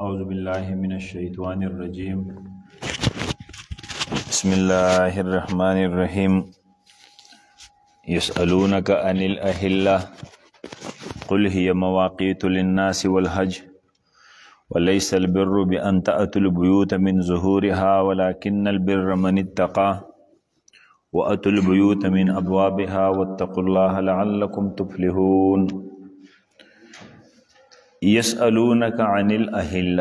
أعوذ بالله من الشيطان الرجيم بسم الله الرحمن الرحيم يسألونك عن الأهلة قل هي مواقيت للناس والحج وليس البر بأن تأتوا البيوت من ظهورها ولكن البر من اتقى وأتوا البيوت من أبوابها واتقوا الله لعلكم تفلحون یسالونک عن الاهل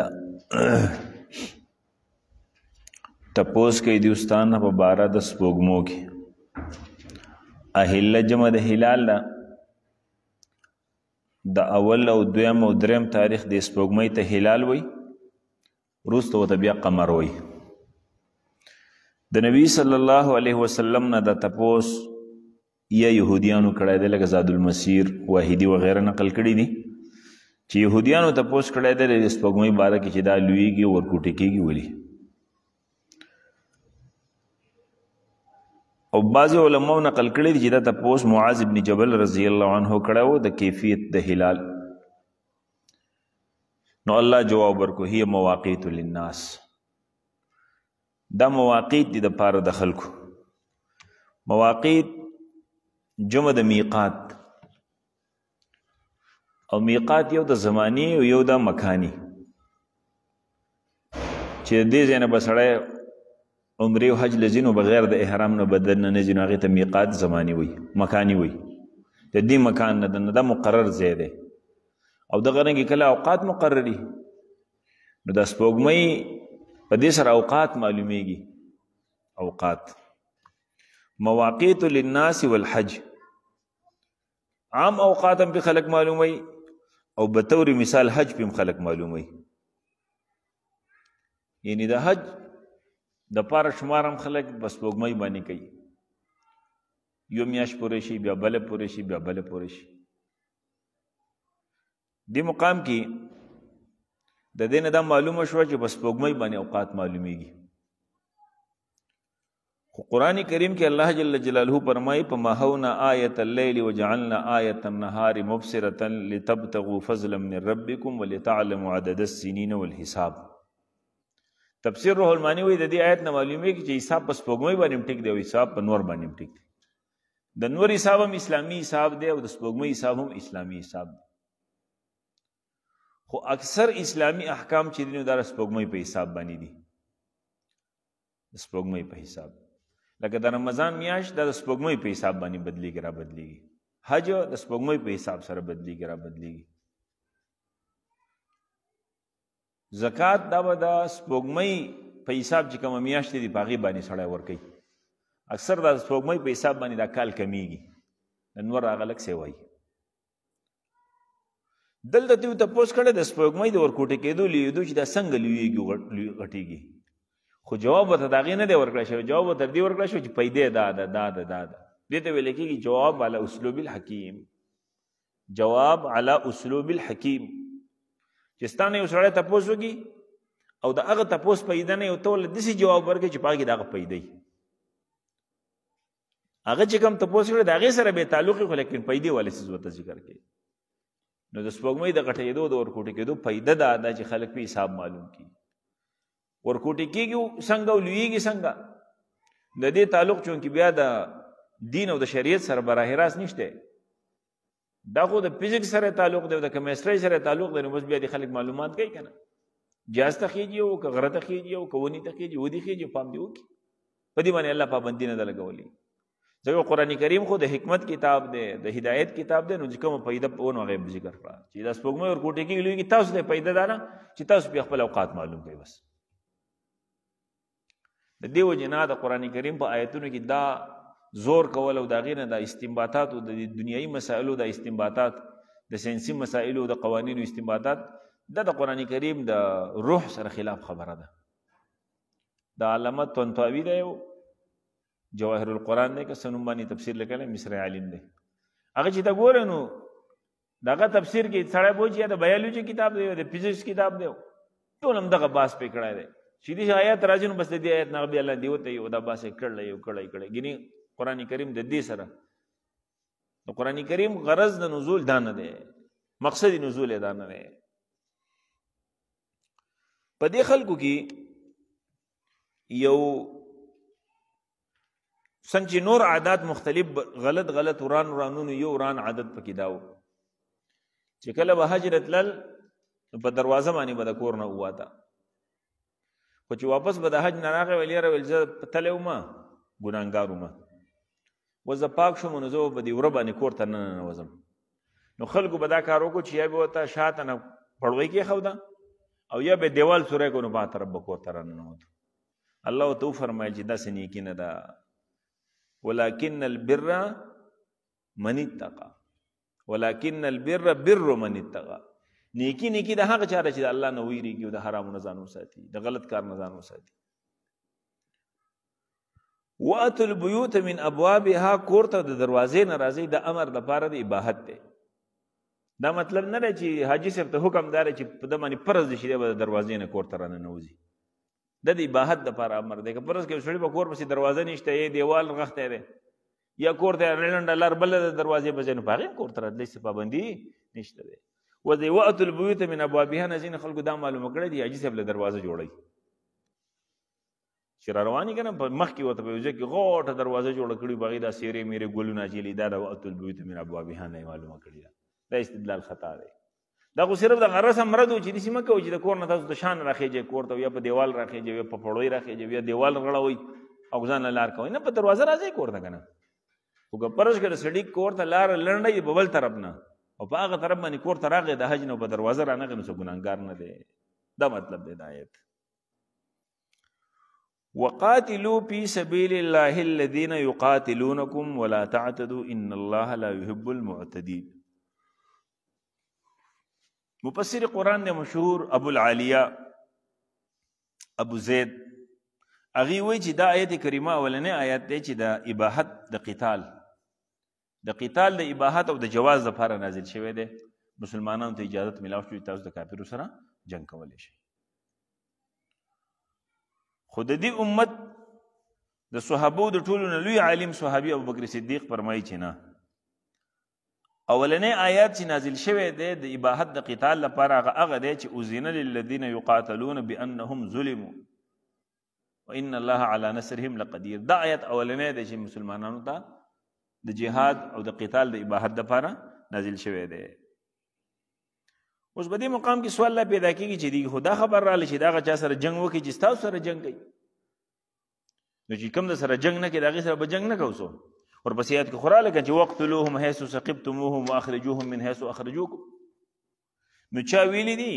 تپوس کوي دوستان په بارا د سپوږمو کې اهل جمع د هلال د اول او دویم او دریم تاریخ د سپوږمۍ ته هلال وای روستو ته بیا قمر وای د نبی صلی الله علیه وسلم نه د تپوس یا يهوديانو کړه د لګزاد المسیر واحدی وغیرہ نقل کړي دي چې يهوديانو ته پوس کړی دی د سپګمې باره کې چې دا لویږي ورکوټی کېږي ولي او بعض علماو نقل کړی دی چې دا تپوس معاذ ابن جبل رضی الله عنه کړو د کیفیت د هلال نو الله جواب ورکو هي مواقیت للناس دا مواقیت دي د پاره د خلکو مواقیت جمع د میقات او میقات یو د زمانی او یو د مکانی چې دې ځای نه به سړی عمرې او حج لځینو بغیر د احرام نه بدن نه ځینو هغې ته میقات زمانی وي مکانی وي د دې مکان نه نه دا مقرر ځای دی او دغه رنګې کله اوقات مقرري نو د سپوږمۍ په دې سره اوقات معلومیږي اوقات مواقیت للناس والحج عام اوقات هم په خلق معلومي او به طور مثال حج پم خلق معلوموي یعنی د حج د پاره شمارم خلق بس وګمای باندې کوي یو میاش پورې شي بیا بل پورې شي بیا بل پورې شي د مقام کې د دین دا معلومه شو چې بس وګمای باندې اوقات معلومیږي خو قران کریم کې الله جل جلاله فرمایي په ماحونا آیت الليل وجعلنا آیت النهار مبصره لتبتغوا فضلا من ربكم ولتعلموا عدد السنين والحساب تفسیر روح المانی وی د دې آیت نه معلومه کی چې حساب پس پګمې باندې ټیک دی او حساب په نور باندې ټیک دی د نور حساب هم اسلامي حساب دی او د سپګمې حساب هم اسلامي حساب دی خو اکثر اسلامی احکام چې دینو دار سپوږمۍ په حساب باندې دي سپوږمۍ په حساب لکه د رمضان میاشت د سپوږمۍ په حساب باندې بدلیږي را بدلیږي حج د سپوږمۍ په حساب سره بدلیږي را بدلیږي زکات دا به د سپوږمۍ په حساب چې کومه میاشت دی په هغې باندې سړی ورکوي اکثر د سپوږمۍ په حساب باندې دا کال کمیږي د نور هغه لږ څه وایي دلته دوی تپوس کړی د سپوږمۍ د ورکوټې کېدو لیدو چې دا څنګه لویږي غټیږي خو جواب ته داغه نه دی ورکړی شوی جواب ته دی ورکړی شوی چې پیدې دادا دادا دادا دې ته ویل کېږي جواب علی اسلوب الحکیم جواب علی اسلوب الحکیم چې ستانه یو سره تاسو کی او دا هغه تاسو پیدا نه یو ته ول دسی جواب ورکړي چې پاګه داغه پیدې هغه چې کوم تاسو سره د هغه سره به تعلق خو لیکن پیدې ولې څه وته ذکر کوي نو د سپوږمۍ د غټېدو د ورکوټې کېدو پیدا دا د چې خلک په حساب معلوم کی ورکوټی کیږي څنګه ولویږي څنګه د دې تعلق چونکی بیا د دین او د شریعت سره براه راست نشته دا خو د فزیک سره تعلق دی د کیمستري سره تعلق دی نو بس بیا د خلک معلومات کوي کنه جاز تخیږي او که غره تخیږي او که ونی تخیږي ودی خیږي پام دی وکي په دې باندې الله پابندی نه لګولي ځکه قران کریم خو د حکمت کتاب دی د هدایت کتاب دی نو ځکه مو پیدا په نو غیب ذکر کړه چې دا سپوږمۍ ورکوټي کې لوي کې تاسو ته پیدا دارا چې تاسو په خپل اوقات معلوم کوي بس د دیو جنا د قران کریم په آیتونو کې دا زور کول او دا غینه د استنباطات او د دنیوي مسایلو د استنباطات د ساينسي مسایلو د قوانینو استنباطات د د قران کریم د روح سره خلاف خبره ده د علامه طنطاوی دی جواهر القرآن دی که سنوم باندې تفسیر لیکلی مصر عالم دی هغه چې تا ګوره نو دغه تفسیر کې سړی بوجي د بیالوجي کتاب دی د فزیکس کتاب دی ټول هم دغه باس پې کړی دی سیدی شي آیات راځي نو بس د دې آیات نه به الله دی وته یو دا باسه کړل یو کړی کړی ګینی قران کریم د دې سره نو قران کریم غرض د نزول دان نه دی مقصد نزول دان نه دی په دې خلکو کې یو سنچ نور عادت مختلف غلط غلط وران ورانونو یو وران عادت پکې داو چې کله به حجرت لل په دروازه باندې به د کور نه وواته خو چې واپس به د حج نه راغی ویل یاره ویل زه تلی وم ګناهګار وم اوس زه پاک شوم نو زه به دې وره باندې کور ته نه ننوځم نو خلکو به دا کار وکړو چې یا به ورته شاته نه پړوی کېښوده او یا به دیوال سوری کړو نو با طرف به کور ته را ننوتو الله ورته وفرمیل چې داسې نیکي نه ده ولکن البر من اتقى ولكن البر بر من اتقى نیکی نیکی د هغه چاره چې د الله نه ویریږي او د حرامونو ځان وساتي د غلط کار نه ځان وساتي وات البيوت من ابوابها کورته د دروازې نه راځي د امر د پاره د اباحت دی دا مطلب نه دی چې حاجی صاحب ته حکم دار چې په دمانې پرز دي چې د دروازې نه کورته را نه نوځي د دې اباحت د پاره امر دی که پرز کې سړی په کور پسې دروازه نشته یې دیوال غخته دی یا کور ته رلند لار بل د دروازې بجنه پاره کور تر دې سپابندي نشته دی و دی وقت البیوت من ابوابها نزین خلکو دا معلومه کړی دی اجي صاحب له دروازه جوړی چې را رواني کنه په مخ کې وته په وجه کې غوټه دروازه جوړ کړی بغیر د سیرې میرې ګلونه چې لیدا د وقت البیوت من ابوابها نه معلومه کړی دا, دا استدلال خطا دی دا خو صرف د غرس مرد چې د سیمه کوي چې د کور نه تاسو د شان راخېږي کور ته یا په دیوال راخېږي یا په پړوي راخېږي یا دیوال غړوي او ځان لار کوي نه په دروازه راځي کور ته کنه خو ګپرش کړه سړی کور ته لار لړنډي ببل طرف نه او په هغه طرف باندې کور ته راغی د حج نه په دروازه رانغی نو څه ګناهګار نه دی دا مطلب دی د آیت وقاتلوا في سبيل الله الذين يقاتلونكم ولا تعتدوا ان الله لا يحب المعتدين مفسر قران دی مشهور ابو العالیه ابو زید اغي وی چې دا آیت کریمه ولنه آیت دی چې دا اباحت د قتال د قتال د اباحت او د جواز لپاره نازل شوی دی مسلمانانو ته اجازه ملاو شو تاسو د کافرو سره جنگ کولی شئ خو د دې امت د صحابو د ټولو نه لوی عالم صحابي ابوبکر صدیق فرمایي چې نه اولنې آیات چې نازل شوی دی د اباحت د قتال لپاره هغه هغه دی چې اوزینه للذین یقاتلون بانهم ظلموا وان الله علی نصرهم لقدیر دا آیت اولنې دی چې مسلمانانو ته د جهاد او د قتال د اباحت لپاره نازل شوی دی اوس په دې مقام کې سوال لا پیدا کیږي چې دی خدا خبر را لشي دا چا سره جنگ وکي چې تاسو سره جنگ کوي نو چې کوم د سره جنگ نه کوي دا غي سره به جنگ نه کوسو ورپسې یاد کې خورا لکه چې وقتلوهم حيث ثقبتموهم واخرجوهم من حيث اخرجوكم نو چا ویلي دي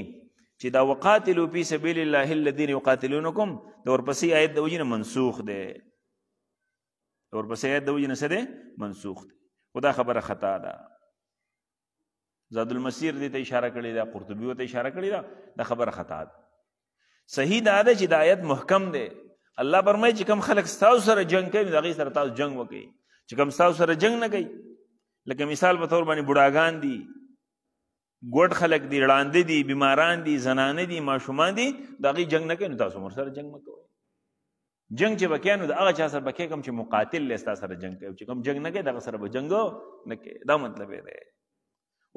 چې دا وقاتلوا فی سبیل الله الذين يقاتلونكم دا ورپسې آیت د وجنه منسوخ دی د ورپسې آیت د وجې نه څه دی منسوخ دی خو دا خبره خطا ده زاد المسیر دې ته اشاره کړې ده قرطبي ورته اشاره کړې ده دا خبره خطا ده صحیح دا ده چې دا آیت محکم دی الله فرمایي چې کم خلک ستاسو سره جنگ کوي د هغې سره تاسو جنگ وکړئ چې کم ستاسو سره جنگ نه کوي لکه مثال په طور باندې بوډاګان دي ګوډ خلک دي ړاندې دي بیماران دي زنانه دي ماشومان دي د هغې جنگ نه کوي نو تاسو مر سره جنگ مه کوئ جنگ چې وکیا نو د هغه چا سره بکې کوم چې مقاتل له ستا سره جنگ کوي چې کوم جنگ نه کوي دغه سره به جنگ نه کوي دا مطلب دی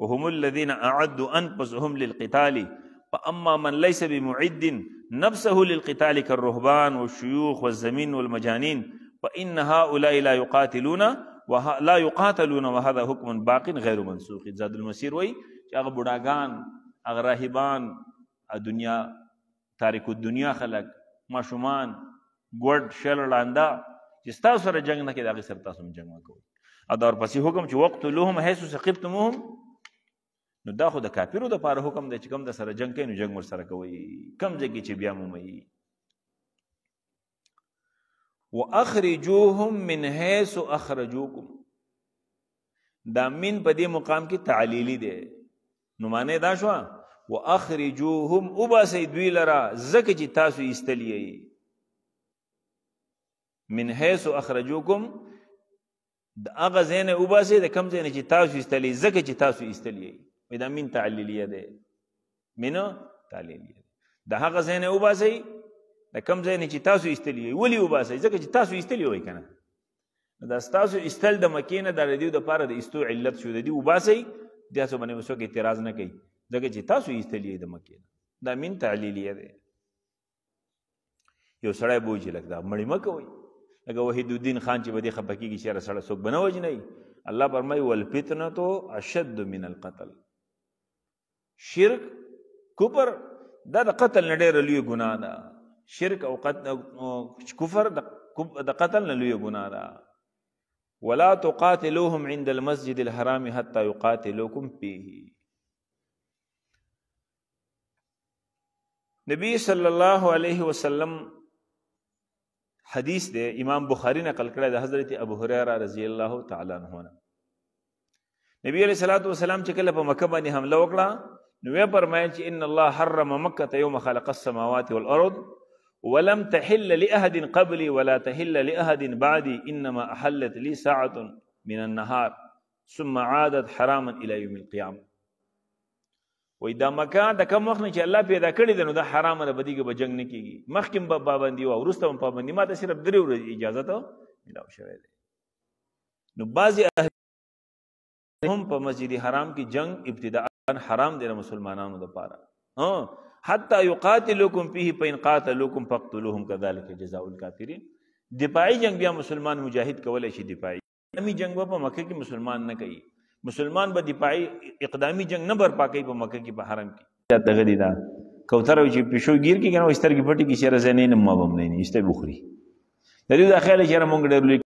وهم الذين اعدوا انفسهم للقتال فاما من ليس بمعد نفسه للقتال كالرهبان والشيوخ والزمين والمجانين فان هؤلاء لا يقاتلون ولا يقاتلون وهذا حكم باق غير منسوخ زاد المسير وای چې هغه بډاګان هغه راهبان دنیا تاریخ دنیا خلق ماشومان ګوډ شل لاندا چې تاسو سره جنگ نه کې دا سره تاسو جنگ وکړو ا دور پسې حکم چې وقت لهم حيث سقبتموهم نو دا خو د کافیرو د پاره حکم دی چې کوم د سره جنگ کوي نو جنگ ور سره کوي کم ځکه چې بیا مو مي واخرجوهم من حيث اخرجوكم دا من په دې مقام کې تعلیلی دی نو معنی دا شو واخرجوهم وباسي دوی لرا زکه چې تاسو ایستلی یی من حيث اخرجوكم د هغه زینه وباسي د کم زینه چې تاسو استلی زکه چې تاسو استلی وي دا من تعلیلیه ده من تعلیلیه د هغه زینه وباسي د کم زینه چې تاسو استلی ولی وباسي زکه چې تاسو استلی وي کنه دا تاسو استل د مکینه د ردیو د پاره د استو علت شو د دی وباسي د تاسو باندې وسو کې اعتراض نه کوي زکه چې تاسو استلی د مکینه دا من تعلیلیه ده یو سړی بوجي لګدا مړی مکوي لکه وحید الدین خان چې به دې خفه کېږي چې یاره سړی څوک به نه وژنئ الله فرمایي والفتنتو اشد من القتل شرک کفر دا د قتل نه ډېره لویه ګناه ده شرک او قتل کفر د قتل نه لویه ګناه ده ولا تقاتلوهم عند المسجد الحرام حتى يقاتلوكم فيه نبی صلی الله علیه وسلم حدیث دے امام بخاری نقل کړی دے حضرت ابو حریرہ رضی اللہ تعالی عنہ نبی علیہ السلام والسلام پا مکہ بانی ہم باندې نوے وکړه نو یې ان اللہ حرم مکہ تیوم خلق السماوات والارض ولم تحل لأحد قبلی ولا تحل لأحد بعدی انما احلت لی ساعت من النہار ثم عادت حراما الى يوم القيامه وای دا مکه د کم وخت نه چې الله پیدا کړی دی نو دا حرام نه بدیګه به جنگ نه کیږي مخکې به پابندي او وروسته هم پابندي ماته صرف درې ورځې اجازه ته ملاو شوې ده نو بعضی هم په مسجد حرام کې جنگ ابتداء حرام دی مسلمانانو لپاره ها حتى يقاتلكم فيه فإن قاتلوكم فاقتلوهم كذلك جزاء الكافرين دفاعي جنگ بیا مسلمان مجاهد کولای شي دفاعي امی جنگ په مکه کې مسلمان نه کوي مسلمان به دفاعي اقدامي جنگ نه برپا کوي په مکه کې په حرم کې دغه دي دا کوتر او چې پښو گیر کې کنه سترګې پټې کې شهر زنې نه ما بم نه نشته بخوري د دې داخله شهر مونږ ډېر لیک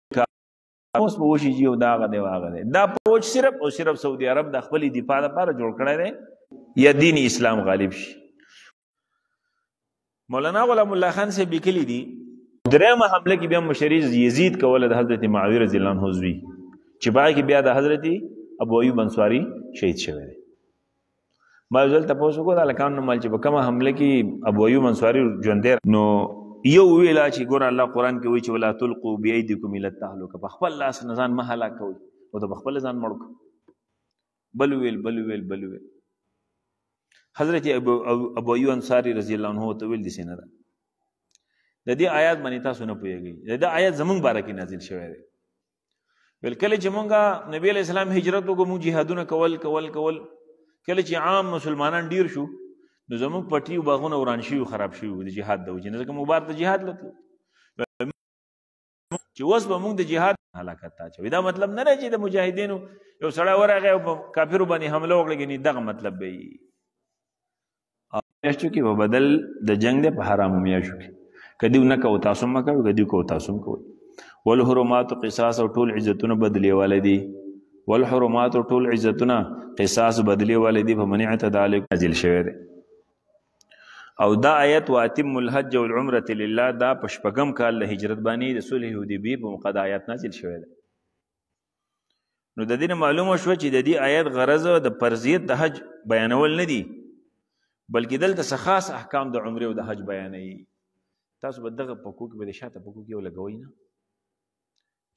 اوس به وشي چې دا غ دی واغ دی دا پوج صرف او صرف سعودي عرب د خپل دفاع لپاره جوړ کړی دی یا دین اسلام غالب شي مولانا غلام الله خان سے بکلی دی درېمه حمله کې بیا مشرز یزید کوله د حضرت معاویه رضی الله عنه حضوی چې باقي بیا د حضرت ابو ایوب انصاری شهید شوی دی ما ځل تاسو کو د الکان نو مال چې په کومه حمله کې ابو ایوب انصاری ژوندې نو یو ویلا چې ګور الله قران کې وی چې ولا تلقوا بيدیکم الى التهلكه په خپل لاس نه ځان مهاله کوي او د خپل ځان مړک بل ویل بل ویل بل ویل حضرت ابو ابو ایوب انصاری رضی الله عنه ته ویل دي سینره د دې آیات باندې تاسو نه پوهیږئ د دې آیات زمونږ باره کې نازل شوی دی بل کله چې مونږه نبی علی السلام هجرت وکړو مونږ جهادونه کول کول کول کله چې عام مسلمانان ډیر شو نو زموږ پټي او باغونه وران شي او خراب شي د جهاد د وجې نه ځکه موږ بار د جهاد لته چې اوس به موږ د جهاد هلاکت ته اچوي دا مطلب نه راځي د مجاهدینو یو سړی ورغی او کافرو باندې حمله وکړه نه دغه مطلب به میاشتو کې به بدل د جنگ د په حرامو میاشتو کې کدی نه کو تاسو مکه کدی کو تاسو کوئ والحرمات قصاص او ټول عزتونه بدلی ولدي والحرمات او ټول عزتونه قصاص بدلی ولدي په منع تعالی نازل شوی دی او دا آیت واتم الحج والعمره لله دا پشپغم کال له هجرت باندې د صلح حدیبی په مقدا آیات نازل شوی دی نو د دې معلومه شو چې د دې آیت غرض د فرضیت د حج بیانول نه دی بلکې دلته خاص احکام د عمره او د حج بیانوي تاسو به دغه پکوک به د شاته پکوک یو لګوي نه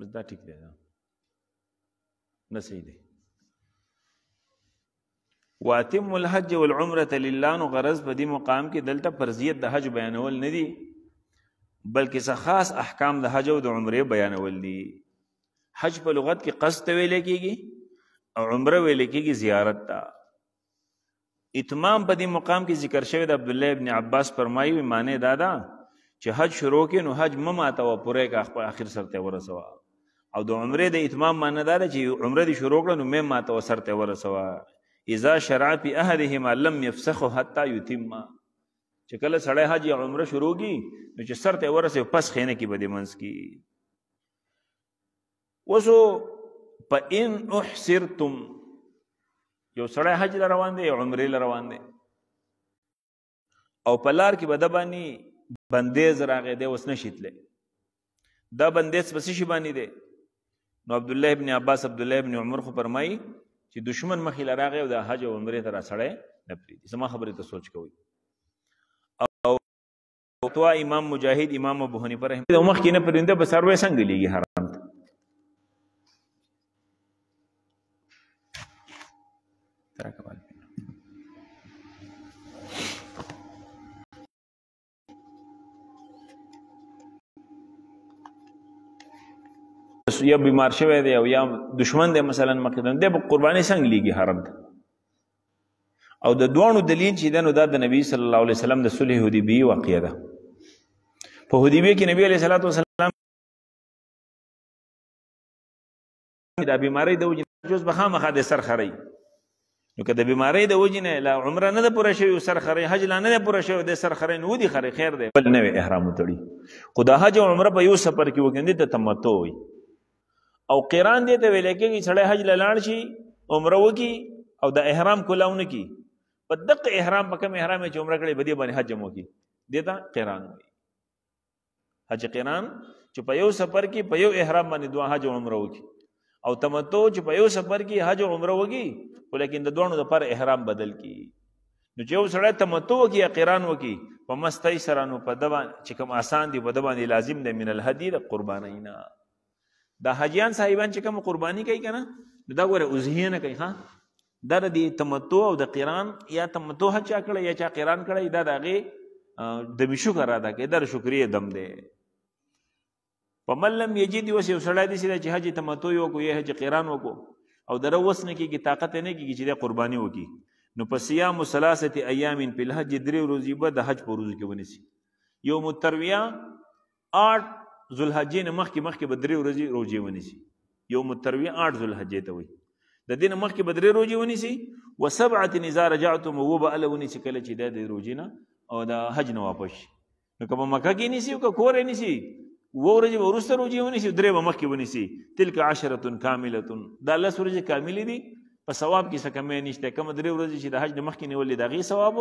بس دا ٹھیک دی نه صحیح دی واتم الحج والعمره لله نو غرض په دې مقام کې دلته فرضیت د حج بیانول نه دی بلکې څه خاص احکام د حج او د عمره بیانول دي حج په لغت کې قصد ویل کېږي او عمره ویل کېږي زیارت ته اتمام په دې مقام کې ذکر شوی د عبد الله ابن عباس فرمایي معنی دادا چې حج شروع کې نو حج مما ته و پوره کا اخر سرته ورسوا او د عمره د اتمام معنی دا ده چې عمره دې شروع کړه نو مې ما ته وسرته ورسوا اذا شرع في احدهما لم يفسخ حتى يتم چې کله سړی حج عمره شروع کی نو چې سرته ورسه پس خینه کې بده منس کی وسو په ان احسرتم یو سړی حج روان دی عمره روان دی او پلار کې بده باندې بندیز راغې دی وسنه شیتله دا بندیز پسې شی باندې دی نو عبد الله ابن عباس عبد الله ابن عمر خو فرمای چې دشمن مخې لراغه او د حج او عمره ته راڅړې نه پریدي سما خبره ته سوچ کوي او تو امام مجاهد امام ابو حنیفه رحمه الله مخ کې نه پرنده به سروې څنګه لګي حرام اوس یا بیمار شوی دی او یا دشمن دی مثلا مقدم دی په قرباني څنګه لیږي حرم ته او د دوانو دلیل چې دنو دا د نبی صلی الله علیه وسلم د صلح حدیبی واقعه ده په حدیبی کې نبی علیه الصلاۃ والسلام دا بیماری د وجې جز به خامخا د سر خړی نو که د بیماری د وجې نه لا عمره نه ده پوره شوی سر خړی حج لا نه ده پوره شوی د سر خړی نو دی خړی خیر دی بل نوې احرام وتړي خو د حج او عمره په یو سفر کې وګندې ته تمتو وي او قران دې ته ویل کېږي چې حج لاله شي عمره وکي او د احرام کولاونه کی په دغه احرام په کوم احرام چې عمره کړي بده باندې حج مو کی دیتا قران وي حج قران چې په یو سفر کې په یو احرام باندې دوه حج عمره وکي او تمتو چې په یو سفر کې حج عمره وکي ولیکن د دوه د پر احرام بدل کی نو چې یو سړی تمتو وکي قران وکي په مستۍ سره نو په دبان چې کوم آسان دی په دبان لازم دی من الهدی د قربانینا دا حاجیان صاحبان چې کوم قرباني کوي کنه دا ګوره اوزهیه نه کوي ها دا د تمتو او د قران یا تمتو ها چا کړی یا چا قران کړی دا دغه د شکر ادا کوي در شکرې دم دی په ملم یجید وس یو سړی دی چې حج تمتو یو کو یې حج قران وکو او در وس نه کیږي طاقت نه کیږي چې د قرباني وکي نو په صيام ثلاثه ايام په الحج درې ورځې به د حج په روز کې ونیسي یوم الترویه 8 ذوالحجې نه مخکې مخکې به درې ورځې روجې ونیسي یوم الترویه آټ ذوالحجې ته وایي د دې نه مخکې به درې روجې ونیسي وسبعة اذا رجعتم وو به الله ونیسي کله چې دا د روجې نه او د حج نه واپس شي نو که به مکه کې نیسي او که کور یې نیسي وو ورځې به وروسته روجې ونیسي درې به مخکې ونیسي تلک عشرة کاملة دا لس ورځې کاملې دي په ثواب کې څه کمی نشته کوم درې ورځې چې د حج نه مخکې نیولې د هغې ثواب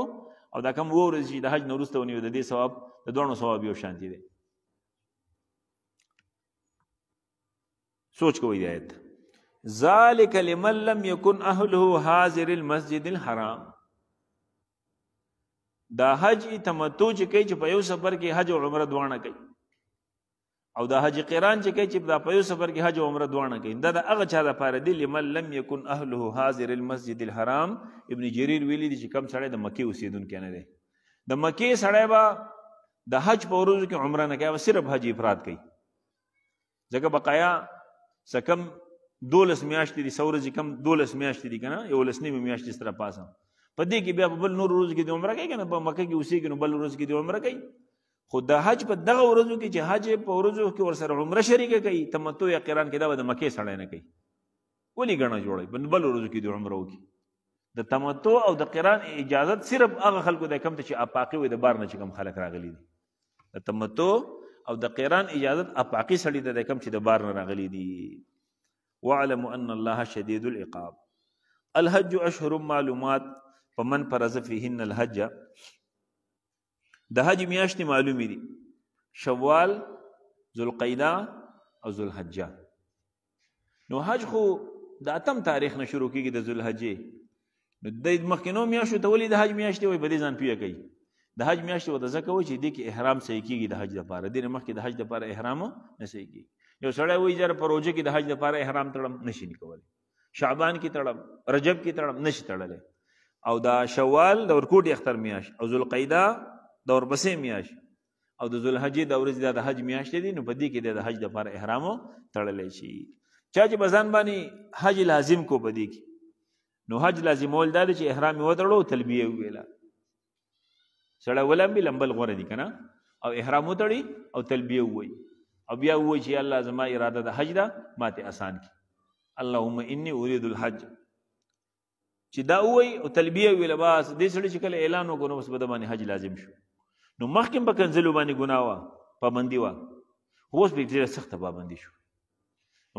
او دا کوم اوه ورځې چې د حج نه وروسته ونیو د دې ثواب د دواړو ثواب یو شانتي دی सोच के वही आयत ذالک لمن لم یکن اهله حاضر المسجد الحرام دا حج تمتو چې کوي چې په یو سفر کې حج او عمره دواړه کوي او دا حج قران چې کوي چې دا په یو سفر کې حج او عمره دواړه کوي دا د هغه چا لپاره دی لمن لم یکن اهله حاضر المسجد الحرام ابن جریر ویلی دی چې کم سړی د مکی اوسیدونکو نه دی د مکی سړی با د حج په ورځو کې عمره نه کوي صرف حج افراد کوي ځکه بقایا سکم دولس میاشتې دي سورج کم دولس میاشتې دي کنه یو لس نیمه میاشتې سره پاسه په دې کې بیا په بل نور روز کې د عمره کوي کنه په مکه کې اوسېږي نو بل روز کې د عمره کوي خو د حج په دغه ورځو کې چې حج په ورځو کې ورسره عمره شریکه کوي تمتع یا قران کې دا د مکه سړی نه کوي ولې ګڼه جوړي په بل ورځو کې د عمره وکي د تمتع او د قران اجازت صرف هغه خلکو د کم ته چې اپاقي وي د بار نه چې کم خلک راغلي دي د تمتع او د قیران اجازت اپاقي سړی ته کم چې د بار نه راغلی دی واعلم ان الله شدید العقاب الحج اشهر معلومات فمن فرض فيهن الحج د حج میاشتې معلومې دي شوال ذوالقعده او ذوالحجه نو حج خو د اتم تاریخ نه شروع کیږي د ذوالحجې نو د مخکینو میاشتو ته ولې د حج میاشتې وای بدې ځان پیه کوي د حج میاشتې وته ځکه و چې دې کې احرام صحیح کیږي د حج لپاره دې مخکې د حج لپاره احرام نه صحیح کیږي یو سړی وایي جره په روزه کې د حج لپاره احرام تړم نشي کولی شعبان کې تړم رجب کې تړم نشي تړلی او دا شوال د ورکوټ اختر میاش او ذوالقعده د ورپسې میاش او د ذوالحجې د ورځې د حج میاشت دي نو په دې کې د حج لپاره احرام تړلی شي چا چې بزن باندې حج لازم کو په دې کې نو حج لازم ول دا چې احرام وتړو تلبیه ویلا سړی ولمبي لمبل غوره دي کنه او احرام وتړي او تلبیه ووایي او بیا ووایي چې الله زما اراده د حج ده ماته اسان کی اللهم انی اريد الحج چې دا ووایي او تلبیه ویل بس دې سړي چې کله اعلان وکړ نو بس به باندې حج لازم شو نو مخکې په کنځلو باندې ګناه وه پابندي وه اوس به ډېره سخته پابندي شو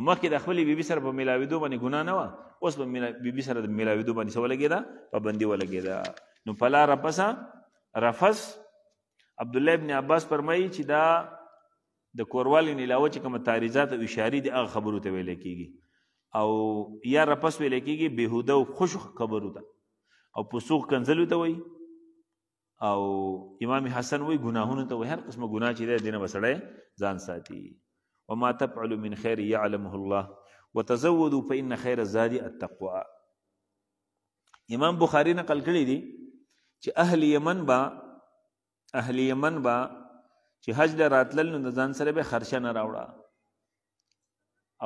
مخکې د خپلې بیبي سره په ملاوېدو باندې ګناه نه وه اوس په بیبي سره د ملاوېدو باندې څه ولګېده پابندي ولګېده نو په لاره پسه رفس عبد الله ابن عباس فرمایي چې دا د کوروالې نه علاوه چې کوم تعریضات او اشاری دي هغه خبرو ته ویل کیږي او یا رپس ویل کیږي بهوده او خوش خبرو ته او پسوخ کنزلو ته وای او امام حسن وای ګناهونه ته وای هر قسمه ګناه چې ده دینه بسړی ځان ساتي وما تفعل من خير يعلمه الله وتزودوا فإن خير الزاد التقوى امام بخاری نقل کړی دی چې اهل یمن با اهل یمن با چې حج له راتلل نو ځان سره به خرچه نه راوړه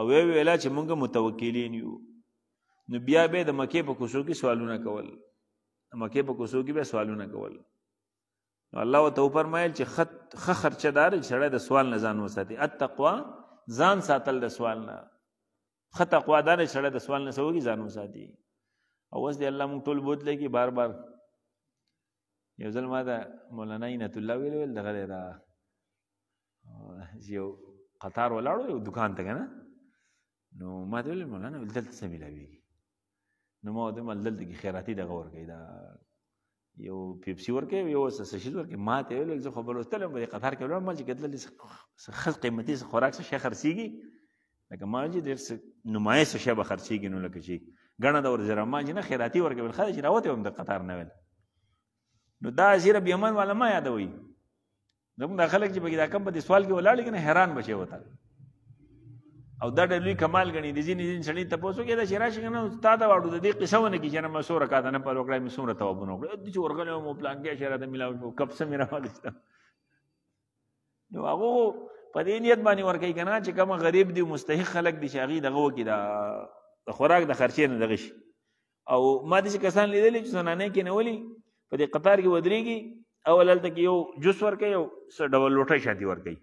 او وی ویلا چې موږ متوکلین یو نو بیا به د مکه په کوسو کې سوالونه کول مکه په کوسو کې به سوالونه کول الله وتعالى فرمایل چې خط خ خرچدار چړې د سوال نه ځان وساتي التقوا ځان ساتل د سوال نه خ تقوا دار چړې د سوال نه سوګي ځان وساتي او وس دی الله مونږ ټول بوت لګي بار بار یو ځل ما ته مولانا عنایت الله ویل ویل دغه دا یو قطار ولاړو یو دکان ته کنه نو ما ته ویل مولانا ویل دلته څه ملاویږي نو ما ته ویل دلته کې خیراتي دغه ورکوي دا یو پیپسي ورکوي یو څه شي ورکوي ما ته ویل زه خو بل وستلم په قطار کې ولاړم چې کتل خص قیمتي خوراک څه شي خرسيږي لکه ما چې ډېر نمایسه شی به خرسيږي نو لکه چې ګڼه د ور زره ما چې نه خیراتي ورکوي خلک راوته هم د قطار نه ویل نو دا ازیر اب یمن والا ما یادوي زموږ د خلک چې بګی دا کم په دې سوال کې ولاړ کنه حیران بچي وتا او دا ډېر لوی کمال غني دي ځین ځین سړي تاسو کې دا شراش کنه استاد واړو د دې قصه ونه کې چې نه مسور کا نه پر وکړای مې سوره توبه نو کړ چې ورغلو مو پلان کې شهره د ملاو شو کب سم را ولسته نو هغه په دې نیت باندې ورکې کنه چې کوم غریب دی مستحق خلک دي شاغي دغه وکي دا خوراک د خرچې نه دغه شي او ما دې کسان لیدل چې سنانه کې نه ولي په دې قطار کې ودرېږي او لالته کې یو جوس ورکوي یو ډول لوټه شادي ورکوي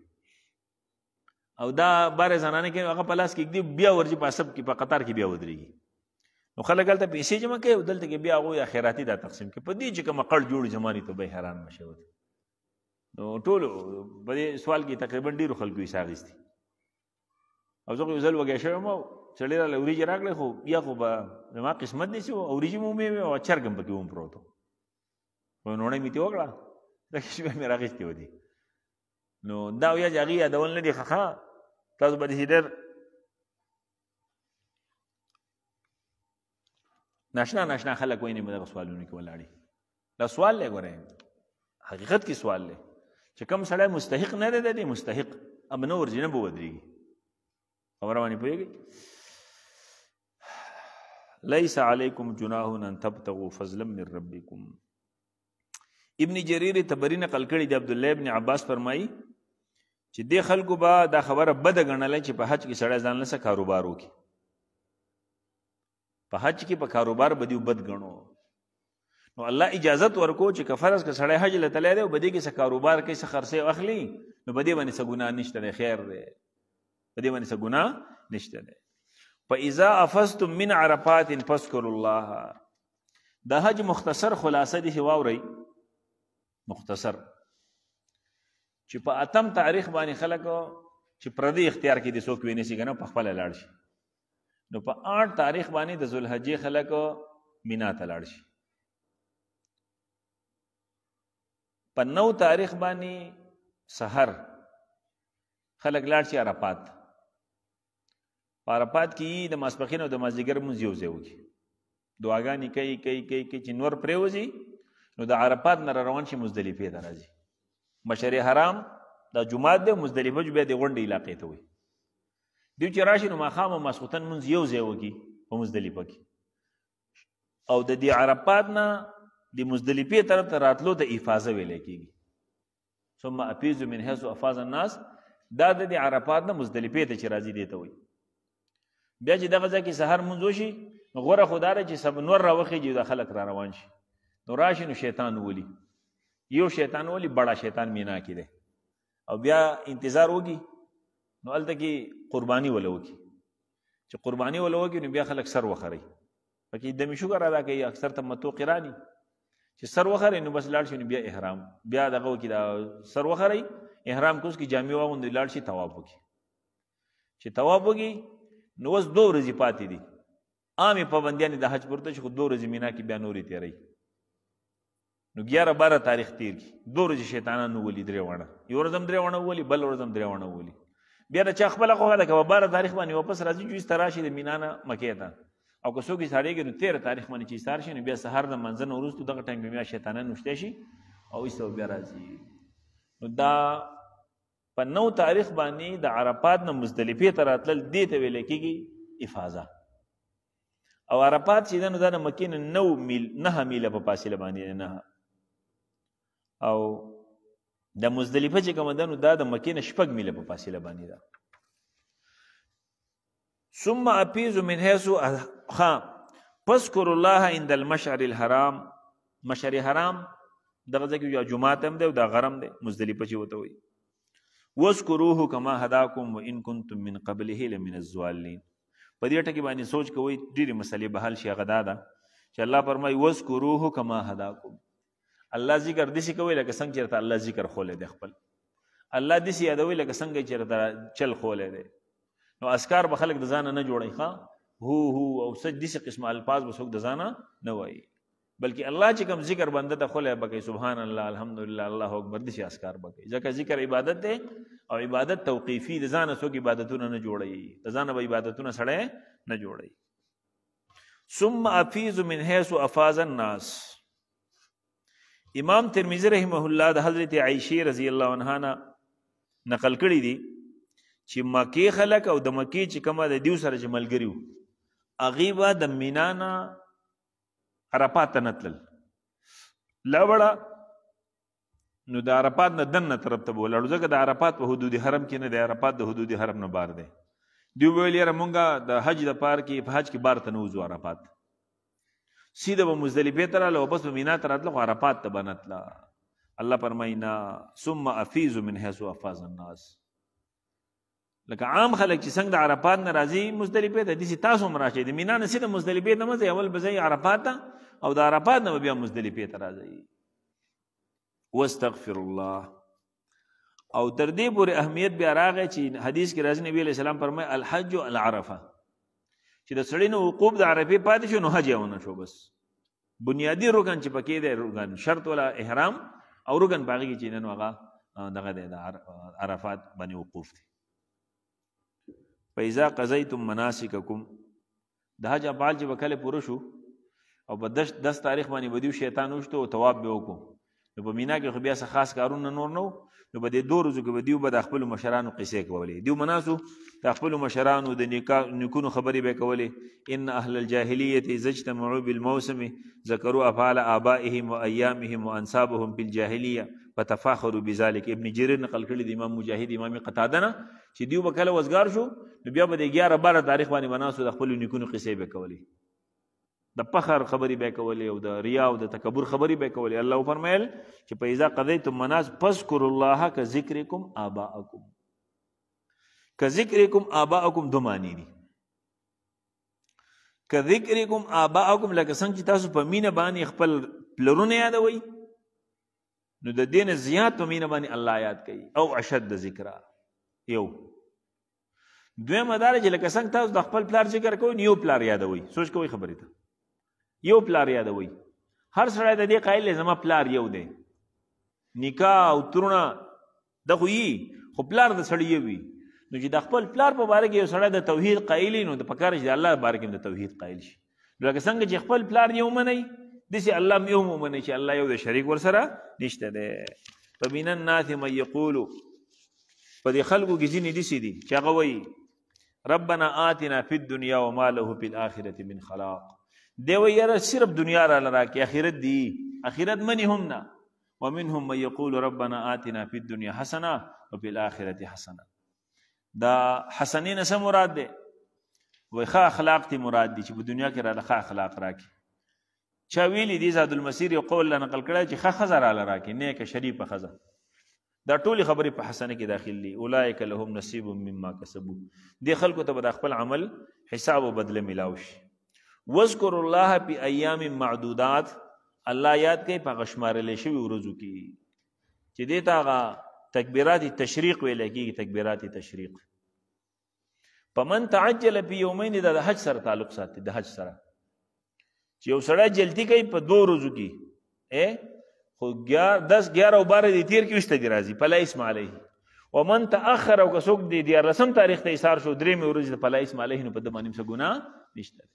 او دا بار زنانه کې هغه پلاس کې دی بیا ورجی په سب کې په قطار کې بیا ودرېږي نو خلک هلته پیسې جمع کوي او دلته کې بیا هغوی اخیراتي دا تقسیم کوي په دې چې کومه قړ جوړ زماني ته به حیران مشه نو ټولو په دې سوال کې تقریبا ډیرو خلکو یې ساغستي او زه یو ځل وګیا شوم او سړی را لوري راغله خو بیا خو به زما قسمت نشو او ریجی مو مې او چرګم پکې وم پروت په نوړې میته وکړه دا چې به میرا غشتي ودی نو دا ویا جاګي یادول نه دی خخا تاسو به دې ډېر ناشنا ناشنا خلک ویني مدغه سوالونه کې ولاړی دا سوال لې غوړې حقیقت کې سوال لې چې کم سړی مستحق نه دی دی مستحق اب نو ورجنه بو ودرېږي خبره باندې پوهیږي ليس عليكم جناح ان تبتغوا فضلا من ربكم ابن جریر تبری نقل کړي د عبد الله ابن عباس فرمایي چې د خلکو با دا خبره بد غنل چې په حج کې سړی ځان لسه کاروبار وکي په حج کې په کاروبار بدیو بد غنو نو الله اجازت ورکو چې کفرز که سړی حج لته دی بدی کې څه کاروبار کې څه خرڅه واخلي نو بدی باندې څه ګناه نشته خیر دی بدی باندې څه ګناه نشته دی فاذا افستم من عرفات فاذكروا الله دا حج مختصر خلاصه دی هواوري مختصر چې په اتم تاریخ باندې خلک چې پردي اختیار کې د څوک ویني سي کنه په خپل لاړ شي نو په 8 تاریخ باندې د ذوالحجې خلک مینا ته لاړ شي په 9 تاریخ باندې سحر خلک لاړ شي عرفات په عرفات کې د ماسپخین او د مازیګر مونږ یو ځای وږي دعاګانې کوي کوي کوي چې نور پریوځي نو د عرفات نه روان شي مزدلفه ته راځي مشر حرام دا جمعات دی مزدلفه جو بیا د غونډې علاقې ته وي دی چې راشي نو ماخام ماسوتن منځ یو ځای وږي په مزدلفه کې او د دې عرفات نه د مزدلفه طرف ته راتلو ته افاظه ویل کېږي ثم اپیزو من حيث افاظ الناس دا د عرفات نه مزدلفه ته چې راځي دی ته وي بیا چې دغه ځکه سحر منځو شي غوره خدای چې سب نور راوخی چې د خلک را روان شي نو راشي نو شیطان ولي یو شیطان ولي بڑا شیطان مینا کې دی او بیا انتظار وږي نو الته کې قرباني ولوږي چې قرباني ولوږي نو بیا خلک سر وخري پکې دمی شوګر ادا کوي اکثر ته متو قرانی چې سر وخري نو بس لاړ شي نو بیا احرام بیا دغه کې دا سر وخري احرام کوس کې جامع واغوندي لاړ شي تواب وکي چې تواب وږي نو وس دوه ورځې پاتې دي عامې پابندیانې د حج پرته چې خو دوه ورځې مینا کې بیا نورې تیري نو ګیاره باره تاریخ تیر کی دوه ورځې شیطانان وولي درې واړه یو ورځ هم درې واړه وولي بل ورځ هم درې واړه وولي بیا د چا خپله خوښه ده که په باره تاریخ باندې واپس راځي چې ایسته راشي د مینا نه مکې ته او که څوک ایستاړېږي نو تېره تاریخ باندې چې ایستار شي نو بیا سهار د منځه نه وروستو دغه ټایم کې بیا شیطانان نوشتی شي او ایسته بیا راځي نو دا په نو تاریخ باندې د عرفات نه مزدلفې ته راتلل دې ته ویل کېږي افاظه او عرفات چې ده نو دا د مکې نه نو میل نهه میله په پاسیله باندې نه او د مزدلفه چې کوم ده نو دا د مکې نه شپږ میله په فاصله باندې ده ثم اپیزو من حیث فاذكر الله عند المشعر الحرام مشعر حرام دغه ځای کې یو جمعات هم دی او دا غرم دی مزدلفه چې وته وي واذكروه كما هداكم وان كنتم من قبله لمن الضالين په دې ټکی باندې سوچ کوئ ډېری مسلې به حل شي غدا ده چې الله فرمایي واذكروه كما هداكم الله ذکر دې شي کوي لکه څنګه چې ته الله ذکر خولې دی خپل الله دې شي یادوي لکه څنګه چې ته چل خولې دی نو اسکار به خلک د ځان نه جوړي ښا هو هو او سج دې قسمه الفاظ به څوک د ځان نه وایي بلکې الله چې کوم ذکر بنده ته خله بکې سبحان الله الحمدلله الله اکبر دې شي اسکار بکې ځکه ذکر عبادت دی او عبادت توقیفی د ځان سوګ عبادتونه نه جوړي د ځان به عبادتونه سره نه جوړي ثم افیز من حيث افاز الناس امام ترمذی رحمه الله د حضرت عائشه رضی الله عنها نه نقل کړی دی چې مکی خلک او د مکی چې کومه د دیو سره جملګریو اغیبا د مینانا عرفات نتل لوړه نو د عرفات نه دنه طرف ته بولاړو ځکه د عرفات په حدود حرم کې نه د عرفات د حدود حرم نه بار دی دی ویل یاره مونږه د حج د پار کې په حج کې بار ته نوځو عرفات سیده به مزدلفه تر له بس مینا تر اتل عرفات ته بنتلا الله فرماینا ثم افیز من حيث افاز الناس لکه عام خلک چې څنګه د عرفات ناراضي مزدلفه ته دي تاسو مراشي د مینا نه سیده مزدلفه ته مزه اول بزي عرفات او د عرفات نه بیا مزدلفه ته راځي واستغفر الله او تر دې پورې اهمیت بیا راغی چې حدیث کې راځي نبی علیہ السلام فرمای الحج العرفه چې د سړی نه وقوف د عرفې پاتې شو نو حج یې ونه شو بس بنیادی رکن چې پکې دی رکن شرط ولا احرام او رکن باغی کې چې نن هغه دغه دی د عرفات باندې وقوف دی پیزا قضیتم مناسککم د حج ابال چې وکاله پوره شو او په 10 10 تاریخ باندې بدیو شیطان وشته او ثواب به وکړو نو په مینا کې خو بیا څه خاص کارونه نور نو نو په دې دوه ورځو کې به دیو به د خپل مشرانو قصې کولې دیو مناسو د خپل مشرانو د نیکونو خبرې به کولې ان اهل الجاهلیت زجتمعوا بالموسم ذکروا افعال آبائهم وایامهم وانسابهم بالجاهلیه فتفاخروا بذلك ابن جرير نقل کړی د امام مجاهد امام قتاده نه چې دیو به کله وزګار شو نو بیا به د 11 12 تاریخ باندې مناسو د خپل نیکونو قصې به کولې د فخر خبري به کولې او د ریا او د تکبر خبري به کولې الله فرمایل چې پیدا قضیتم مناس فذكر الله ک ذکرکم اباءکم ک ذکرکم اباءکم دمانی دي ک ذکرکم اباءکم لکه څنګه چې تاسو په مینه باندې خپل پلرونه یادوي نو د دین زیات په مینه باندې الله یاد کوي او اشد ذکر یو دویم مدار چې لکه څنګه تاسو د خپل پلار ذکر کوئ نیو پلار یادوي سوچ کوئ خبرې ته یو پلار یادوي هر سړی د دې قایل زما پلار یو دی نکاح او ترونه د خو خو پلار د سړی وي نو چې د خپل پلار په باره کې یو سړی د توحید قایلی نو د پکار چې د الله باره کې د توحید قایل شي لکه څنګه چې خپل پلار یو منی دسی الله یو منی چې الله یو د شریک ور سره نشته دی فمن الناس من یقول په دې خلکو کې ځینې دسی دي چې هغه وایي ربنا آتنا فی الدنیا وما له فی الاخره من خلاق دی و یاره صرف دنیا را لرا کې اخرت دی اخرت منی هم نه ومنهم من یقول ربنا آتنا فی الدنيا حسنه وفي الاخره حسنه دا حسنین سم مراد دی وای ښه اخلاق تی مراد دی چې په دنیا کې را لخه اخلاق راکې چا ویلی دی زاد المسیر یو قول نقل کړی چې ښه خزر را لراکې نیک شریف خزر دا ټولي خبرې په حسنه کې داخل دي اولایک لهم نصیب مما کسبو دی خلکو ته به خپل عمل حساب او بدله ملاوي شي وذکر الله فی ایام معدودات الله یاد کوي په غشمارلې شوی ورځو کې چې دې تاغه تکبیرات تشریق ویل کېږي تکبیرات تشریق پمن تعجل فی یومین د حج سره تعلق ساتي د حج سره چې یو سړی جلتی کوي په دوه ورځو کې اے خو 10 11 او 12 دی تیر کې وشته دی راځي پلا اسم علیه ومن تاخر او کڅوک دی 14 تاریخ ته ایثار شو درې مې ورځ د پلایس مالهینو په دمانیم څه ګناه نشته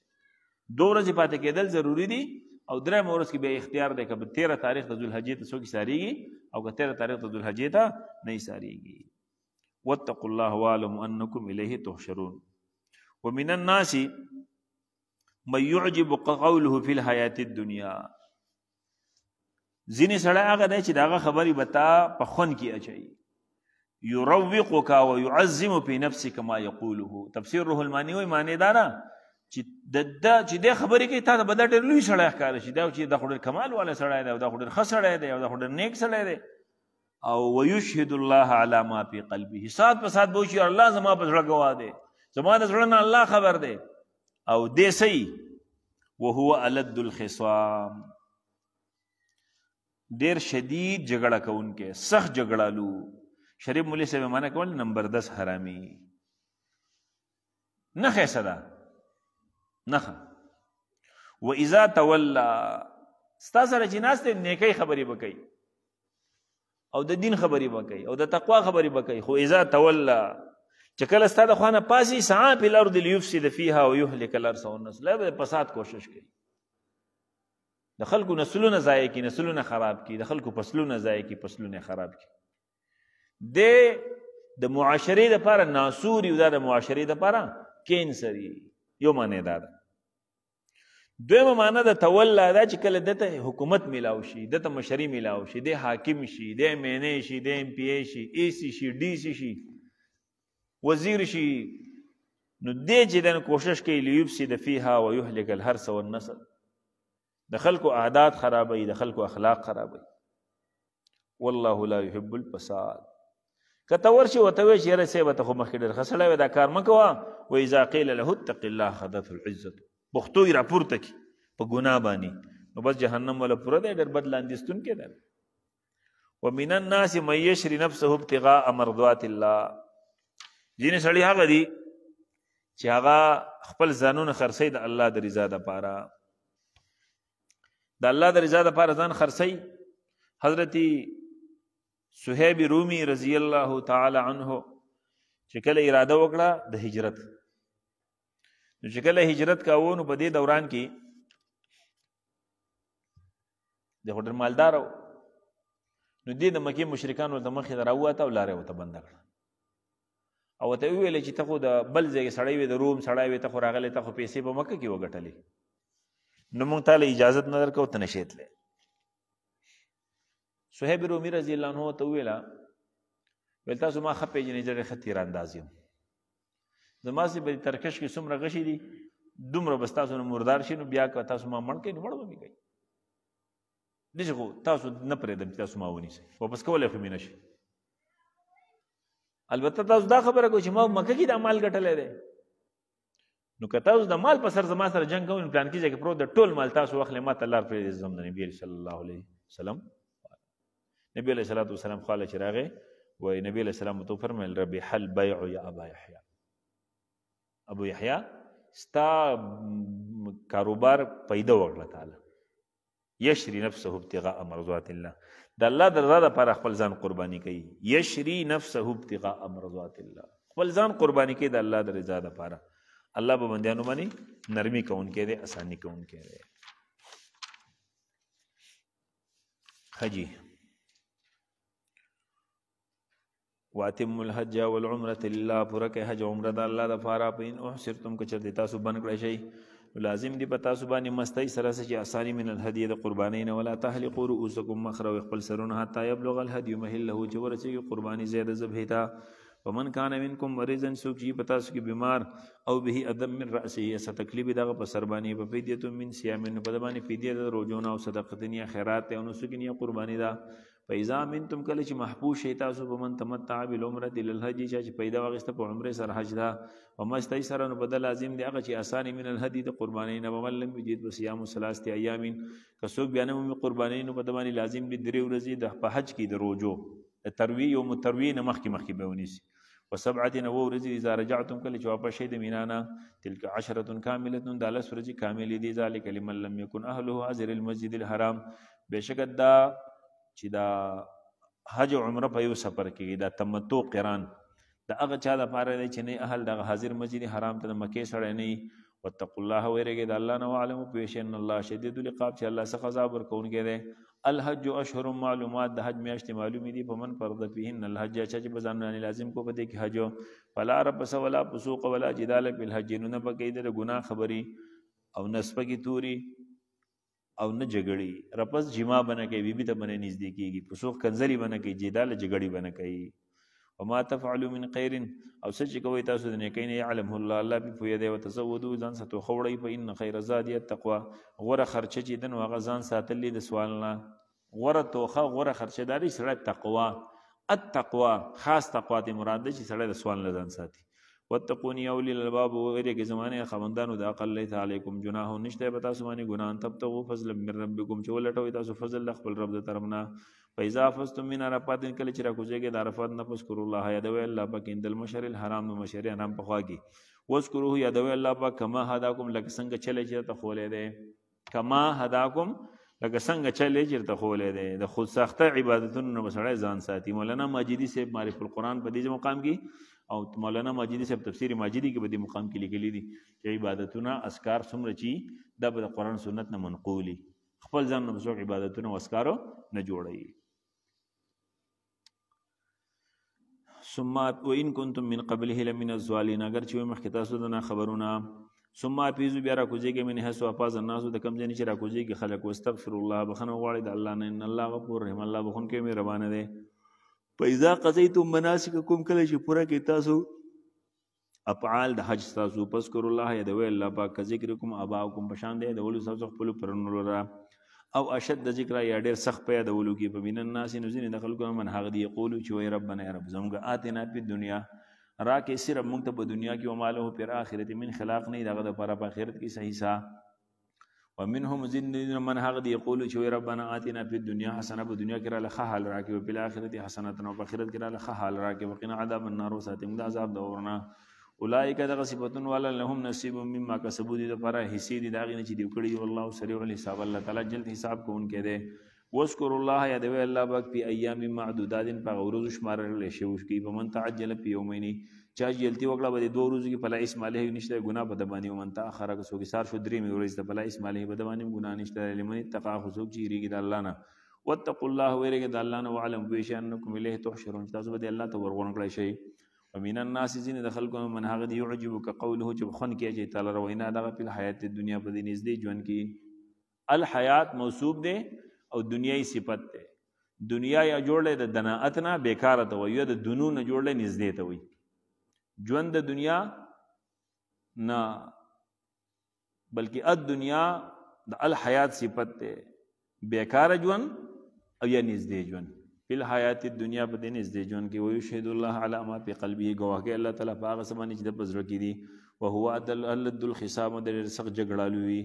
دو ورځې پاتې کېدل ضروری دي او درې مورس کې به اختیار دی که 13 تاریخ ته ذوالحجې ته څوک ساریږي او که 13 تاریخ ته ذوالحجې ته نه ساریږي واتقوا الله واعلم انکم الیه تحشرون ومن الناس من يعجب قوله في الحیات الدنیا ځینې سړی هغه دی چې دا هغه خبرې به تا په خوند کې اچوي یروقک ویعظم فی نفسک ما یقوله تفسیر روح المانی وایي معنی دا نه چې د د چې د خبرې کوي تا ته بدل ډېر لوی سړی ښکاره شي دا چې دا خو ډېر کمال والا سړی دی او دا خو ډېر ښه سړی دی او دا خو ډېر نیک سړی دی او ویشهد الله علی ما فی قلبه سات په سات به شي الله زما په زړه گواه دی زما د زړه نه الله خبر دی او دې سي وهو الد الخصام ډېر شدید جګړه کوونکې سخت جګړالو شریف مولوی صاحب معنا کول نمبر 10 حرامي نه خیسه ده نه و اذا تولا ستا سره جناس ته نیکی خبرې وکي او د دین خبرې وکي او د تقوا خبرې وکي خو اذا تولا چې کله ستا د خوانه پاسي سعا په الارض ليفسد فيها ويهلك الارض والناس لا به فساد کوشش کوي د خلکو نسلونه ضایع کی نسلونه خراب کی د خلکو فصلونه ضایع کی فصلونه خراب کی د د معاشري لپاره ناسوري او د معاشري لپاره کینسري یو معنی دا ده دویمه معنا د تولا دا چې کله دته حکومت میلاو شي دته مشري میلاو شي د حاکم شي د مینې شي د ایم پی ای شي ای سی شي ډی سی شي وزیر شي نو دې چې دن کوشش کوي لیوب سي د فیها او يهلك الحرس والنسل د خلکو عادات خرابوي د خلکو اخلاق خرابوي والله لا يحب الفساد کته ورشي وته وي چې رسې وته خو مخکې ډېر خسړې دا کار مکوه و اذا قيل له اتق الله خذته العزه بختوي راپورته کی په ګناه باندې نو بس جهنم ولا پوره دی ډېر بد لاندېستون کې ده ومن الناس من يشري نفسه ابتغاء مرضات الله ځینې سړي هغه دي چې هغه خپل ځانونه خرڅي د الله د رضا لپاره د الله د رضا لپاره ځان خرڅي حضرت صہیب رومی رضی الله تعالی عنہ چې کله اراده وکړه د هجرت نو چې کله هجرت کاوه نو په دې دوران کې د هوټل مالدار نو دې د مکه مشرکان ول د مخې دراوته او لارې وته بند کړ او ته ویل چې ته خو د بل ځای سړی وي د روم سړی وي ته خو راغلی ته خو پیسې په مکه کې وګټلې نو مونږ ته له اجازه نه درکو ته نشیتلې صہیب رومی رضی الله عنه ته ویلا ولتا سو ما خپې جنې ډېر خطیر انداز یم زما سي به ترکش کې څومره غشي دي دومره به ستاسو نه مردار شي نو بیا که تاسو ما مړ کړئ نو مړ به مې کوي دغه خو تاسو نه پرېدم چې تاسو ما ونیسئ واپس کولی خو مې نه شي البته تاسو دا خبره کوئ چې ما مکه کې دا مال ګټلی دی نو که تاسو د مال په سر زما سره جنگ کوئ نو پلان کې ځای پروت د ټول مال تاسو واخلئ ما ته لار پرېږدئ زم د نبي صلی الله علیه وسلم نبي علیه صلات وسلام خواله چې راغی وای نبی علیه السلام تو فرمایل ربی حل بیع یا ابا یحیی ابو یحیی ستا کاروبار پیدا وکړه تعالی یشری نفسه ابتغاء مرضات الله د الله د رضا لپاره خپل ځان قرباني کوي یشری نفسه ابتغاء مرضات الله خپل ځان قرباني کوي د الله د رضا لپاره الله به بندیانو باندې نرمي کوونکی دی اساني کوونکی دی حجی واتم الحج والعمره لله پوره کې حج عمره د الله لپاره پین او سرتم کې چرته تاسو بن کړی شي لازم دی په تاسو باندې مستی سره چې اسانی من الهدی د قربانی نه ولا تحلقوا رؤوسکم مخرو خپل سرونه حتا یبلغ الهدی مهله جوړ چې قربانی زیاده ذبح تا ومن کان منکم مریضن سوک جی پتا سکی بیمار او به ادم من رأسی اس تکلیف دغه په سربانی په فدیه من سیامن په دبانی فدیه د روزونه او صدقه دنیا خیرات او نسکنی قربانی دا پیدا من تم کله چې محبوب شي تاسو په من تمتع بالعمره الى الحج چې پیدا واغسته په عمره سره حج دا ومستای سره نو بدل لازم دی هغه چې اسانی من الهدی د قربانی نه ومل لم یجید وصيام ثلاثه ایام کسوک بیان مو قربانی نو په دمانی لازم دی درې ورځې د په حج کې دروجو تروی او متروی نه مخکې مخکې به ونیسي وسبعه نو ورځې اذا رجعتم کله چې واپس شئ د مینانا تلک عشره کامله د لس ورځې کاملې دي ذالک لمن لم يكن اهله حاضر المسجد الحرام بشکدا چې دا حج او عمره په یو سفر کې دا تمتع قران دا هغه چا لپاره دی چې نه اهل دغه حاضر مسجد حرام ته مکه سره نه واتقوا الله ويرګي د الله نو عالم پېښ ان الله شدید العقاب چې الله څخه عذاب ورکوونکی دی الحج اشهر معلومات د حج میاشتې معلومی دي په من فرض فيهن الحج چې چې بزان نه لازم کو پدې کې حج فلا ربس ولا فسوق ولا جدال بالحج نه پکې د ګناه خبري او نسبه کی توري او نه جګړي رپس جما بنه کوي بیبي ته باندې نږدې کیږي پسوخ کنزلی بنه کوي جیداله جګړي بنه کوي وما تفعلوا من خير او سچ کوي تاسو د نیکین علم الله الله په پوی دی او تزودو ځان ساتو خوړی په ان خیر زادی التقوا غره خرچه چې دن وغه ځان ساتلې د سوال نه غره توخه غره خرچه داري سره تقوا التقوا خاص تقوا دې مراد چې سره د سوال نه ځان ساتي وتقون یول الباب وغیرہ کې زمانه خوندانو د عقل لیت علیکم جناح نشته پتا سمانه ګناهن تب ته فضل من ربکم چې ولټوي تاسو فضل د خپل رب د طرفنا پیدا فستم من عرفات کله چې راکوځيږي د عرفات نه پس کور الله یادوي الله پاک اندل مشر الحرام نو مشر حرام په خواږي وذکروه یادوي الله پاک کما هداکم لکه څنګه چلے چې ته خولې ده کما هداکم لکه څنګه چلې چیرته خولې ده د خود سخته عبادتونو نه بسړې ځان ساتي مولانا ماجدي صاحب معرفت القرآن په دې مقام کې او مولانا ماجدی صاحب تفسیر ماجدی کې به د مقام کې لیکلي دي چې عبادتونه اسکار څومره چی دا به د قران سنت نه منقولي خپل ځان نه مسوک عبادتونه واسکارو نه جوړي سمات و ان کنتم من قبله لمن الظالمین اگر چې مخکې تاسو نه خبرونه ثم اپیزو بیا را کوزیږي من هڅه واپس الناس د کمزې نه چې را کوزیږي خلک واستغفر الله بخنه غواړي د الله نه ان الله غفور رحیم الله بخون کې مهربان دی پیدا قضیتم مناسککم کله چې پوره کې تاسو افعال د حج تاسو پس کر الله یا د وی الله پاک ذکرکم اباکم پشان دی د ولو سب خپل پرنول را او اشد د ذکر یا ډیر سخت پیدا د ولو کې په مین الناس نزین دخل کوم من هغه دی یقول چې وی ربنا یا رب زمګه اتنا په دنیا را کې صرف موږ ته په دنیا کې او مالو پر آخرت من خلاق نه دغه د پر آخرت کې صحیح سا ومنهم ذین من حق دی یقول چې ربنا آتنا فی الدنيا حسنه په دنیا کې را لخه حال راکې او په آخرت حسنه او په آخرت کې را لخه حال راکې وقنا عذاب النار ساتم د عذاب د اورنا اولئک دغه صفاتون ولا لهم نصیب مما کسبوا دي لپاره حصے دي داغه نه چې دی کړی والله سریع الحساب الله تعالی جلد حساب کوونکې ده وذكر الله یا دی الله پاک په ایام معدودات په ورځو شمارل شي او کې په من تعجل په یومینی چا جلتی وکړه به دوه ورځې کې فلا اسم علیه نشته ګناه په دمانی ومن تا اخره کو سوګی سار شو درې مې ورځ ته فلا اسم علیه په دمانی ګناه نشته لمن تقا خو سوګ چې ریګ د الله نه واتقوا الله ويرګ د الله نه وعلم بشانکم الیه تحشرون تاسو به الله ته ورغون کړئ شئ ومن الناس زين دخل کوم من هغه دی يعجبك قوله چې خون کې چې تعالی روینا دغه په حیات دنیا په دین نږدې ژوند کې الحیات موصوب دی او دنیای صفت دی دنیا یا جوړلې د دناعت نه بیکاره ته وي د دنو نه جوړلې نږدې ته وي ژوند د دنیا نه بلکې اد دنیا د الحیات صفت ده بیکار ژوند او یا نږدې ژوند فل حیات الدنیا په دین از دې جون کې وایو شهید الله علی ما په قلبه گواهی الله تعالی په هغه سمانه چې د پزړه کې دي او هو عدل الذل خصام د رزق جګړالو وي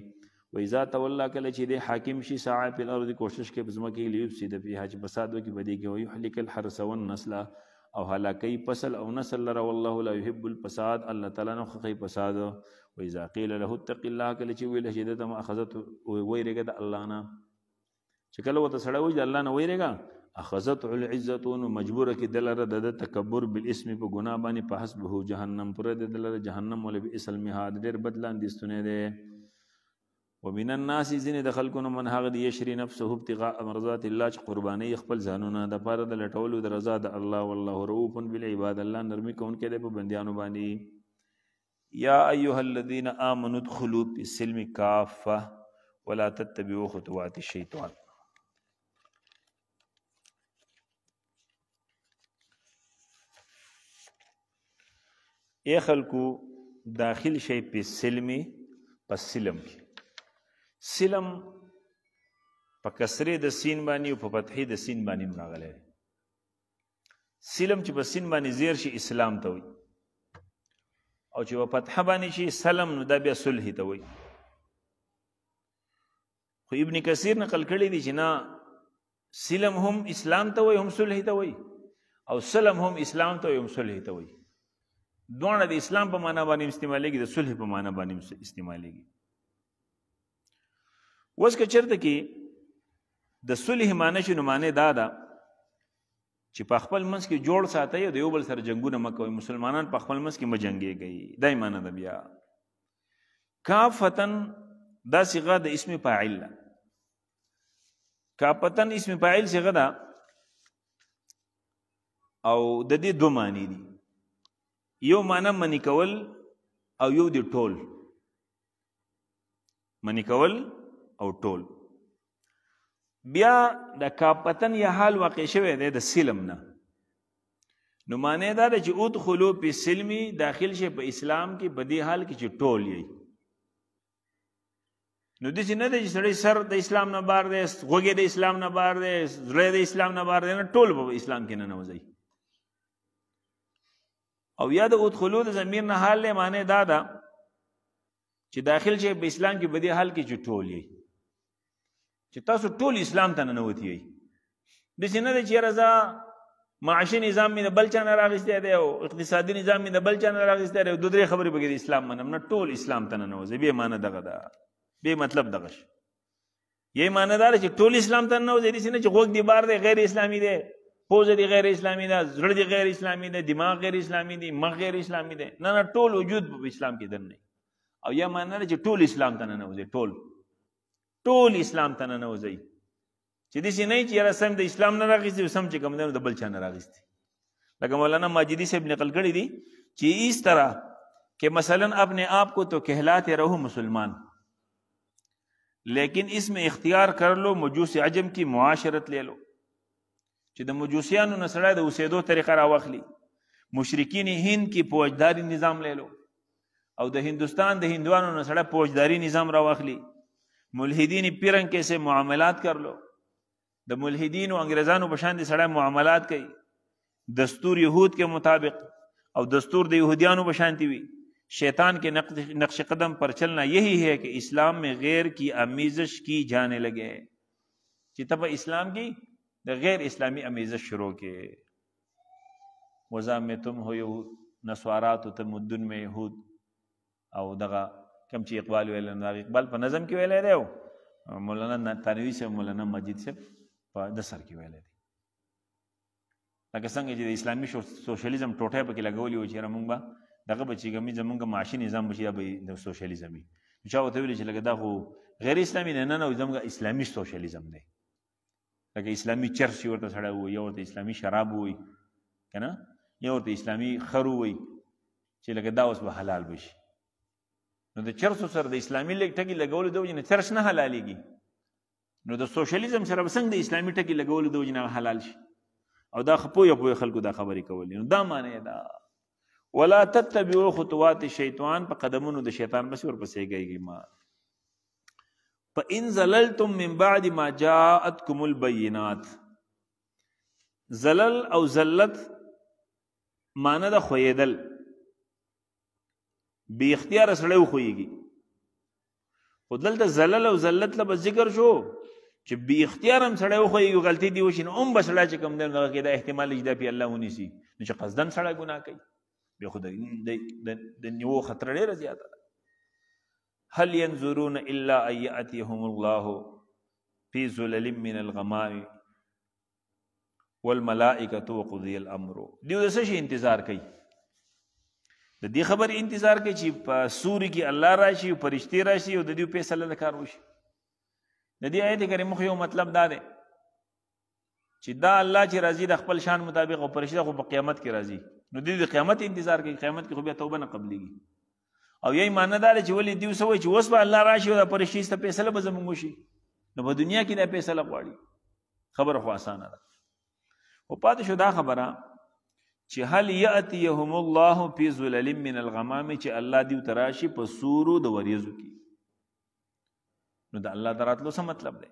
و اذا تولى کله چې د حاکم شي ساعه په الارض کوشش کې بزمه کې لیوب سي د په حج بسادو کې بده کې وایو حلق الحرس والنسل او هلاکی پسل او نسل لره والله لا يحب الفساد الله تعالی نه خوخي فساد و اذا قيل له اتق الله کله چې ویل شي دته اخذت ویریګه د الله نه چې کله وته سړی وځي الله نه ویریګه اخذت العزت و مجبور کی دلره د تکبر بالاسم په ګنا باندې په حسب جهنم پر د دلره جهنم ولې به اسلم هاد ډیر بدلان دي ستونه ده ومن الناس ځینې د خلکو نه من هغه دی یشری نفسه ابتغاء مرضات الله چې قربانۍ خپل ځانونه د پاره د لټولو د رضا د الله والله رؤوف بالعباد الله نرمي کوونکی دی په بندیانو باندې یا ایها الذین آمنوا ادخلوا فی السلم کافه ولا تتبعوا خطوات الشیطان اے خلکو داخل شي په سلم په سلم کې سلم په کسرې د سین باندې او په فتحې د سین باندې راغلی سلم چې په سین باندې زیر شي اسلام ته وي او چې په فتح باندې شي سلم نو دا بیا صلح ته وي خو ابن کثیر نقل کړی دی چې نه سلم هم اسلام ته وي هم صلح ته وي او سلم هم اسلام ته وي هم صلح ته وي دوه د اسلام په معنا باندې استعمالېږي د صلح په معنا باندې استعمالېږي اوس که چرته کې د صلح معنی شنو معنی دا ده چې په خپل منځ کې جوړ ساتي او د یو بل سره جنگونه مکوي مسلمانان په خپل منځ کې مجنګيږي دای معنی ده بیا کافتن دا صيغه د اسم فاعل ده کافتن اسم فاعل صيغه ده او د دې دوه معنی دي یو معنی منی کول او یو دی ټول منی کول او ټول بیا د کاپتن یا حال واقع شوی دی د سلم نه نو معنی دا ده چې ادخلو په سلمی داخل شي په اسلام کې بدی حال کې چې ټول یې نو دسی نه ده چې سړی سر د اسلام نه بار دی غوږې د اسلام نه بار دی زړه د اسلام نه بار دی نه ټول به اسلام کې نه نوځي او یا د ادخلو د ضمیر نه حال معنی دا ده چې داخل شي په اسلام کې بدی حال کې چې ټول یې چې تاسو ټول اسلام ته نه وتی وي د سینه د چیرزا معاشي نظام مې بل چا نه راغسته دی او اقتصادي نظام مې بل چا نه راغسته دی دوه درې خبرې بګې اسلام منم نه ټول اسلام ته نه وځي به معنی دغه دا به مطلب دغه شي یې معنی دا چې ټول اسلام ته نه وځي سینه چې غوږ دی بار دی غیر اسلامي دی پوز دی غیر اسلامي دی زړه دی غیر اسلامي دی دماغ غیر اسلامي دی مخ غیر اسلامي دی نه نه ټول وجود په اسلام کې در نه او یا معنی دا چې ټول اسلام ته نه وځي ټول ټول اسلام ته نه نوځي چې دې نه چې یاره سم د اسلام نه راغیستي سم چې کوم د بل چا نه راغیستي لکه مولانا ماجدی صاحب نقل کړی دی چې اس طرح کہ مثلا اپنے آپ کو تو کہلاتے رہو مسلمان لیکن اس میں اختیار کر لو مجوس عجم کی معاشرت لے لو چې د مجوسیانو نه سړی د اوسېدو طریقه راواخلي مشرکین هند کې پوجداري نظام لې لو او د هندستان د هندوانو نه سړی پوجداري نظام راواخلي ملحدین پیرن کې سه معاملات کړلو د ملحدین او انګريزانو په شان دي سړی معاملات کوي دستور يهود کې مطابق او دستور د يهوديانو په شان وي شیطان کے نقش قدم پر چلنا یہی ہے کہ اسلام میں غیر کی آمیزش کی جانے لگے کہ تب اسلام کی غیر اسلامی امیزش شروع کے وزا میں تم ہو یہود نسوارات و تمدن میں یہود او دغا کم چې اقبال ویل نو اقبال په نظم کې ویلی دی مولانا تنوی صاحب مولانا مجید صاحب په دسر کې ویلی دی لکه څنګه چې د اسلامي سوشلیزم ټوټه پکې لګولې و چې موږ به دغه به چې ګمې زموږ معاشي نظام به چې دا به د سوشلیزم وي نو چا ورته ویلي چې لکه دا خو غیر اسلامي نه نه نه زموږ اسلامي سوشلیزم دی لکه اسلامي چرچ ورته سړی ووایي یا ورته اسلامي شراب ووایي که نه یا ورته اسلامي خر ووایي چې لکه دا اوس به حلال به شي نو د چرسو سره د اسلامي لیک ټکی لګولو د وجې نه چرس نه حلالېږي نو د سوشلیزم سره به څنګه د اسلامي ټکی لګولو د وجې نه حلال شي او دا خپوی پوی خلکو دا خبرې کولې نو دا معنی دا ولا تتبعوا خطوات الشیطان په قدمونو د شیطان پسې ورپسې کیږي ما فان زللتم من بعد ما جاءتكم البينات زلل او زلت معنی د خویدل بی اختیار سره خوېږي خو دلته زلل او ذلت له ذکر شو چې بی اختیار هم سره خوېږي غلطي دی وشین اوم بسړه چې کم دغه کې د احتمال اجدا پی الله ونی سي نو چې قصدن سره ګناه کوي به خو د د نیو خطر ډیر زیات ده هل ينظرون الا اياتهم الله في ذلل من الغمام والملائکه وقضي الامر دیو د څه انتظار کوي د دې خبر انتظار کوي چې په سوري کې الله راشي او فرشتي راشي او د دې فیصله وکړ وشي د دې آیت کریمه یو مطلب دا دی چې دا الله چې راضي د خپل شان مطابق او فرشته خو په قیامت کې راضي نو دې د قیامت انتظار کوي قیامت کې خو بیا توبه نه قبليږي او یې معنی دا چې ولې دیو سوې چې اوس به الله راشي او د فرشتي ست فیصله به زموږ شي نو په دنیا کې دا فیصله غواړي خبر خو اسانه ده او پاتې شو دا خبره چې هل یاتیهم الله فی ذلل من الغمام چې الله دی تراشی په سورو د وریزو کې نو د الله دراتلو څه مطلب دی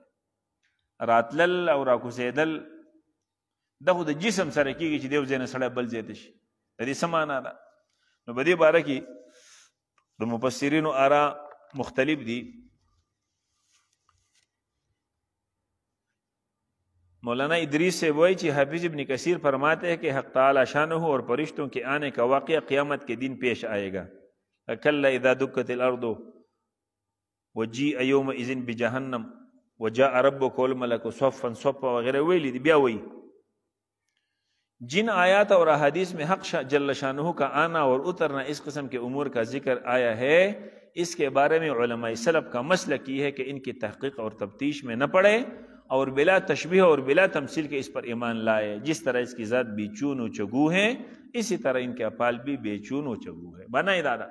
راتلل او راکوسیدل دغه د جسم سره کېږي چې دیو ځنه سړی بل ځای شي د دې سمانه ده نو په دې باره کې د مفسرینو آرا مختلف دي مولانا ادریس سے وہی چی حفیظ ابن کثیر فرماتے ہیں کہ حق تعلیٰ ہو اور پرشتوں کے آنے کا واقع قیامت کے دن پیش آئے گا اذا دکت و و و جی ایوم جا عرب کول ملک صفا وغیرہ ویلی دی جن آیات اور احادیث میں حق جل شانہ کا آنا اور اترنا اس قسم کے امور کا ذکر آیا ہے اس کے بارے میں علماء سلب کا مسئلہ کی ہے کہ ان کی تحقیق اور تبتیش میں نہ پڑے और बिला तशबीह और बिला तमसील के इस पर ईमान लाए जिस तरह इसकी ज़ात बेचून व चगू है इसी तरह इनके अपाल भी बेचून व चगू है बनाए दादा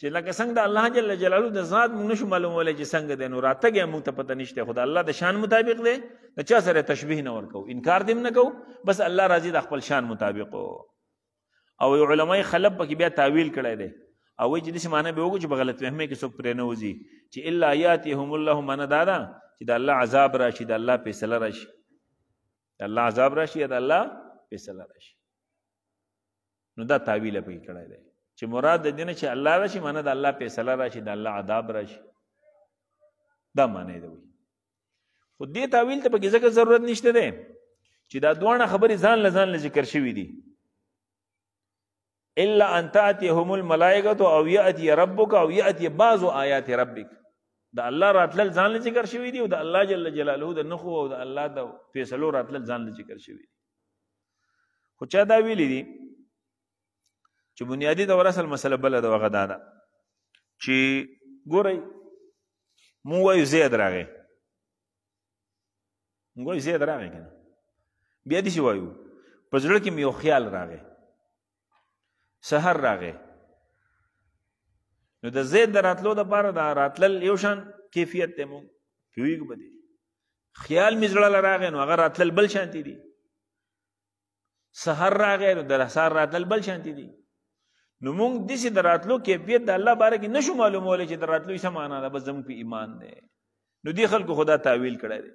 چې لکه څنګه د الله جل جلاله د ذات موږ نشو معلومولای چې څنګه دی نو راتګ موږ ته پته نشته خدا الله د شان مطابق دی د چا سره تشبیه نه ورکو انکار دیم نه کوو بس الله راضي د خپل شان مطابق او علماء خلب پکې بیا تعویل کړی دی او وایي چې داسې معنی به وکړو چې په غلط فهمۍ کې څوک پرې نه وځي چې الا یاتیهم الله معنه دادا چې د الله عذاب راشي د الله فیصله راشي د الله عذاب راشي یا د الله فیصله راشي نو دا تعویل به کړی دی چې مراد د دینه چې الله راشي معنی د الله فیصله راشي د الله عذاب راشي دا معنی دی خو دې تعویل ته پکې ځکه ضرورت نشته دی چې دا دوه خبرې ځان لزان ذکر شوې دي الا ان تاتيهم الملائکه او ياتي ربك او ياتي بعض آیات ربک د الله راتلل ځان له ذکر شوی دی او د الله جل جلاله د نخو او د الله د فیصلو راتلل ځان له ذکر شوی دی خو چا دا ویلی دی چې بنیادی د ورسل مسله بل د وغه دادا چې ګورئ مو وایو زید راغی مو وایو زید راغی کنه بیا دې شي وایو په ځړ کې یو خیال راغی سحر راغی نو د زید د راتلو د بار د راتلل یو شان کیفیت ته مو پیویګ بدی خیال می زړه لراغې نو هغه راتلل بل شانتی دي سحر راغې نو د سحر راتلل بل شانتی دي نو موږ د سې د راتلو کیفیت د الله بار کې نشو معلومولې چې د راتلو یې معنا ده بس زموږ په ایمان ده نو دی خلکو خدا تعویل کړی دی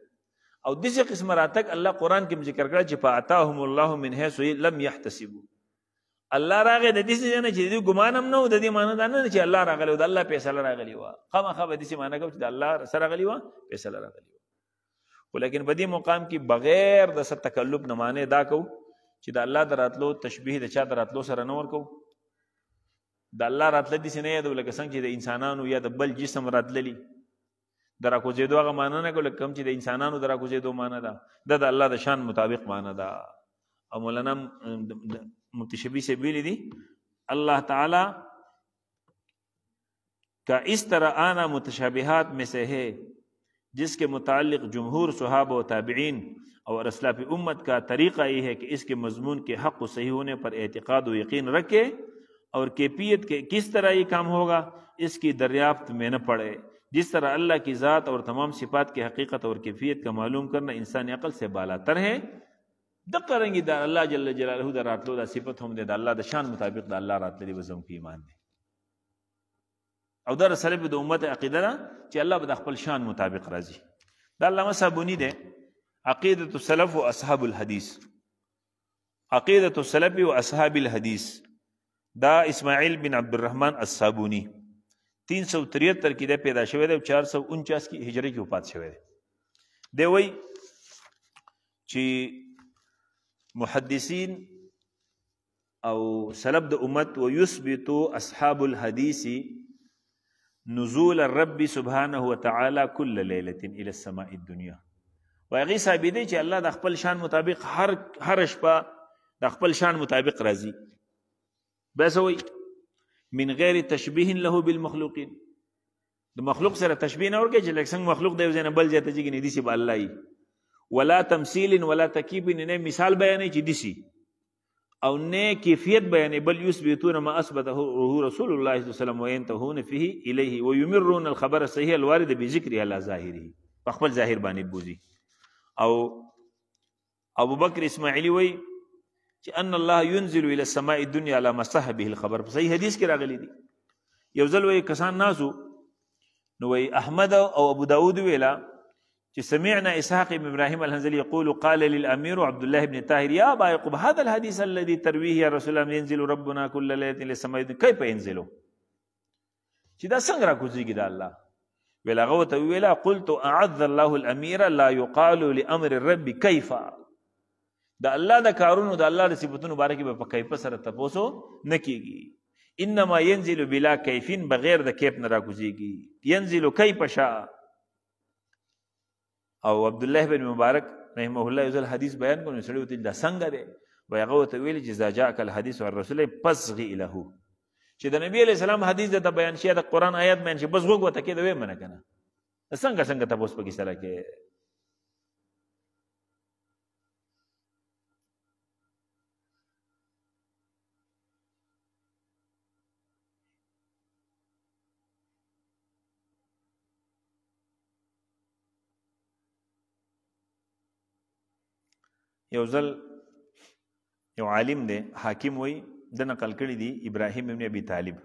او دغه قسم راتک الله قران کې ذکر کړ چې فاتاهم الله من هيث لم يحتسبوا الله راغې د دې نه چې دې ګمانم نو د دې معنی دا نه چې الله راغلی او د الله فیصله راغلی و خامخا به دې معنی کوم چې د الله سره راغلی و فیصله راغلی ولیکن په دې مقام کې بغیر د ست تکلب نه معنی دا کو چې د الله دراتلو تشبیه د چا دراتلو سره نه ورکو د الله راتل دي سینه یاد ولکه څنګه چې د انسانانو یا د بل جسم راتللی درا کوزیدو هغه معنی نه کوله کم چې د انسانانو درا کوزیدو معنی ده د الله د شان مطابق معنی ده او مولانا متشبی سے بھی دی اللہ تعالی کا اس طرح آنا متشابہات میں سے ہے جس کے متعلق جمہور صحاب و تابعین اور اسلاف امت کا طریقہ یہ ہے کہ اس کے مضمون کے حق و صحیح ہونے پر اعتقاد و یقین رکھے اور کیفیت کے کس طرح یہ کام ہوگا اس کی دریافت میں نہ پڑے جس طرح اللہ کی ذات اور تمام صفات کی حقیقت اور کیفیت کا معلوم کرنا انسانی عقل سے بالاتر ہے د قرنګي د الله جل جلاله د راتلو د صفت هم د الله د شان مطابق د الله راتللی وزم په ایمان دی او در سره به د امت عقیده ده چې الله به د خپل شان مطابق راځي د علامه صابونی دی عقیده السلف او اصحاب الحديث عقیده السلف او اصحاب الحديث دا اسماعیل بن عبد الرحمن الصابونی 373 کې د پیدا شوه دی او 449 کې هجری کې وفات شوه دی دی وای چې محدثین او سلب د امت و یثبت اصحاب الحديث نزول الرب سبحانه وتعالى كل ليله الى السماء الدنيا وغي ثابت دی چې الله د خپل شان مطابق هر هر شپه د خپل شان مطابق راځي بس وي من غیر تشبیه له بالمخلوقین د مخلوق سره تشبیه نه ورکه چې لکه څنګه مخلوق د یو ځای نه بل ځای ته ځي نه دي چې الله ولا تمثيل ولا تکیب نه مثال بیانې چې دسی او نه کیفیت بیانې بل یثبتون ما اثبته رسول الله صلی الله علیه وسلم وينتهون فيه الیه ويمرون الخبر الصحيح الوارد بذكره على ظاهره په خپل ظاهر باندې بوزي او ابو بکر اسماعیلی وای چې ان الله ينزل الى السماء الدنيا على ما صح به الخبر صحیح حدیث کې راغلی دی یو ځل وای کسان ناسو نو وای احمد او ابو داود ویلا چې سمعنا اسحاق بن ابراهيم الهنزلي يقول قال للامير عبد الله بن طاهر يا ابا يعقوب هذا الحديث الذي ترويه يا رسول الله ينزل ربنا كل ليله للسماء كيف ينزل چې دا څنګه راکوزيږي دا الله ویل هغه ته ویلا قلت اعذ الله الامير لا يقال لامر الرب كيف دا الله د کارونو د الله د صفاتونو باره کې په کیف سره تاسو نه کیږي انما ينزل بلا كيفين بغیر د کیف نه راکوزيږي ينزل كيف شاء او عبد الله بن مبارک رحمه الله یو ځل حدیث بیان کړو سړی وته دا څنګه دی وای هغه وته ویل چې زاجاک الحدیث والرسول پسغي له چې د نبی علی السلام حدیث د بیان شي د قران آیات بیان شي بس وګ وته کې دی منه کنه څنګه څنګه تاسو پاکستان کې یو ځل یو عالم دی حاکم وای د نقل کړی دی ابراهیم ابن ابي طالب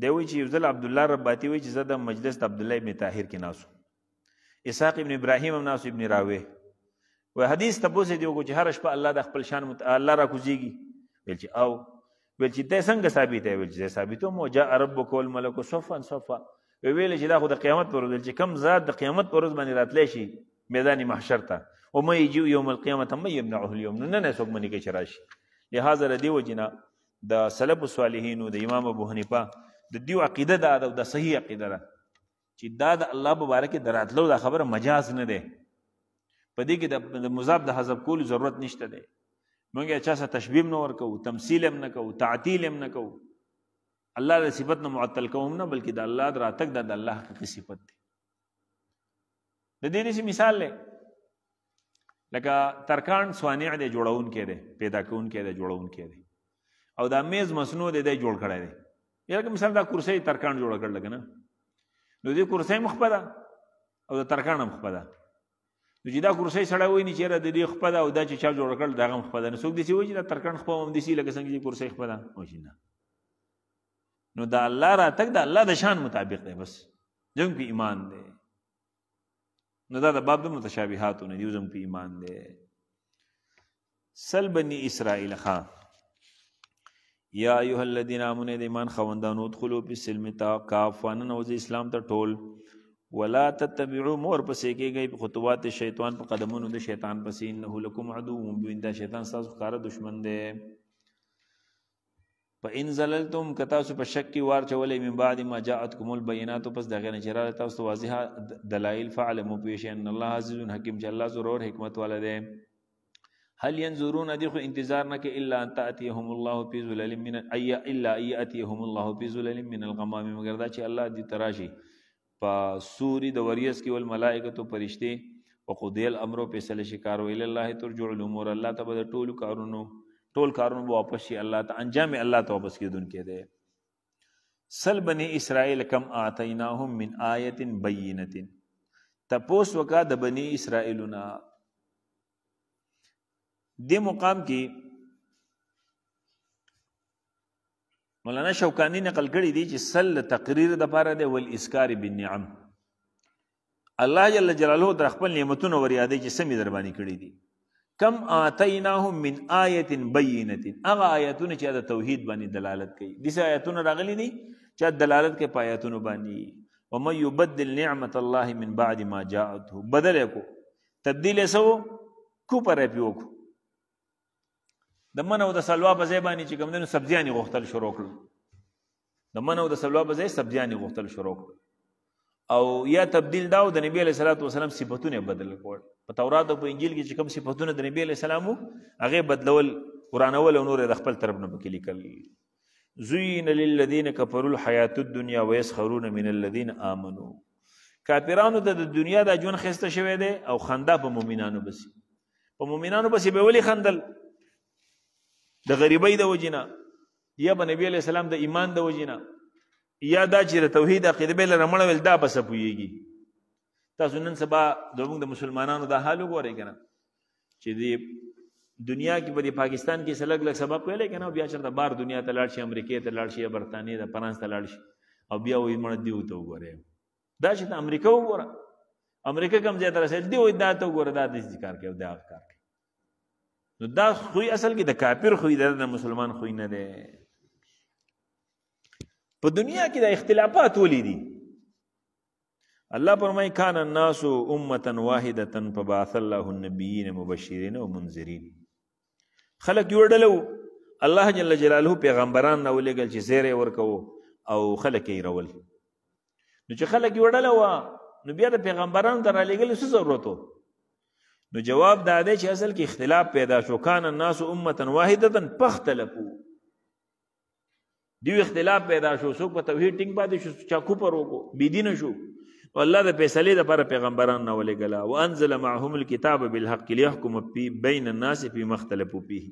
دی وای چې یو ځل عبد الله رباتی وای چې زه د مجلس د عبد الله ابن طاهر کې ناسو اسحاق ابن ابراهیم هم ناسو ابن راوي و حدیث تبوسه دی وګ چې هر شپه الله د خپل شان مت الله را کوزيږي ویل چې او ویل چې د څنګه ثابت دی ویل چې ثابتو مو جاء ربک والملک صفا صفا ویل چې دا خو د قیامت پر ورځ چې کم زاد د قیامت پر ورځ باندې راتلی شي میدان محشر ته و مې یجو یوم القیامت هم یمنعه اليوم نن نه څوک منی کې چرشي لہذا د دیو جنا د سلف صالحین او د امام ابو حنیفه د دیو عقیده دا د صحیح عقیده ده چې دا د الله مبارک دراتلو دا خبره مجاز نه ده په دې کې د مضاف د حذف کول ضرورت نشته ده مونږه چا سره تشبیه نه ورکو تمثيل هم نه کوو تعطیل هم نه کوو الله د صفت نه معطل کوم نه بلکې د الله دراتک د الله حقیقي صفت ده د دې مثال له لکه ترکان صانع دی جوړون کې دی پیدا کون کې دی جوړون کې دی او دا میز مسنو دی دی جوړ کړی دی یلکه مثال دا کرسی ترکان جوړ کړل لګنه نو دې کرسی مخپدا او دا ترکان مخپدا نو چې دا کرسی سره وای نه چیرې د دې خپدا او دا چې چا جوړ کړل دا مخپدا نو څوک دې چې وای چې دا ترکان خپم هم دې سي لکه څنګه چې کرسی خپدا وای نه نو دا الله را تک دا الله د شان مطابق دی بس جنگ په ایمان دی نو دا د باب د متشابهاتو نه دیوزم په ایمان دی سل بنی اسرائیل خان یا ایها الذین آمنوا د ایمان خوندانو ادخلوا فی السلم تا کافان نو اسلام ته ټول ولا تتبعوا مور پسې کېږي په خطوات شیطان په قدمونو د شیطان پسې انه لکم عدو مبین دا شیطان تاسو خاره دشمن دی په ان زللتم کتا سو په شک کې وار چولې من بعد ما جاءتكم البينات پس دغه نه چرال تاسو واضح دلایل فعلموا پیش ان الله عزیز حکیم چې الله ضرور حکمت والا دی هل ينظرون دي خو انتظار نه کې الا ان تاتيهم الله في ظلال من اي الا ياتيهم الله في ظلال من الغمام مگر دا چې الله دي تراشي په سوري د وریس کې ول ملائکه تو فرشتي وقضي الامر فیصله شکار ویل الله ترجع الامور الله تبارک ټول کارونو ټول کارونه به واپس شي الله ته انجام الله ته واپس کېدونکی دی سل بنی اسرائیل کم آتیناهم من آیت بینت تپوس وکا د بنی اسرائیلنا دې مقام کې مولانا شوکانی نقل کړی دی چې سل تقریر د پاره دی ول اسکار بالنعم الله جل جلاله در خپل نعمتونو ور یادې چې سمې در باندې کړې دي کم آتیناهم من آیت بینت اغه آیتونه چې د توحید باندې دلالت کوي دغه آیتونه راغلي دي چې دلالت کوي په آیتونو باندې و مې یبدل نعمت الله من بعد ما جاءته بدل کو تبدیل سو کو پر پیو کو د منو د سلوا په ځای باندې چې کوم دنو سبزیانی غوښتل شروع کړل د منو د سلوا په ځای سبزیانی غوښتل شروع کړل او یا تبدیل داو د نبی علیہ الصلوۃ والسلام صفاتونه بدل کړل په تورات او په انجیل کې چې کوم صفاتونه د نبی له سلامو هغه بدلول قرانول او نور د خپل طرف نه بکلی کړل زین للذین کفروا الحیات الدنیا ويسخرون من الذین آمنوا کافرانو ته د دنیا د جون خسته شوی دی او خنده په مؤمنانو بسی په مؤمنانو بسی به ولی خندل د غریبۍ د وجینا یا په نبی علی السلام د ایمان د وجینا یا دا چې توحید عقیده به لرمړ ول دا بس پویږي تاسو نن سبا زموږ د مسلمانانو دا حال وګورئ کنه چې دی دنیا کې په پاکستان کې سلګ لګ سبب ویلې کنه بیا چرته بار دنیا ته لاړ شي امریکای ته لاړ شي برتانیې ته فرانس ته لاړ شي او بیا وې مړ دی ته وګورئ دا چې امریکا وګوره امریکا کم ځای ته رسېدل دی وې دا ته وګوره دا د ذکر کې او دا کار کې نو دا خوې اصل کې د کافر خوې ده د مسلمان خوې نه ده په دنیا کې د اختلافات ولې دي الله فرمای کان الناس امه واحده فبعث الله النبيين مبشرين ومنذرين خلق یو ډلو الله جل جلاله پیغمبران نو لګل چې زیره ورکو او خلق یې رول نو چې خلق یو ډلو نو بیا د پیغمبرانو در لګل څه ضرورت نو جواب دا دی چې اصل کې اختلاف پیدا شو کان الناس امه واحده فاختلفوا دیو اختلاف پیدا شو څوک په توحید ټینګ باندې شو چا کو پر وکړو بيدینه شو الله د فیصلې لپاره پیغمبران نه ولېګلا وانزل معهم الكتاب بالحق ليحكم بين الناس فيما اختلفوا فيه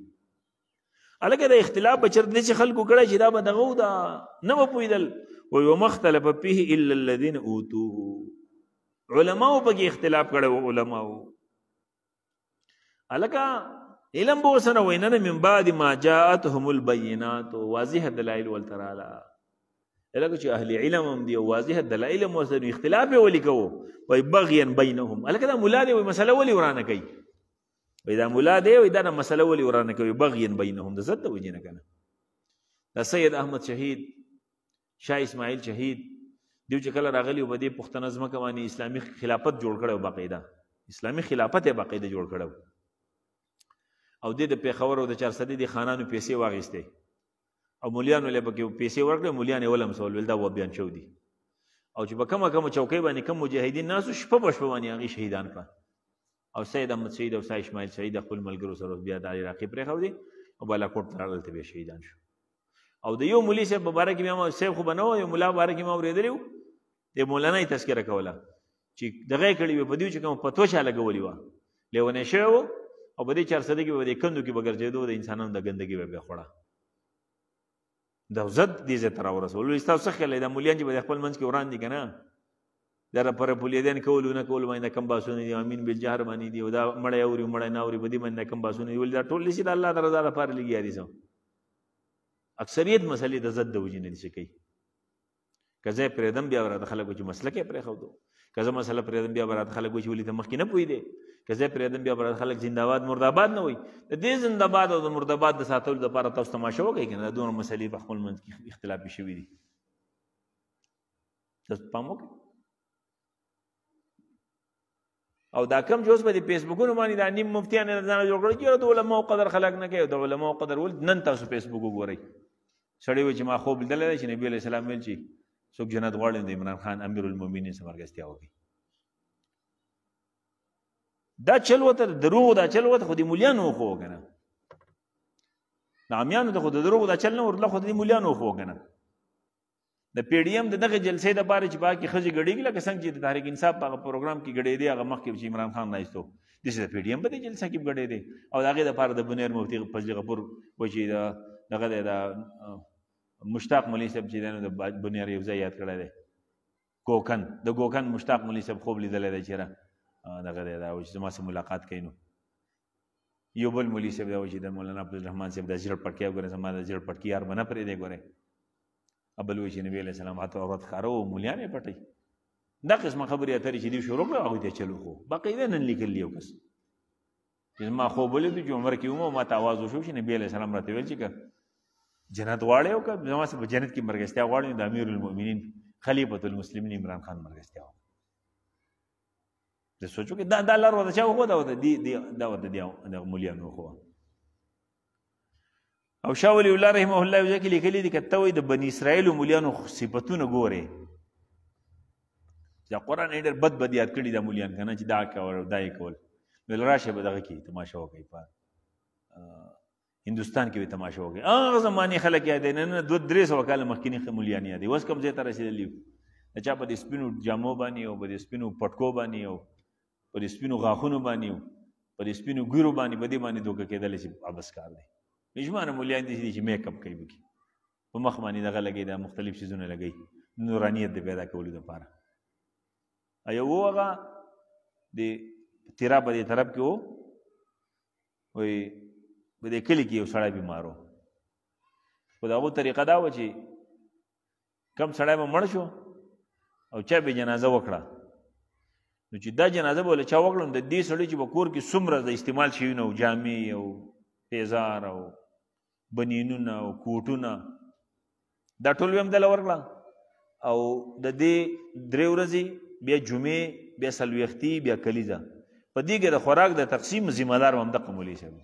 الګه د اختلاف په چرته چې خلکو کړه چې دا به دغه دا نه و پویدل و یو مختلف فيه الا الذين اوتوه علماو په اختلاف کړه علماو الګه علم بو سره ویننه من بعد ما جاءتهم البينات واضح دلائل ولتراله لکه چې اهل علم هم دي او واضح دلایل هم ورسره اختلاف یې ولیکو وای بغیا بینهم الکه دا مولا دی وای مسله ولې ورانه کوي وای دا مولا دی وای دا نه مسله ولې ورانه کوي بغیا بینهم د زد وجه نه کنه دا سید احمد شهید شاه اسماعیل شهید دیو چې کله راغلی په دې پښتنه ځمکه باندې اسلامي خلافت جوړ کړو باقاعده اسلامي خلافت یې باقاعده جوړ کړو او د پېښور او د چارسدې د خانانو پیسې واغېستې او مولیانو له پکې پیسې ورکړې مولیانې ولم سول ول دا و بیان شو دي او چې په کومه کومه چوکۍ باندې کوم مجاهدین ناسو شپه بشپ باندې هغه شهیدان کړ او سید احمد سید او سید اسماعیل سید خپل ملګرو سره بیا د عراقي پرې خو دي او بالا کوټ ترل ته شهیدان شو او د یو مولي صاحب مبارک امام سیف خو بنو یو مولا مبارک امام ورېدلو د مولانا یې تذکره کوله چې دغه کړي په دیو چې کوم پتو شاله غولي و لیونه شو او په دې چارسده کې به د کندو کې بغیر جوړو د انسانانو د ګندګي به خوړه د زد دې زه تر ورسول وي تاسو خلې د مولیان چې په خپل منځ کې وران دي کنه در پر پولیدین کول نه کول باندې کم باسونه دي امين بالجهر باندې دي او دا مړې اوري مړې نه اوري بدی باندې کم باسونه وي دا ټول شي د الله درزا لپاره لګیا دي سو اکثریت مسلې د زد د وجې نه شي کوي کزه پرېدم بیا ورته خلکو چې مسلکه پرې خو دو کزه مسله پرېدم بیا ورته خلکو چې ولې ته مخکې نه پوي دي که زه پرېږدم بیا به خلک زندهباد مرداباد نه وایي د دې زندهباد او د مرداباد د ساتلو دپاره تاسو تماشه وکړئ که نه دا دونه مسلې په خپل منځ کې اختلافي شوي دي تاسو پام وکړئ او دا کم چې اوس په دې فیسبوکونو باندې دا نیم مفتیان نه ځان جوړ کړی چې د علماو قدر خلک نه کوي د علماو قدر ول نن تاسو فیسبوک وګورئ سړی وایي چې ما خوب لیدلی دی چې نبي علیه السلام ویل چې څوک جنت غواړي د عمران خان امیر المؤمنین سمرګستیا وکړي دا چلوته دروغ دا چلوته خو دې مليانو خو کنه نامیانو ته خو د دروغ دا چل نه ورله خو دې مليانو خو کنه د پی ډی ایم د دغه جلسې د بارے چې باکي خځې غړېږي لکه څنګه چې د تحریک انصاف په پروګرام کې غړې دی هغه مخکې چې عمران خان نایستو د دې پی ډی ایم په دې جلسه کې غړې دی او هغه د پاره د بنیر مفتي فضل غفور وجي دا دغه د مشتاق ملي صاحب چې د بنیر یو ځای یاد کړی دی ګوکن د ګوکن مشتاق ملي صاحب خوب لیدل دی چیرې دغه دا و چې ما سره ملاقات کینو یو بل مولوی صاحب دا و چې د مولانا عبدالرحمن صاحب د زړه پټکی وګوره زما د زړه پټکی یار بنا پرې دی ګوره ابل وی چې نبی علیہ السلام هاته عورت خارو مولیانه پټی دا قسمه خبرې اترې چې دی شروع کړو هغه ته چلو خو بقیده نن لیکل یو کس چې ما خو بلې د عمر کې ومه ما ته आवाज وشو چې نبی علیہ السلام راته ویل چې جنت واړې او که زما سره په جنت کې مرګستیا واړې د امیر المؤمنین خلیفۃ المسلمین عمران خان مرګستیا و د سوچو کې دا دا لار ودا چا خو دا ودا دی دی دا ودا دی د مولیانو خو او شاول الله رحمه الله یو ځکه لیکلی دی کته وي د بنی اسرائیل مولیانو صفاتونه ګوره دا قران ډېر بد بد یاد کړی دا مولیان کنه چې دا کول دا یې کول بل راشه به دغه کې تماشا وکي په هندستان کې به تماشا وکي هغه زمانه خلک یاد نه نه دوه درې سو کال مخکې مولیان یاد وس کوم ځای ته رسیدلی چا په دې سپینو جامو باندې او په دې سپینو پټکو باندې او پر سپینو غاخونو باندې پر سپینو ګورو باندې بده باندې دوکه کېدل چې ابس کار دی نجمان مولیان دي چې میک اپ کوي بکی په مخ باندې دغه لګي دا مختلف شیزونه لګي نورانیت دی پیدا کولو لپاره ایو هغه د تیرا په دې طرف کې وو وي په دې کلی کې یو سړی بیمارو په دغه طریقه دا و چې کم سړی مړ شو او چا به جنازه وکړه نو چې دا جنازه بوله چا وکړم د دې سړي چې په کور کې څومره د استعمال شوي نو جامې او پیزار او بنینونه او کوټونه دا ټول به هم دله ورکړه او د دې درې ورځې بیا جمعې بیا څلوېښتي بیا کلیزه په دې کې د خوراک د تقسیم ذمه دار به همدغه مولي صاحب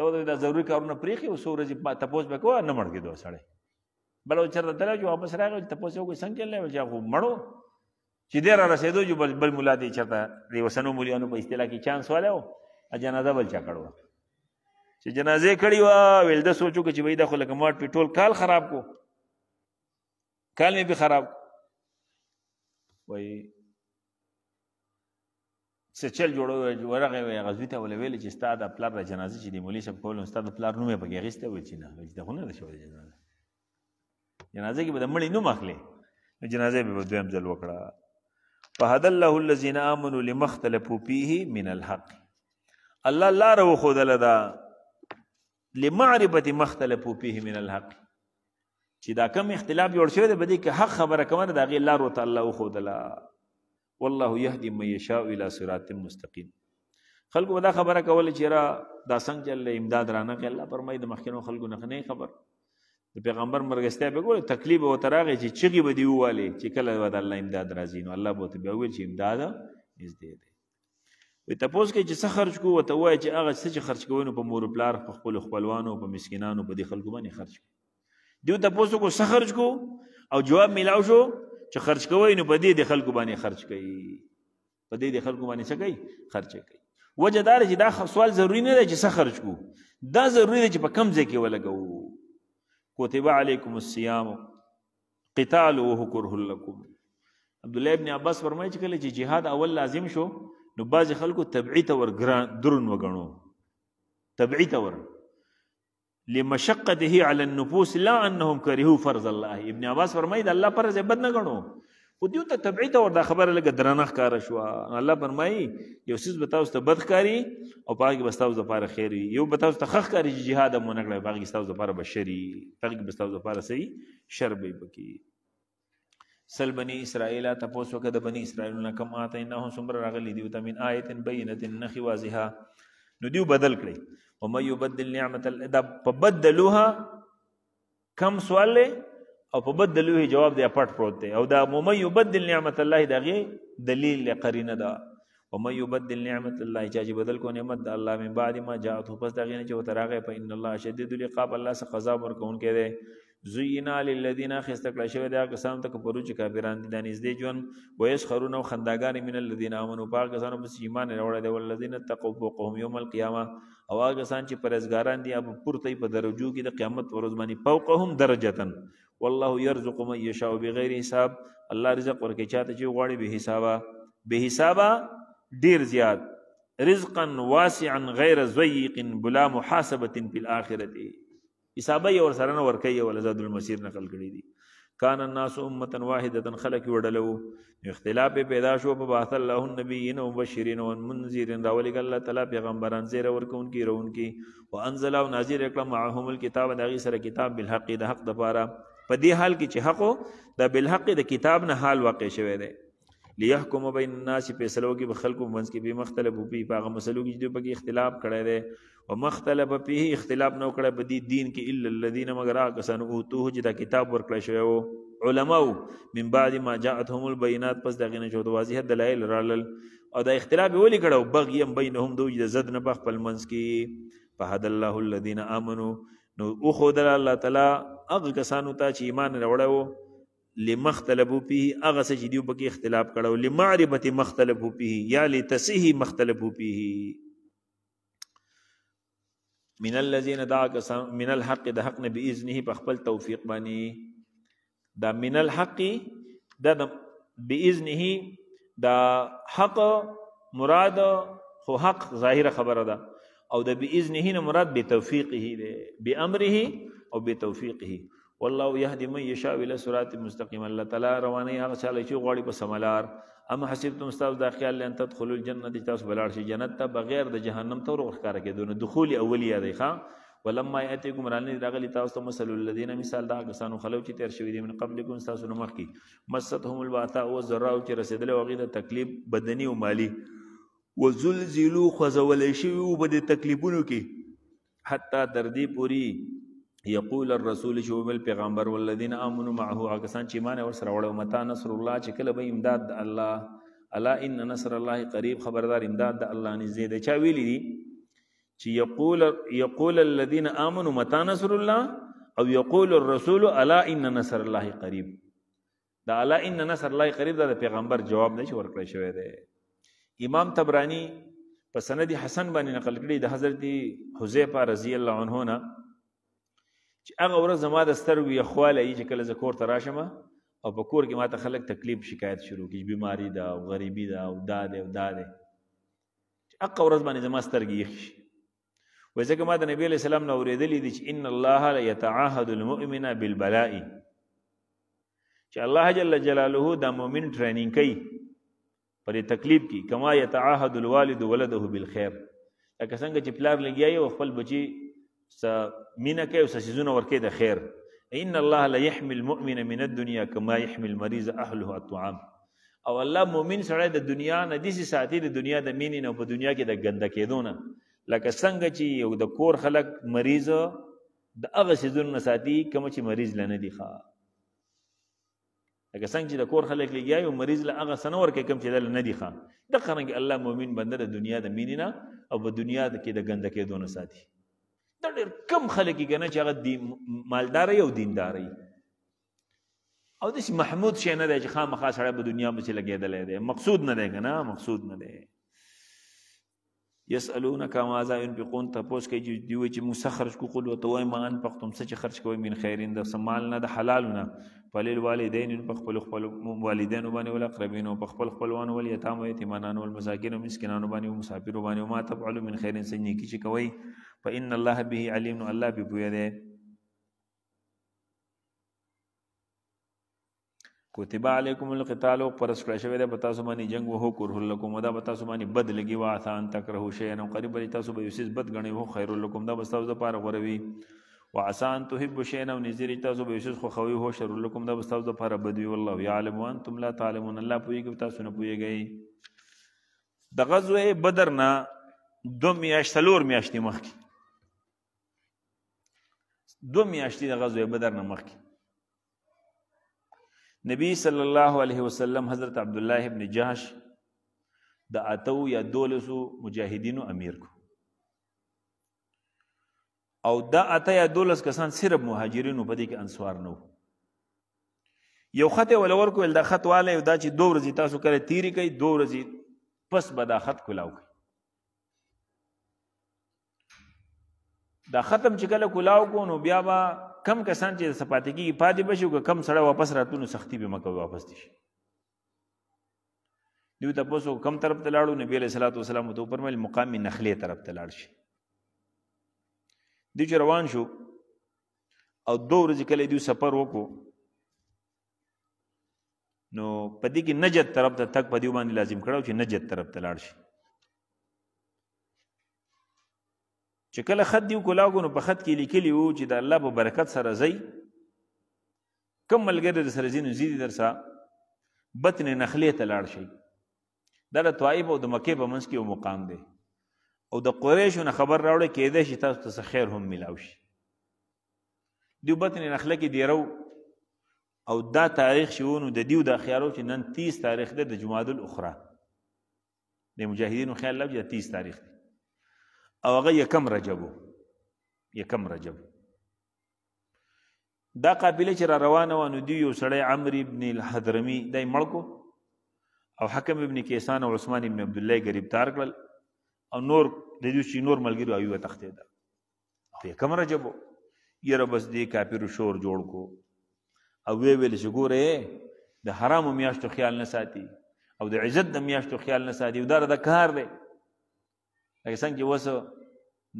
دا دا ضروري کارونه پرېښي اوس ورځې تپوس به کوه نه مړ کېدو سړی بل چېرته تللی چې واپس راغی تپوس یې وکړو څنګه کېدلی چې هغه مړو چې دې را رسېدو چې بل بل ملا دې چېرته د وسنو مولیانو په اصطلاح کې چانس والی و جنازه بل چا کړې وه چې جنازې کړې وه ویل ده سوچ وکړه چې بهی دا خو لکه ما ټول کال خراب کو کال مې پې خراب وایي څه چل جوړو ورغه وی غزوی ته ولې ویل چې ستا د پلار د جنازې چې دی مولوي صاحب کول نو ستا د پلار نوم یې پکې اخیستی ویل چې نه ویل چې دا خو نه ده شوې جنازه جنازې کې به د مړي نوم اخلي جنازه به دویم ځل وکړه فهد الله الذين امنوا لمختلفوا فيه من الحق الله لار وخذل دا لمعرفه مختلفوا فيه من الحق چې دا کم اختلاف جوړ شوی دی بده کې حق خبره کوي دا غي لار وته الله وخذل والله يهدي من يشاء الى صراط مستقيم خلکو دا خبره کوله چې را دا څنګه الله امداد رانه کوي الله فرمایي د مخکینو خلکو نه خبر د پیغمبر مرګستیا به ګوره تکلیف او تراغه چې چغي به دی واله چې کله به د الله امداد راځي نو الله به ته ویل چې امداد نږدې دی وي تاسو کې چې څه خرج کوو ته وای چې هغه څه چې خرج کوو په مور پلار په خپل خپلوانو په مسکینانو په دې خلکو باندې خرج کوو دیو تاسو کو څه خرج کوو او جواب میلاو شو چې خرج کوو نو په دې د خلکو باندې خرج کوي په دې د خلکو باندې څه کوي خرج کوي وجه دار چې دا سوال ضروری نه دی چې څه خرج کوو دا ضروری دی چې په کم ځای کې ولګو کتب علیکم الصیام قتالوه کرہ لکم عبد الله ابن عباس فرمایي چې کله چې جهاد اول لازم شو نو باز خلکو تبعی تور درن وګڼو تبعی تور لمشقته على النفوس لا انهم كرهوا فرض الله ابن عباس فرمایي د الله فرض بد نه غنو خو دیو ته تبعی ته وردا خبره لګه درنه ښکارا شو الله فرمایي یو سیس به تاسو ته بد ښکاری او پاک به تاسو لپاره خیر وي یو به تاسو ته خخ ښکاری چې jihad مونږ نه باغ تاسو لپاره بشری پاک به تاسو لپاره صحیح شر به پکې سل بنی اسرائیل ته پوسو کې د بنی اسرائیل نه کم آتے نه هم سمره راغلی دیو ته من آیت بینه نخ واضحه نو دیو بدل کړي او مې بدل نعمت الادب فبدلوها کم سوال له او په بدل وی جواب دی پټ پروت دی او دا ممن یبدل نعمت الله دغه دلیل قرینه ده ومن یبدل نعمت الله چې بدل کو نعمت د الله من بعد ما جاءته پس دغه نه چې وتراغه په ان الله شدید العقاب الله سه قضا ورکون کړي زینا للذین خستکل شوی دا قسم تک پرو چې کافران دي دانیز دی جون ویس خرون او خنداګان من الذین امنوا پاک کسانو بس ایمان وروړي دی ولذین تقوا فوقهم یوم القیامه او هغه سان چې پرهیزګاران دي اب پورته په درجو کې د قیامت ورځ باندې فوقهم درجه والله يرزق من يشاء بغیر حساب الله رزق ورکې چاته چې غواړي به حسابه به حسابه ډیر زیات رزقا واسعا غیر ضيق بلا محاسبه في الاخره حسابه ور سره ورکې ول زاد المسير نقل کړی دي کان الناس امه واحده خلق وډلو اختلاف پیدا شو په باث الله النبیین مبشرین و منذرین راولګ الله تعالی پیغمبران زیر ورکون کی رون کی وانزل او نازل کړه معهم الكتاب دغه سره کتاب بالحق د حق د پاره په دې حال کې چې حق د بالحق د کتاب نه حال واقع شوه دی ليحكم بين الناس فیصلو کې بخلکو منځ کې به مختلف وي په هغه مسلو کې چې په کې اختلاف کړی دی او مختلف په اختلاف نو کړی په دین کې الا الذين مگر کسان اوتوه چې دا کتاب ورکړی شوی وو علماو من بعد ما جاءتهم البينات پس دغه نه جوړ واضح دلایل رالل او دا اختلاف ولې کړو بغیم بینهم دوی د زد نه په خپل منځ کې فهد الله الذين امنوا نو او خدای الله تعالی هغه کسانو ته چې ایمان وروړو لمختلفو پیه هغه څه چې دیو پکې اختلاف کړو لمعرفت مختلفو پیه یا لتصحیح مختلفو پیه من الذين دعا من الحق د حق نه باذنه په خپل توفیق باندې دا من الحق دا باذنه دا حق مراد خو حق ظاهره خبره ده او د باذنه نه مراد به توفیقه ده به امره او به توفیقه والله يهدي من يشاء الى صراط مستقيم الله تعالی روانه هغه چاله چې غواړي په سملار اما حسبتم استاذ دا خیال لئن تدخلوا الجنه تاسو بلار شي جنت ته بغیر د جهنم ته ورغ کار کېدونه دخول اولیه دی ښا ولما یاتیکم رانی راغلی تاسو ته مثل الذين مثال دا کسانو خلو چې تیر شوی دي من قبلکم تاسو نو مخکي مستهم الباتا او ذراو چې رسیدل وغه د تکلیف بدني او مالی وزلزلوا خزول شي وبد تکلیفونو کې حتی تر دې پوری یقول الرسول شوبل پیغمبر والذین آمنوا معه اکسان چې ایمان ور سره وړو متا نصر الله چې کله به امداد د الله الا ان نصر الله قریب خبردار امداد د الله نږدې دی چا ویلی دي چې یقول یقول الذین آمنوا متا نصر الله او یقول الرسول الا ان نصر الله قریب دا الا ان نصر الله قریب دا, دا پیغمبر جواب نشي ورکړی شوی دی امام تبرانی په سند حسن باندې نقل کړی د حضرت حذیفه رضی الله عنه نه چې هغه ورځ زما د سترګو یخواله یي چې کله زه کور ته راشم او په کور کې ماته خلک تکلیف شکایت شروع کړي بیماری ده او غریبي ده او دا ده او دا ده چې هغه ورځ باندې زما سترګې یخ شي وایي ځکه ما د نبي علیه السلام نه اورېدلی دي چې ان الله یتعاهد المؤمن بالبلاء چې الله جل جلاله د مؤمن ټریننګ کوي پرې تکلیف کې کما یتعاهد الوالد ولده بالخير لکه څنګه چې پلار لګیایي او خپل بچي مینه کوي او څه څیزونه ورکوي د خیر ان الله لا يحمي المؤمن من الدنيا كما يحمي المريض اهله الطعام او الله مؤمن سره د دنیا نه دسي ساتي د دنیا د مینې نه په دنیا کې د ګنده کېدونه لکه څنګه چې یو د کور خلک مریض د هغه سيزونه ساتي کوم چې مریض لنه دی ښا لکه څنګه چې د کور خلک لګیا یو مریض له هغه سنور کې کم چې دل نه دی ښا د قرنګ الله مؤمن بنده د دنیا د مینې نه او په دنیا کې د ګنده کېدونه ساتي دا ډېر کم خلک یې کنه چې هغه دی مالداري او دینداري او داسې محمود شی نه دی چې خامخا سړی به دنیا پسې لګېدلی دی مقصود نه دی که نه مقصود نه دی یسالونک ماذا ينفقون تاسو کې چې دیو چې موږ خرج کو قل وتوای مان پختم څه چې خرج کوي من خیرین د سمال نه د حلالونه فلیل والدین په خپل خپل والدین باندې ول اقربین په خپل خپلوان ول یتام او یتیمانان او مساکین او مسکینان باندې او مسافر باندې او ما تفعلوا من خیرین څه نیکی چې کوي فان الله به علیم الله به پوهه ده کتب علیکم القتال پرس کړی شوی دی په تاسو باندې جنگ وهو کرح لکم دا په تاسو باندې بد لګي وا آسان تکرهو شی نو قریب لري تاسو به یوسیز بد غنی وو خیر لکم دا بس تاسو لپاره غوره وي وعسان تحب شی نو نذری تاسو به یوسیز خو خوي هو شر لکم دا بس تاسو لپاره بد وي والله یعلم وانتم لا تعلمون الله پویږي تاسو نه پویږئ د غزوه بدر نه دو میاشت لور میاشتې مخکې دو میاشتې د غزوه بدر نه مخکې نبی صلی الله علیه وسلم حضرت عبد الله ابن جهش د اتو یا دولسو مجاهدینو امیر کو او دا اته یا دولس کسان صرف مهاجرینو په دې کې انصار نو یو خط ولور کول دا خط والے دا چې دوه ورځې تاسو کړه تیری کوي دوه ورځې پس به دا خط کولاو کوي دا ختم چې کله کلاو کو نو بیا با کم کسان چې سپاتګي پاتې بشو که کم سره واپس راتونو سختی به مکه واپس دي دیو تاسو کم طرف ته لاړو نبی له صلوات والسلام ته پرمل مقام نخله طرف ته لاړ شي دی روان شو او دو ورځې کله دیو سفر وکړو نو پدې کې نجد طرف ته تک پدې باندې لازم کړو چې نجد طرف ته لاړ شي چې کله خط دی کولاګو نو په خط کې لیکلی وو چې د الله په برکت سره زی کم ملګری در سره زینو زیدي درسا بطن نخلی ته لاړ شي دا د طائف او د مکې په منځ کې یو مقام دی او د قریشو نه خبر راوړی کېدای شي تاسو ته خیر هم ملاو شي دیو بطن نخله کې دیرو او دا تاریخ شوونو د دیو د خیالو چې نن 30 تاریخ ده د جمعه الاخرى د مجاهدینو خیال لږه 30 تاریخ ده او هغه یکم رجب یکم رجب دا قابله چې را روانه و نو دی یو سړی عمرو ابن الحضرمي دای مړکو او حکم ابن کیسان او عثمان ابن عبد الله گرفتار کړل او نور د دې چې نور ملګری ایو تختې دا او یکم رجب یره بس دی کافر شور جوړ کو او وی ویل چې ګوره د حرام میاشتو خیال نه ساتي او د عزت د میاشتو خیال نه ساتي دا د کار دی لکه څنګه چې وسه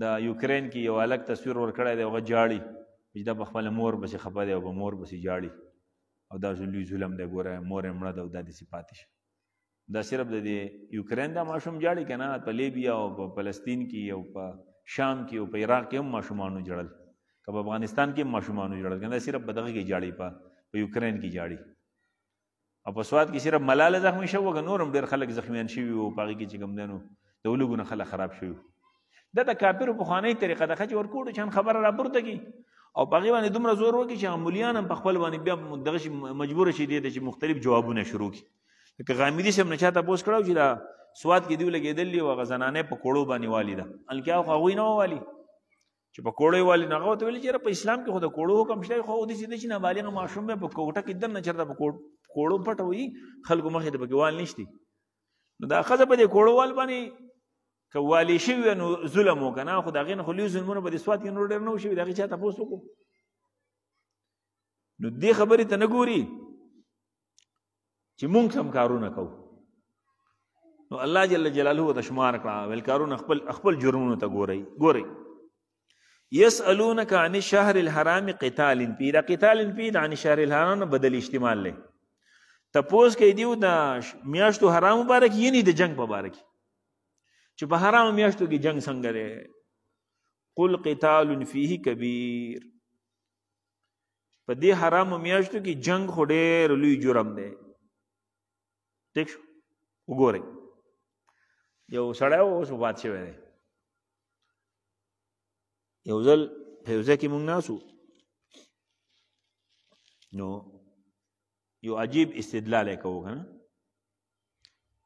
د یوکرین کې یو الګ تصویر ورکړی دی هغه جاړي چې دا په خپل مور بسې خپه دی او په مور بسې جاړي او دا لوی ظلم دی ګوره مور یې مړه ده او دا داسې پاتې شه دا صرف د یوکرین دا ماشوم جاړي که نه په لیبیا او په فلسطین کې او په شام کې او په عراق کې هم ماشومانو جړل که په افغانستان کې هم ماشومانو جړل که نه صرف په دغه کې جاړي په په یوکرین کې جاړي او په سواد کې صرف ملاله زخمي شوه که نور هم ډېر خلک زخمیان شوي وو په هغې کې چې کوم دی نو د ولګونه خلک خراب شوي وو د د کافر په خانه طریقه د خچ ورکوډ چې خبر را پورته کی او باغی باندې دومره زور وکي چې عملیان هم په خپل باندې بیا دغه مجبور شي دي چې مختلف جوابونه شروع کی که غامیدی سم نشا ته پوس کړو چې دا سواد کې دی لګیدلی و غزنانه په کوړو باندې والی ده الکه خو غوی نه والی چې په کوړې والی نه غوته ویل چې په اسلام کې خو د کوړو حکم شته خو د دې چې نه بالغ ماشوم په کوټه کې دنه چرته په کوړو پټوي خلکو مخې ته پکې وال نشتی نو دا خزه په دې کوړو وال باندې که والی شوی نو ظلم وکنه خو دا غین خو لوی ظلمونه په دې سواد کې نور ډېر نه شوی دا غي چاته پوس وکړو نو دې خبرې ته نه ګوري چې مونږ هم کارونه کوو نو الله جل جلاله ته شمار کړه ول کارونه خپل خپل جرمونو ته ګوري ګوري يسالونك عن الشهر الحرام قتال في دا قتال في عن الشهر الحرام بدل استعمال لې تپوس کې دیو دا میاشتو حرام مبارک یې نه د جنگ مبارک چې په حرام میاشتو کې جنگ څنګه دی قل قتال فیه کبیر په دې حرام میاشتو کې جنگ خو ډېر لوی جرم دی ٹھیک شو وګورئ یو سړی اوس وفات شوی دی یو ځل فیوزه کې مونږ ناسو نو یو عجیب استدلال یې کوو که نه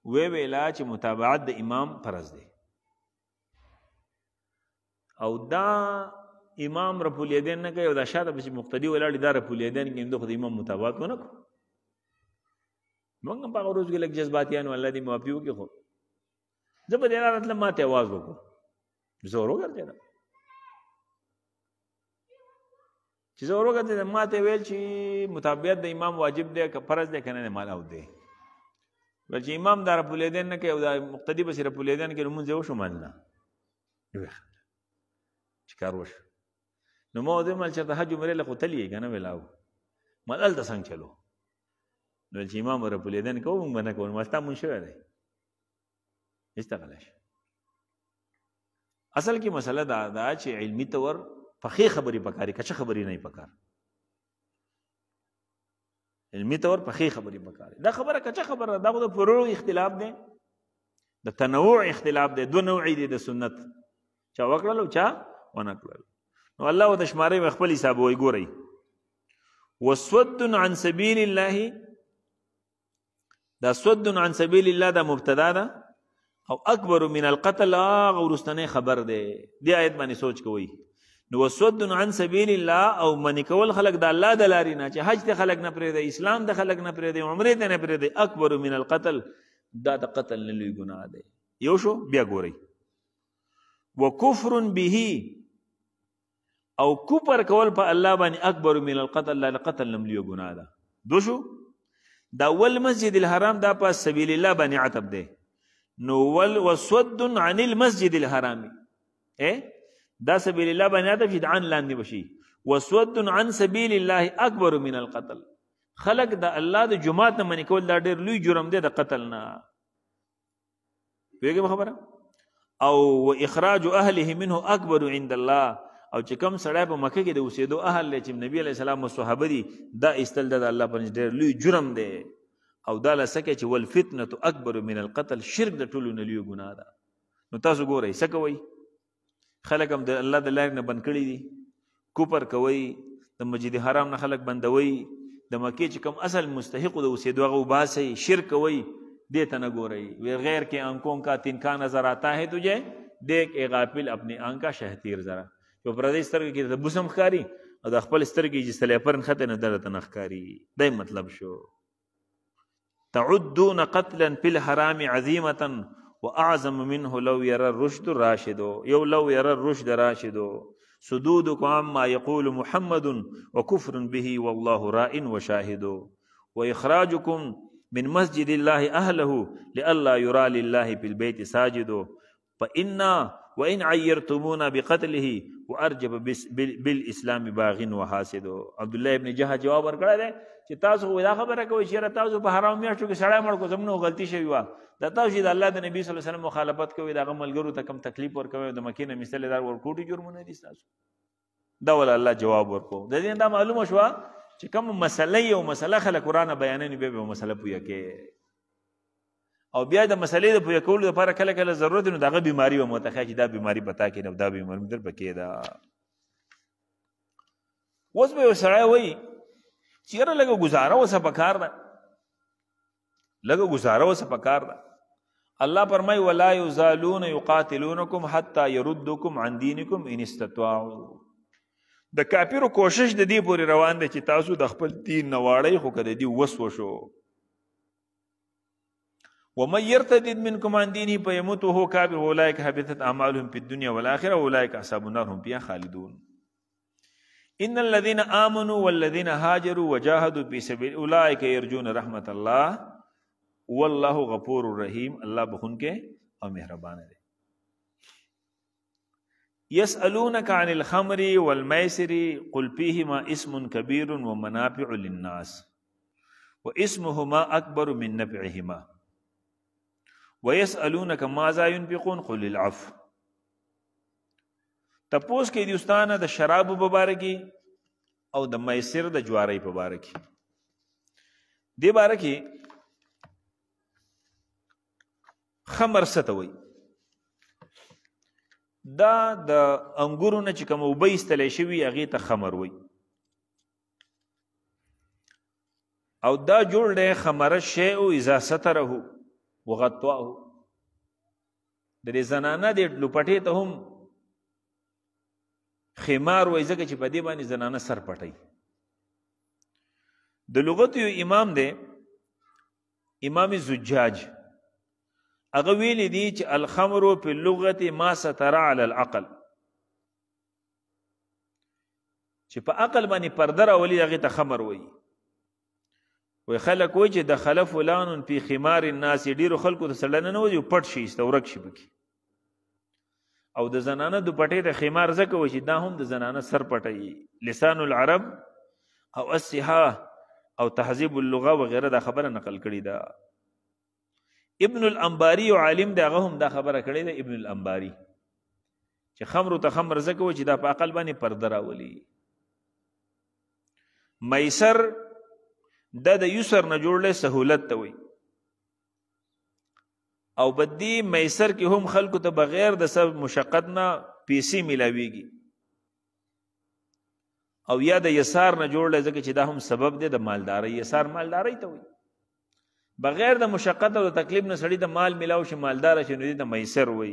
وی ویلا چې متابعت د امام فرض دی او دا امام رپول یدین نه کوي او دا شاته به مقتدی ولاړ دا رپول یدین کې موږ د امام متابعت ونه کو موږ په روز کې لګ جذباتیان ولله دی معافیو کې خو زه په دې اړه مطلب ماته आवाज وکړو زور وګرځیدم چې زور وګرځیدم ماته ویل چې متابعت د امام واجب دی که فرض دی کنه مال او دی ول چې امام دار په لیدین نه کې او د مقتدی په سره په لیدین کې لمونځ وشو مننه یو چې کار وشو نو مو دې مل چې ته حج مری له قتلې کنه ویلاو مدل د څنګه چلو نو چې امام ور په لیدین کو مونږ باندې کوم مستا مونږ شوی دی استغلاش اصل کې مسله دا دا چې علمی تور فخې خبرې پکاري کچه خبرې نه پکار علمی طور په خې خبرې پکاره دا خبره کچا خبره دا خو د فروع اختلاف دی د تنوع اختلاف دی دو نوعی دی د سنت چا وکړلو چا ونه کړل نو الله د شمارې خپل حساب وي ګوري وسود عن سبيل الله دا سود عن سبيل الله دا مبتدا ده او اکبر من القتل غورستنه خبر ده دی آیت باندې سوچ کوی نو وسود عن سبیل الله او من کول خلق د الله د لارې نه چې حج ته خلق نه پرې دی اسلام د خلق نه پرې دی عمره ته نه پرې دی اکبر من القتل دا د قتل نه لوی ګناه دی یو شو بیا ګورئ وکفر به او کوپر کول په الله باندې اکبر من القتل لا قتل نه لوی ګناه ده دو شو دا ول مسجد الحرام دا په سبیل الله باندې عتب دی نو ول وسود عن المسجد الحرام اے دا سبیل الله باندې ته چې عن لاندې بشي وسود عن سبیل الله اکبر من القتل خلق د الله د جماعت نه منی کول دا ډیر لوی جرم دی د قتل نه پیګه خبره او واخراج اهله منه اکبر عند الله او چې کم سړی په مکه کې د اوسېدو اهل چې نبی علی السلام او صحابه دي دا استل د الله پر ډیر لوی جرم دی او دا لسکه چې والفتنه اکبر من القتل شرک د ټولو نه لوی ګناه ده نو تاسو ګورئ سکه وای خلک هم د الله د لارې نه بند کړي دي کوپر کوي د مسجد حرام نه خلک بندوي د مکې چې کوم اصل مستحق د اوسېدو هغه وباسئ شرک کوي دې ته نه ګورئ وی غیر کې آنکھوں کا تنکا نظر آتا ہے تجھے دیکھ اے غافل اپنی آنکھ کا شهتیر ذرا په پردې سترګې کې د بوسم ښکاری او د خپل سترګې چې سلی پرن خته نه درته نه ښکاری دای مطلب شو تعدون قتلا فی الحرام عظیمه واعظم منه لو يرى الرشد راشد یو لو يرى الرشد راشد سدود ما يقول محمد وكفر به والله راء وشاهد واخراجكم من مسجد الله اهله لالا يرى لله في البيت ساجد فإنا وان عيرتمونا بقتله وارجب بالاسلام باغن وحاسد عبد الله ابن جهه جواب ورکړی دی چې تاسو ودا خبره کوي چې تاسو په حرام میاشتو کې سړی مړ کو زمونږ غلطي شوی و دا تاسو چې د الله د نبی صلی الله علیه وسلم مخالفت کوي دا غملګرو ته کم تکلیف ورکوي د مکینه مثال دار ورکوټي جرمونه دي تاسو دا ول الله جواب ورکو د دې دا معلومه شو چې کوم مسله یو مسله خلک قرآن بیانوي به مسله پویا کې او بیا د مسلې د پوهې کولو لپاره کله کله ضرورت نو دغه بیماری به متخیا چې دا بیماری پتا کې نو دا بیماری در پکې ده اوس به سړی وای چیرې لګو گزاره وسه پکار ده لګو گزاره وسه پکار ده الله فرمای ولا یزالون یقاتلونکم حتا يردوکم عن دینکم ان استطاعوا د کافیرو کوشش د دې پورې روان دي چې تاسو د خپل دین نه واړی خو کده دی وسو شو ومن يرتد منكم عن دينه فيموت وهو كافر اولئك حبطت اعمالهم في الدنيا والاخره واولئك اصحاب النار هم فيها خالدون ان الذين امنوا والذين هاجروا وجاهدوا في سبيل اولئك يرجون رحمت الله والله غفور رحیم الله بخون کې او مهربان دی يسالونك عن الخمر والميسر قل فيهما اسم كبير ومنافع للناس واسمهما اكبر من نفعهما ويسالونك ماذا ينفقون قل العفو تپوس کې دوستانه د شراب مبارکي او د میسر د جواری مبارکي دی بارکي خمر ستوي دا د انګورو نه چې کوم وبې استلې شوی هغه ته خمر وي او دا جوړ دی خمر شی او اجازه ترهو وغطواه د دې زنانه د لوپټې ته هم خمار وای ځکه چې په دې باندې زنانه سر پټي د لغت یو امام دی امام زجاج هغه ویلی دی چې الخمر په لغت ما ستر علی العقل چې په عقل باندې پرده راولي هغه ته خمر وایي وې خلک وای چې د خلف فلان په خمار الناس ډیرو خلکو ته سړنه نه وځي پټ شي استورک شي بکی او د زنانه د پټې د خمار زکه و چې دا هم د زنانه سر پټي لسان العرب او السها او تهذیب اللغه وغیره دا خبره نقل کړي دا ابن الانباری عالم دغه هم دا خبره کړي دا ابن الانباری چې خمر ته خمر زکه و چې دا په عقل باندې پرده راولي میسر دا د یسر نه جوړلې سهولت ته وي او بدی میسر کې هم خلکو ته بغیر د سب مشقت نه پیسې ملاويږي او یا د یسار نه جوړلې ځکه چې دا هم سبب دی د مالداري یسار مالداري ته وي بغیر د مشقت او د تکلیف نه سړی د مال ملاو شي مالدار شي نو د میسر وي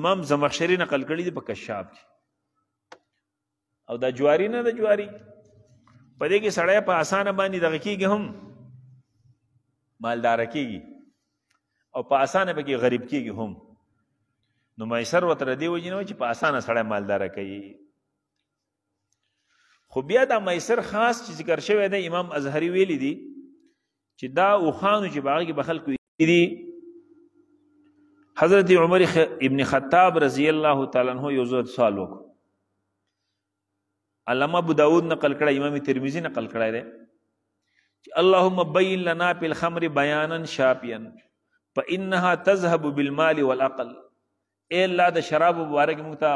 امام زمخشري نقل کړی دی په کشاف کې او دا جواری نه د جواری په دې کې سړی په اسانه باندې دغه کېږي هم مالدار کېږي او په اسانه به کې غریب کېږي هم نو میسر وتر دی وجنو چې په اسانه سړی مالدار کوي خو بیا دا میسر خاص چې ذکر شوی دی امام ازهری ویلی دی چې دا او خانو چې باغ کې بخل کوي دی حضرت عمر ابن خطاب رضی الله تعالی عنہ یو ځل سوال وکړ علامه ابو داود نقل کړی امام ترمذی نقل کړی دی چې اللهم بین لنا فی الخمر بیانا شافیا فانها تذهب بالمال والعقل اے الله د شراب مبارک موږ ته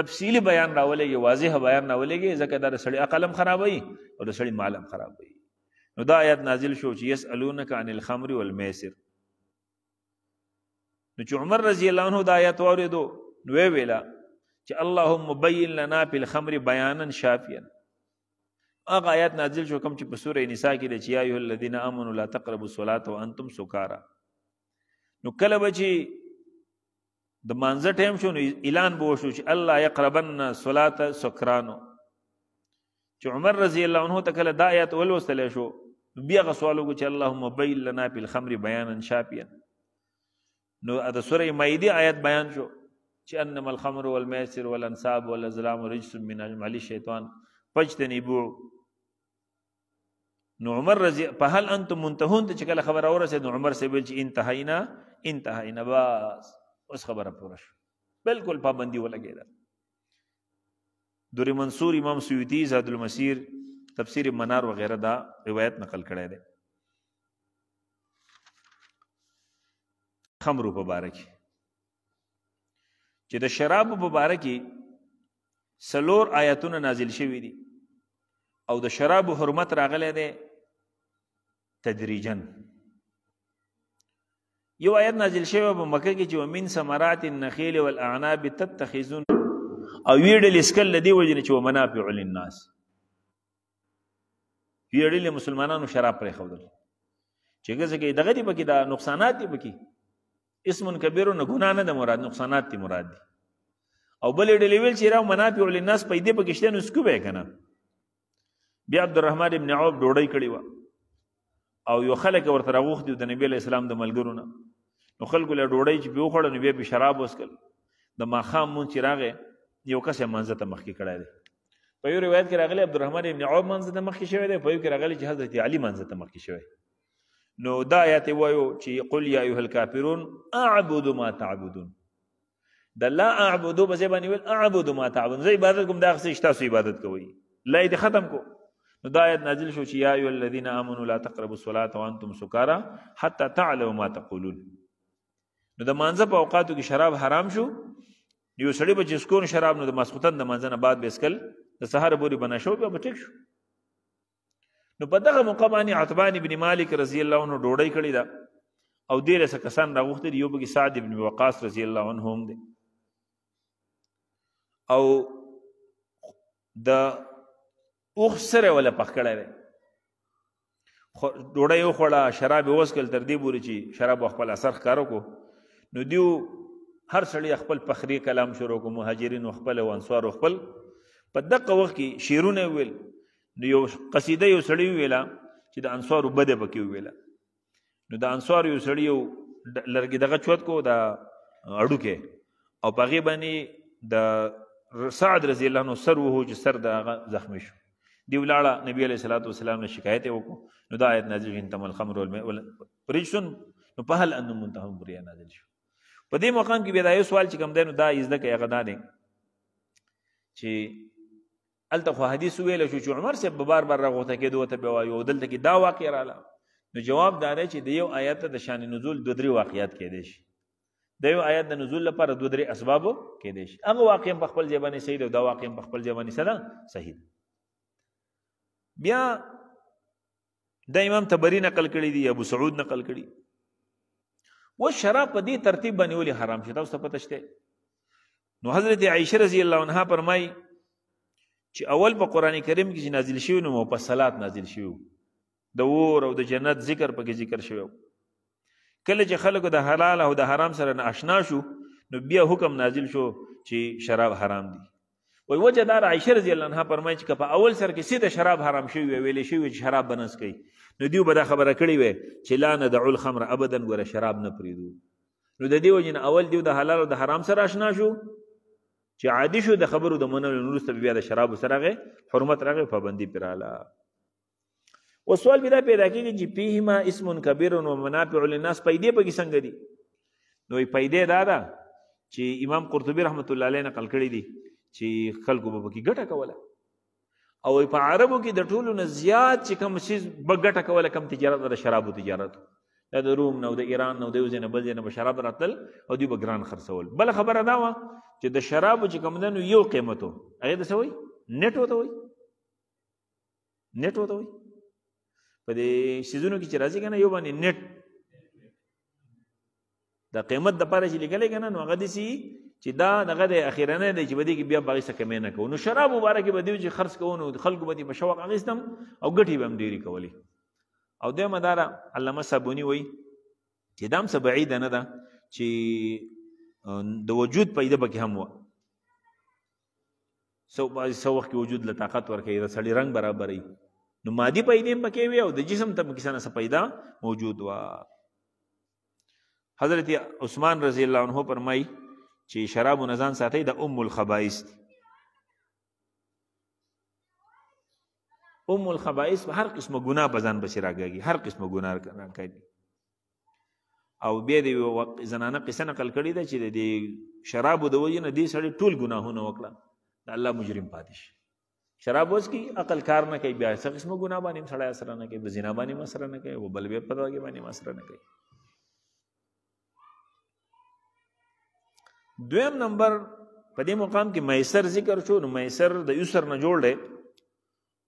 تفصیلی بیان راولېږي واضح بیان راولېږي ځکه دا د سړي عقل هم خرابوي او د سړي مال هم خرابوي نو دا آیات نازل شو چې یسالونک عن الخمر والمیسر نو چې عمر رضی الله عنه دا آیات واورېدو نو ویلا وی چې اللهم بین لنا فی الخمر بیانا شافیا هغه آیات نازل شو کوم چې په سوره نساء کې د چې ایه الذین آمنوا لا تقربوا الصلاة وانتم سکارا نو کله بچی د مانزه ټیم شو نو اعلان بو شو چې الله یقربن صلاة سکرانو چې عمر رضی الله عنه ته کله دا آیات ولوستل شو بیا غ سوال وکړي چې اللهم بین لنا فی الخمر بیانا شافیا نو د سوره مائده آیات بیان شو چې انما الخمر والميسر والانصاب والازلام رجس من عمل الشیطان فاجتنبوا نو عمر رضی په هل انتم منتهون ته چې کله خبر اورسه نو عمر سیبل چې انتهینا انتهینا بس اوس خبره پوره شو بالکل پابندي ولګیدل دوری منصور امام سیوطی زاد المسیر تفسیر منار وغیرہ دا روایت نقل کړی دی خمرو په باره کې چې د شراب مبارکي سلور آیاتونه نازل شوي دي او د شراب حرمت راغلی دی تدریجا یو آیت نازل شوی په مکه کې چې ومن ثمرات النخیل والاعناب تتخذون او ویډل اسکل لدی وجنه چې ومنافع للناس ویډل مسلمانانو شراب پرې خودل چې ګزګې دغه دی پکې دا نقصانات دی پکې اسم کبیر نه ګنا نه د مراد نقصانات دی مراد دی او بل ډلې ویل چې راو منافع للناس پیدې پکشته نو سکو به کنه بیا عبدالرحمن ابن عوف ډوډۍ کړی و او یو خلک ورته راغوخ دی د نبی اسلام د ملګرو نه نو خلکو له ډوډۍ چې به وخړو نو بیا به شراب وسکل د ماخام مون چې راغې یو کس منځ ته مخکې کړای دی په یو روایت کې راغلی عبدالرحمن ابن عوف منځ ته مخکې شوی دی په یو کې راغلی چې حضرت علی منځ ته مخکې شوی دی نو دا آیات وایو چې قل یا ایها الکافرون اعبد ما تعبدون د لا اعبدو په ځای باندې ویل اعبد ما تعبدون زه عبادت کوم دا څه شته سو عبادت کوي لا دې ختم کو نو دا آیات نازل شو چې یا ایها الذین آمنوا لا تقربوا الصلاة وانتم سکارى حتى تعلموا ما تقولون نو د مانزه په اوقاتو کې شراب حرام شو یو سړی به چې سکون شراب نو د ماسختن د مانزه نه بعد بیسکل د سحر بوري بنا شو بیا به ټیک شو نو په دغه موقع باندې عتبان ابن مالک رضی الله عنه ډوډۍ کړې ده او ډېر څه کسان راغوښتي دي یو پکې سعد ابن وقاص رضی الله عنه هم دی او د اوخ سره ولا پخکړه ده ډوډۍ وخوړه شراب وسکل تر دې پورې چې شراب خپل اثر ښکارو کو نو دیو هر سړی خپل فخری کلام شروع کو مهاجرین خپل او انصار خپل په دغه وخت کې شیرونه ویل نو یو قصیده یو سړی ویلا چې د انصارو بده پکې ویلا نو د انصار یو سړی یو لرګي دغه چوت کو دا اړو کې او پغه باندې د سعد رضی الله عنه سر وو چې سر د زخمی شو دی ولاړه نبی علیہ الصلوۃ والسلام نے شکایت وکړو نو دا آیت نازل هین تمل خمر ول پرشن نو په هل ان منتهم بریا نازل شو په دې مقام کې بیا دا یو سوال چې کوم دی نو دا یزده کې غدا دی چې الته خو حدیث ویل شو چې عمر سے بار بار راغوته کېدو ته به وایو دلته کې دا واقع رااله نو جواب دا دی چې د یو آیت د شان نزول دوه درې واقعیات کې دي د یو آیت د نزول لپاره دوه درې اسباب کې دي هغه واقع په خپل ځبانه صحیح دی دا واقع په خپل ځبانه سره صحیح بیا د امام تبری نقل کړی دی ابو سعود نقل کړی و شراب په دې ترتیب باندې ولې حرام شته تاسو پته شته نو حضرت عائشه رضی الله عنها فرمایي چې اول په قران کریم کې نازل شوی نو مفصلات نازل شوی د ور او د جنت ذکر پکې ذکر شوی کله چې خلکو د حلال او د حرام سره آشنا شو نو بیا حکم نازل شو چې شراب حرام دی وای وجه دار عائشه رضی الله عنها فرمایي چې په اول سر کې سیده شراب حرام شوی ویلې شوی چې شراب بنس کوي نو دیو به دا خبره کړې وې چې لا ندع الخمر ابدا ګوره شراب نه پریدو نو د دې وجه اول دیو د حلال او د حرام سره آشنا شو چې عادي شو د خبرو د منلو نورسته بیا د شرابو سره غې حرمت راغې پابندي پراله او سوال بیا پیدا کیږي چې پیهما اسم کبیر و منافع للناس پیدې پکې څنګه دي نو پیدې دا ده چې امام قرطبي رحمت الله علیه نقل کړی دي چې خلکو به پکې ګټه کوله او په عربو کې د ټولو نه زیات چې کوم شیز بغټه کوله کم تجارت د شرابو تجارت دا د روم نو د ایران نو د یو ځای نه بل ځای نه به شراب راتل او دوی به ګران خرڅول بله خبره دا وه چې د شرابو چې کوم دی یو قیمت و هغې ته څه وایي نېټ ورته وایي نېټ ورته وایي په دې سیزونو کې چې راځي که نه یو باندې نېټ د قیمت دپاره چې لیکلی که نه نو هغه داسې چې دا دغه د اخیرنه دی چې بده کې بیا باغې څه کمې نه کوو نو شراب مبارک به دی چې خرڅ کوو نو خلکو به دې په شوق اخیستم او ګټې به هم ډېرې کولې او دوی مدار علامه صابونی وای چې دام څه بعید نه ده چې د وجود پیدا پکې هم و سو سو وخت وجود له طاقت ورکې د سړي رنگ برابرې نو مادي پیدا پکې وي او د جسم ته پکې څه پیدا موجود و حضرت عثمان رضی الله عنه فرمای چې شراب و نزان ساتي د ام الخبائث دی ام الخبائث هر قسم ګناه په ځان بشي راګي هر قسم ګناه راګي او بیا دی زنانه قصه نقل کړی ده چې د شرابو د وجې نه دې سړی ټول ګناهونه وکړه د الله مجرم پاتې شي شراب اوس کی عقل کار نه کوي بیا څه قسم ګناه باندې سړی اثر نه کوي بزنا باندې اثر نه کوي او بل بیا پتا کې باندې اثر نه کوي دویم نمبر په دې مقام کې میسر ذکر شو نو میسر د یسر نه جوړ دی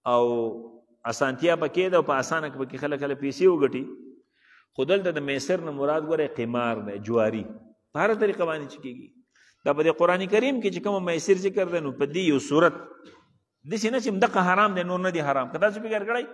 او اسانتیا پکې ده او په اسانه کې خلک خلک پیسې وګټي خو دلته د میسر نه مراد ګوره قمار ده جواری په هر طریقه باندې چې کېږي دا په قرآن کریم کې چې کوم میسر ذکر دی نو په دې یو صورت داسې نه چې همدغه حرام دی نور نه دی حرام که تاسو فکر کړئ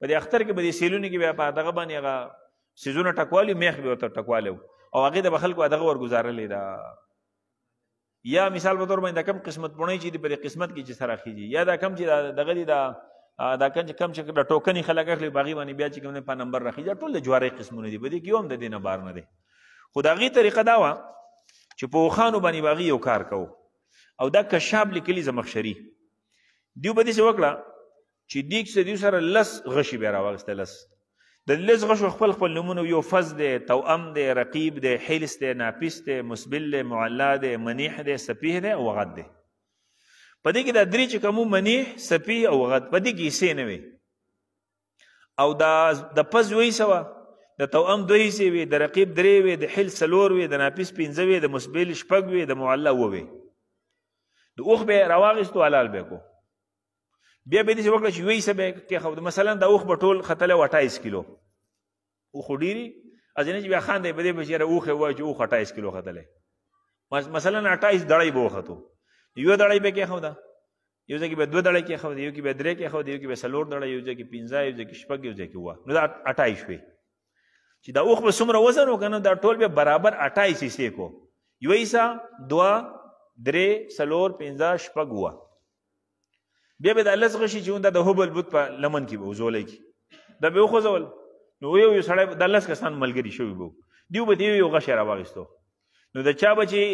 په دې اختر کې به دې سیلونو کې بیا په دغه باندې هغه سیزونه ټکوالي میخ به ورته ټکوالی او هغې د به خلکو دغه ورګزارلې ده یا مثال په تور باندې کم قسمت پونه چې په قسمت کې چې سره خيږي یا دا کم چې دغه دی دا, دا, دا, دا, دا, دا, دا, دا, دا دا کم چې کم چې د ټوکنې خلک اخلي باغی باندې بیا چې کوم په نمبر راخي دا ټول د جوارې قسمونه دي بده کیوم د دینه بار نه دي خدایي طریقه دا و چې په خوانو باندې باغی یو کار کو او دا کشاب لیکلی زمخشري دیو بده څه وکړه چې دیک څه دیو سره لس غشي به راوغسته لس د لز غشو خپل خپل نمونه یو فز ده توام ده رقیب ده حلس ده ناپیس ده مسبل ده معلا ده منیح ده سپیه ده او غد ده پدې کې دا درې چې کوم منی سپی او غد پدې کې سې نه وي او دا د پز وی سوا د توام دوی سې وي د رقیب درې وي د حل سلور وي د ناپیس پنځه وي د مسبیل شپږ وي د معلا و وي د اوخ به رواغستو حلال به کو بیا به دې وکړه چې وی سبه کې خو مثلا د اوخ په ټول خطله 28 کیلو او خډيري ازنه چې بیا خان دې بده بچره اوخه واجو اوخ 28 کیلو خطله مثلا 28 دړې بوخته یو دړې به کې خوده یو ځکه به دوه دړې کې خوده یو کې به درې کې خوده یو کې به سلور دړې یو ځکه پنځه یو ځکه شپږ یو ځکه و نو دا 28 شوي چې دا اوخ به څومره وزن وکنه دا ټول به برابر 28 سیسه کو یو ایسا دوا درې سلور پنځه شپږ و بیا به د الله څخه شي چې دا د هبل بوت په لمن کې به وزولې کې دا به خوځول نو یو یو سړی د الله څخه سن ملګری شوی بو دیو به دیو یو غشره واغستو نو د چا بچي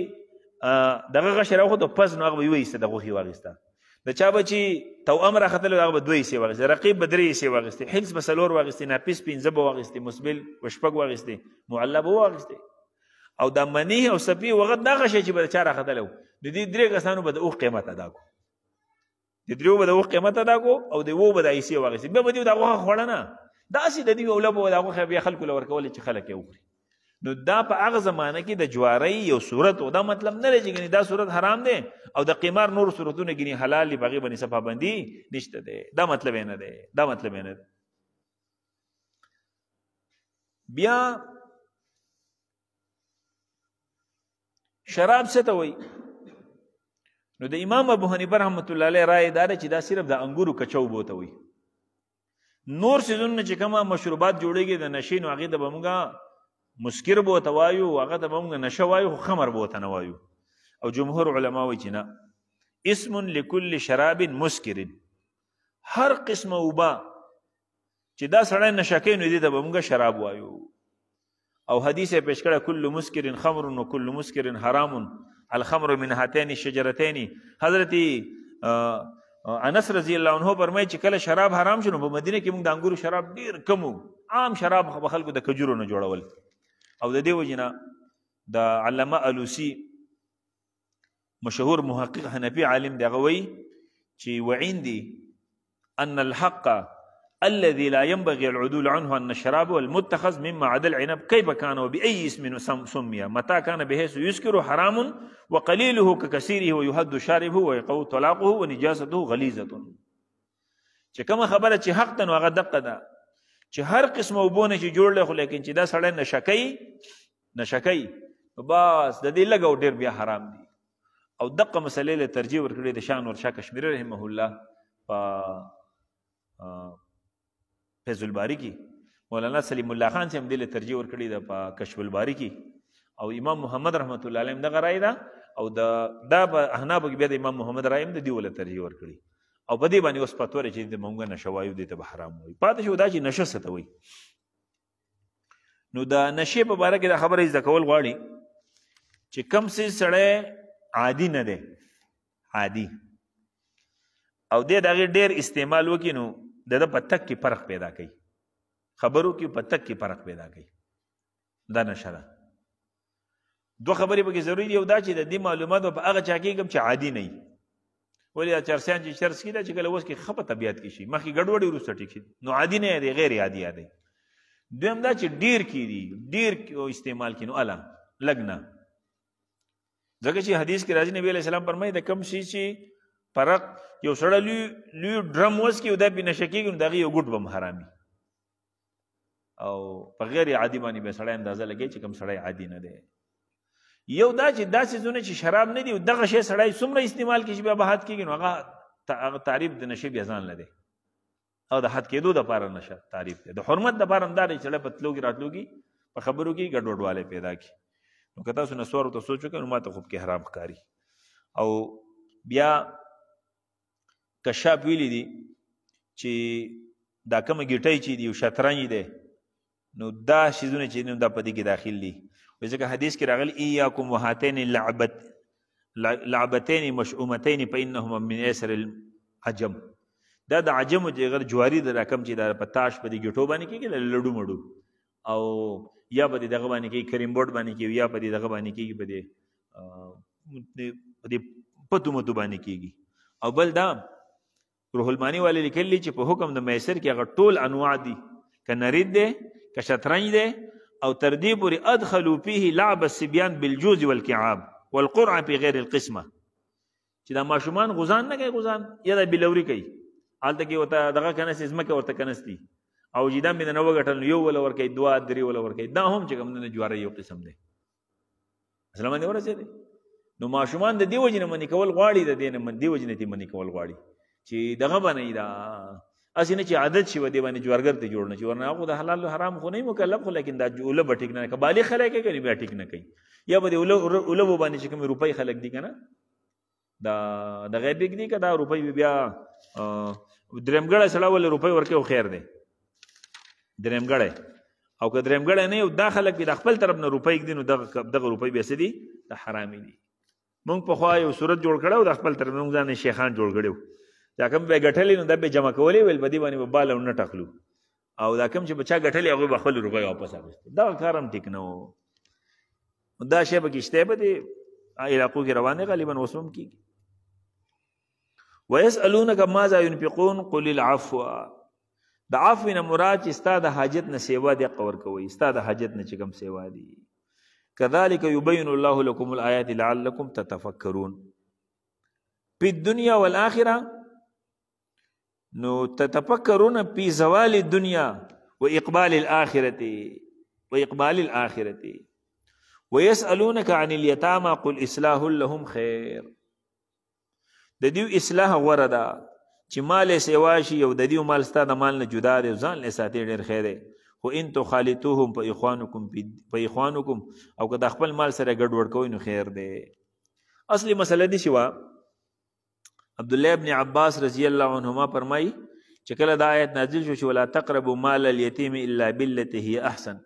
دغه غش راوخته پس نو هغه وی سه دغه هی واغسته د چا بچی تو امر خطل هغه دوی سی واغسته رقیب بدری سی واغسته حفظ بسلور واغسته ناپیس پینځه بو واغسته مسبل وشپګ واغسته معلب واغسته او د منی او سپی وغه دغه شی چې به چا راخدل د دې درې کسانو به د اوخ قیمت ادا کو د دریو به د اوخ قیمت ادا کو او د وو به د ایسی واغسته به به دغه خړنه دا سي د دې اوله به دغه بیا خلکو لور کول چې خلک یې وخوري نو دا په هغه زمانه کې د جواری یو صورت او دا مطلب نه لري چې دا صورت حرام دی او د قمار نور صورتونه ګني حلال دی بغي باندې صفابندي نشته دی دا مطلب نه دی دا مطلب نه دی بیا شراب څه ته وایي نو د امام ابو حنیفه رحمۃ اللہ علیہ رائے دا چې دا صرف د انګورو کچو بوته وایي نور سيزونه چې کومه مشروبات جوړیږي د نشین او هغه د بمګه مسکر بو ته وایو هغه د موږ نشه وایو خمر بو ته نه وایو او جمهور علما وایي چې نه اسم لكل شراب مسکر هر قسم وبا چې دا سړی نشکې نو دي د موږ شراب وایو او حدیث پیش کړه کل مسکر خمر و کل مسکر حرام الخمر من هاتین الشجرتین حضرت انس رضی الله عنه فرمایي چې کله شراب حرام شونه په مدینه کې موږ د انګورو شراب ډیر کمو عام شراب خلکو د کجورو نه جوړول او د دې وجنه د علامه الوسی مشهور محقق حنفي عالم دی غوي چې وعندي ان الحق الذي لا ينبغي العدول عنه أن الشراب والمتخذ مما عدا العنب كيف كان وبأي اسم سمي متى كان بحيث يسكر حرام وقليله ككثيره ويهد شاربه ويقو طلاقه ونجاسته غليظة چې کوم خبره چې حق تن دقه ده چې هر قسم وبونه چې جوړ لې خو لیکن چې دا سړی نشکې نشکې بس د دې لګو ډیر بیا حرام دی او دغه مسلې له ترجیح ورکړي د شان ورشا کشمیری رحمه الله په فیض الباری کې مولانا سلیم الله خان چې هم دې له ترجیح ورکړي د په کشف الباری کې او امام محمد رحمت الله علیه دغه رائے ده او د دا په احناب کې بیا د امام محمد رائے هم د دی ول ترجیح ورکړي او په دې باندې اوس پتوره چې د مونږه نشوایو دې ته به حرام وي پاتې شو دا چې نشه څه وي نو دا نشه په باره کې دا خبره یې ځکول غواړي چې کم سي سړی عادي نه دی عادي او دې دغه ډېر استعمال وکړي نو د په تک کې فرق پیدا کوي خبرو کې په تک کې فرق پیدا کوي دا نشه ده دوه خبرې پکې ضروری دي او دا چې د دې معلوماتو په هغه چا کې کوم چې عادي نه وي ولې چرسیان چې چرس کیدا چې کله اوس کې خپه طبيعت کې شي مخکې ګډوډي ورسته ټیک نو عادي نه دی غیر عادي دی دویم دا چې ډیر کی دی ډیر استعمال کینو الا لګنا ځکه چې حدیث کې راځي نبی علیہ السلام فرمایي د کم شي چې فرق یو سړی لوی لوی ډرم وس کې ودا په نشکیږي نو دغه یو ګډ بم حرامي او په غیر عادي باندې به سړی اندازه لګي چې کم سړی عادي نه دی یو دا چې داسې زونه چې شراب نه دی او دغه شی سړی څومره استعمال کې چې بیا به حد کېږي نو هغه تعریف د نشې بیا ځان لري او د حد کېدو دپاره نشه تعریف دی د حرمت دپاره هم دا دی چې سړی په تلو کې راتلو کې په خبرو کې ګډوډوالی پیدا کی نو که تاسو نسوارو ته سوچ وکړئ نو ماته خوب کې حرام ښکاري او بیا کشاپ ویلی دی چې دا کومه ګیټۍ چې دی یو شطرنج دی نو دا شیزونه چې نو دا په دې کې داخل دي ځکه حدیث کې راغلی ایاکم وهاتین لعبت لعبتین مشؤومتین فانهما من اسر العجم دا د عجم چې غیر جواری د رقم چې دا پتاش په دې ګټو باندې کې لړو مړو او یا په دې دغه باندې کې کریم بورډ باندې کې یا په دې دغه باندې کې په دې په دې پتو متو باندې کېږي او بل دا روح المانی والے لیکلی چې په حکم د میسر کې هغه ټول انواع دي ک نرید ده ک شطرنج ده او تر دې پورې ادخلوا فيه لعب السبيان بالجوز والكعاب والقرع في غير القسمه چې دا ماشومان غزان نه کوي غزان یا د بلوري کوي حالت کې وته دغه کنه سیسمه کې ورته کنستی او جدا مې نه وګټل یو ول ورکې دوا درې ول ورکې دا هم چې کوم نه جواره یو قسم دی اسلام باندې ورسېده نو ماشومان د دیو جن منې کول غواړي د دین من دیو جن ته منې کول غواړي چې دغه باندې دا اسی نه چې عادت شي و دی باندې جوړګر ته جوړ نه شي ورنه خو د حلال حرام خو نه مکلف خو لیکن دا اوله به ټیک نه کوي بالغ خلک یې کوي بیا ټیک نه کوي یا به اوله اوله باندې چې کوم روپۍ خلک دي کنه دا د غیب دي که دا روپۍ بیا درمګړې سره ول روپۍ ورکه خیر دی درمګړې او که درمګړې نه یو دا خلک به د خپل طرف نه روپۍ دي نو دغه دغه روپۍ به سدي د حرامي دي مونږ په خوا یو صورت جوړ کړو د خپل طرف مونږ ځان شیخان جوړ کړو دا کوم به غټلې نو دا به جمع کولې ویل بدی باندې به بالا نه ټکلو او دا کوم چې بچا غټلې هغه به خپل روپۍ واپس اخیست دا کارم ټیک نه وو دا شی به کېشته به دی علاقو کې روانه غالبا وسوم کیږي ويسالونك ماذا ينفقون قل العفو د عفو نه مراد چې ستاد حاجت نه سیوا دی قور کوي ستاد حاجت نه چې کم سیوا دی كذلك يبين الله لكم الايات لعلكم تتفكرون په دنیا والآخره نو تتفکرون پی زوال الدنيا واقبال الاخره واقبال الاخره ويسالونك عن اليتامى قل اصلاح لهم خير د دې اصلاح وردا چې مال سیواشي او د دې مال ستاسو د مال نه جدا دي ځان له ساتي ډېر خیر دی خو ان تو خالتوهم په اخوانکم په اخوانکم او که د خپل مال سره ګډ وډ کوئ نو خیر دی اصلي مسله دي شوه عبد الله ابن عباس رضی الله عنهما فرمای چې کله دا آیت نازل شو چې ولا تقربوا مال اليتيم الا بالتي هي احسن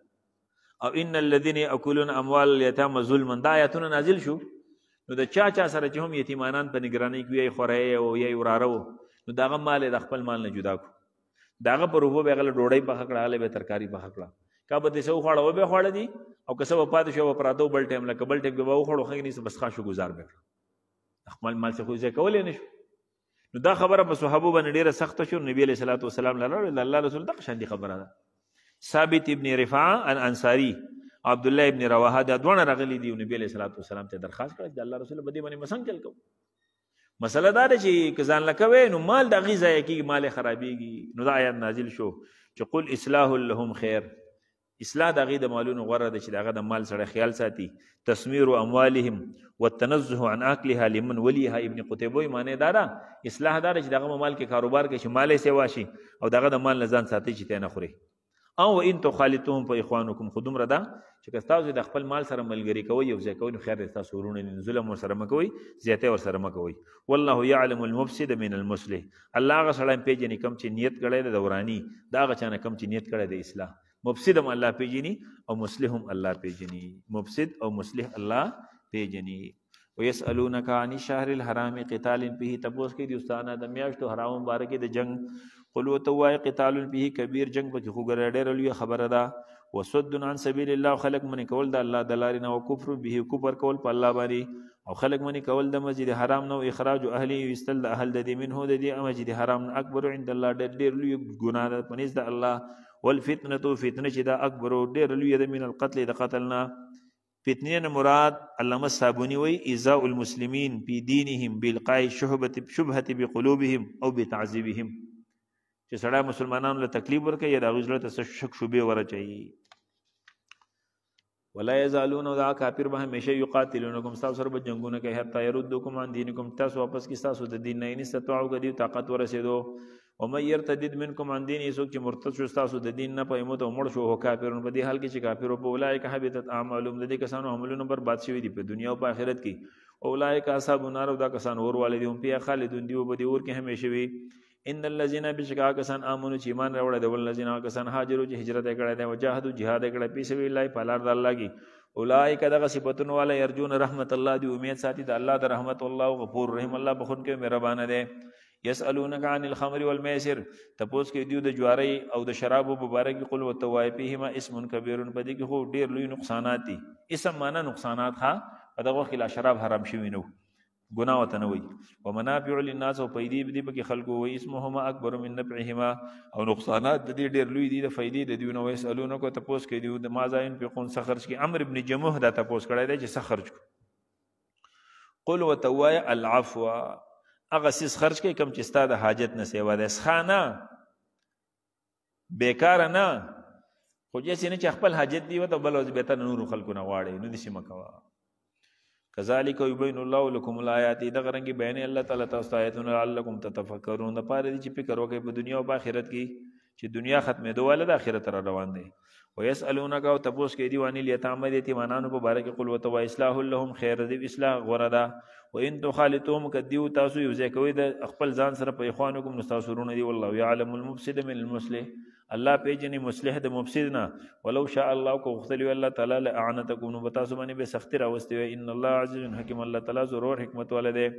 او ان الذين ياكلون اموال اليتامى ظلما دا آیتونه نازل شو نو د چا چا سره چې هم یتیمانان په نگرانی کې یې خورای او یې وراره وو نو داغه مال د خپل مال نه جدا کو داغه پر وبو به غل ډوړی په حق رااله به ترکاری په حق را کابه دې سو خوړه وبه خوړه دي او که سبا پات شو پر اتو بل ټیم لکه بل ټیم به وخړو خګنی بس خاصو گزار به خپل مال څخه ځکه کولې نشو نو دا خبره په صحابه باندې ډیره سخت شو نبی علیہ الصلوۃ والسلام لاله الله رسول دغه شان دي خبره ده ثابت ابن رفاعه ان انصاری عبد الله ابن رواحه دا دوه راغلي دی نبی علیہ الصلوۃ والسلام ته درخواست کړه چې الله رسول بده باندې مسنګ چل کو مسله دا ده چې کزان لکوي نو مال د غیزه کیږي مال خرابېږي نو دا آیات نازل شو چې قل اصلاح لهم خیر اصلاح د هغې د مالونو غوره ده چې د هغه د مال سره خیال ساتي تسمیر اموالهم والتنزه عن اکلها لمن ولیها ابن قتیبه معنی دا ده اصلاح دا ده چې د هغه مال کې کاروبار کې چې مال یې سیوا شي او د هغه د مال نه ځان ساتي چې تی نه خوري او ان تخالطهم فاخوانکم خو دومره ده چې که تاسو د خپل مال سره ملګری کوئ یو ځای کوئ نو خیر دی تاسو ورونه نه ظلم ورسره مه کوئ زیاتی ورسره مه کوئ والله یعلم المفسد من المصلح الله هغه سړی پیژني کم چې نیت کړی دی د وراني د هغه چا نه کم چې نیت کړی دی اصلاح مفسد هم الله پیجنی او مصلح هم الله پیجنی مفسد او مصلح الله پیجنی ويسالونك عن الشهر الحرام قتال فيه تبوس کې دي استانا د میاشتو حرام مبارک د جنگ قلو تو وای قتال فيه کبیر جنگ پکې خو ګرډېر لوی خبره ده وسد عن سبيل الله خلق من کول د الله د لارې نه او کفر به کفر کول په الله باندې او خلق من کول د مسجد حرام نو اخراج اهلی ويستل اهل د دې منه د دې مسجد حرام اکبر عند الله ډېر لوی ګناه پنيز د الله والفتنه تو فتنه چې دا اکبر ډیر لوی ده من القتل د قتلنا فتنه نه مراد علامه صابونی وی ایزاء المسلمین په دینهم بالقاء شبهه شبهه بقلوبهم او بتعذيبهم چې سړی مسلمانانو له تکلیف ورکړي یا د غزله ته شک شوبې ورچي ولا یزالون ذا کافر به همیشه یقاتلونکم تاسو سره جنگونه کوي حتی يردکم عن دینکم تاسو واپس کی تاسو د دین نه نستطاعو غدي طاقت ورسېدو او مې يرتدد منکم عن دیني سو چې مرتد شو تاسو د دین نه پېمو ته مړ شو او کافرون په دې حال کې چې کافر او اولایک حبتت اعمالهم د دې کسانو عملونه برباد شوي دي په دنیا او په آخرت کې اولایک اصحاب النار دا کسان اور والي دي هم په خالدون دی او په دې اور کې همیشه وي ان الذين بشکا کسان امنو چې ایمان راوړل د ولذین کسان هاجرو چې هجرت کړه دی او جهادو جهاد کړه په سبیل الله په لار د الله کې اولایک دغه صفاتون والا يرجون رحمت الله دی امید ساتي د الله د رحمت الله غفور رحیم الله بخون کې مهربان دی یسالونک عن الخمر والمیسر تپوس کې دیو د جواری او د شراب مبارک قل وتوای فیهما اسم کبیر پدې کې خو ډیر لوی نقصانات دي اسم معنی نقصانات ها په دغه کې لا شراب حرام شوی نو ګناه وته نه وي ومنافع للناس او پیدې دې پکې خلکو وي اسمهما اکبر من نفعهما او نقصانات د دې ډېر لوی دي د فائدې د دیونه وسالونه کو تپوس کې دیو د ما ځاین په قون سخرج کې امر ابن جموح دا تپوس کړی دی چې سخرج قل وتوای العفو هغه سیس خرج کې کم چې ستا د حاجت نه سیوا ده ښانا بیکار نه خو چې نه چې خپل حاجت دی وته بل اوس به ته نور خلکو نه واړي نو دشي مکوا کذالک یبین الله لكم الایات دغه رنګي بیان الله تعالی تاسو ته آیتونه لعلکم تتفکرون د پاره دي چې فکر وکړئ په دنیا او په آخرت کې چې دنیا ختمه دوه ول د آخرت را روان دي ويسالونك او تبوس کې دی وانی الیتام دې تیمانانو په باره کې قل وتو اصلاح لهم خیر دې اصلاح غوردا وان تخالتهم کدیو تاسو یو ځکوي د خپل ځان سره په اخوانو کوم نستاسورون دی والله يعلم المفسد من المصلح الله پیجنې مصلح د مفسد نه ولو شاء الله کو غختلی الله تعالی لعنتکم نو تاسو باندې به سختی راوستي ان الله عزیز حکیم الله تعالی ضرور حکمت ولده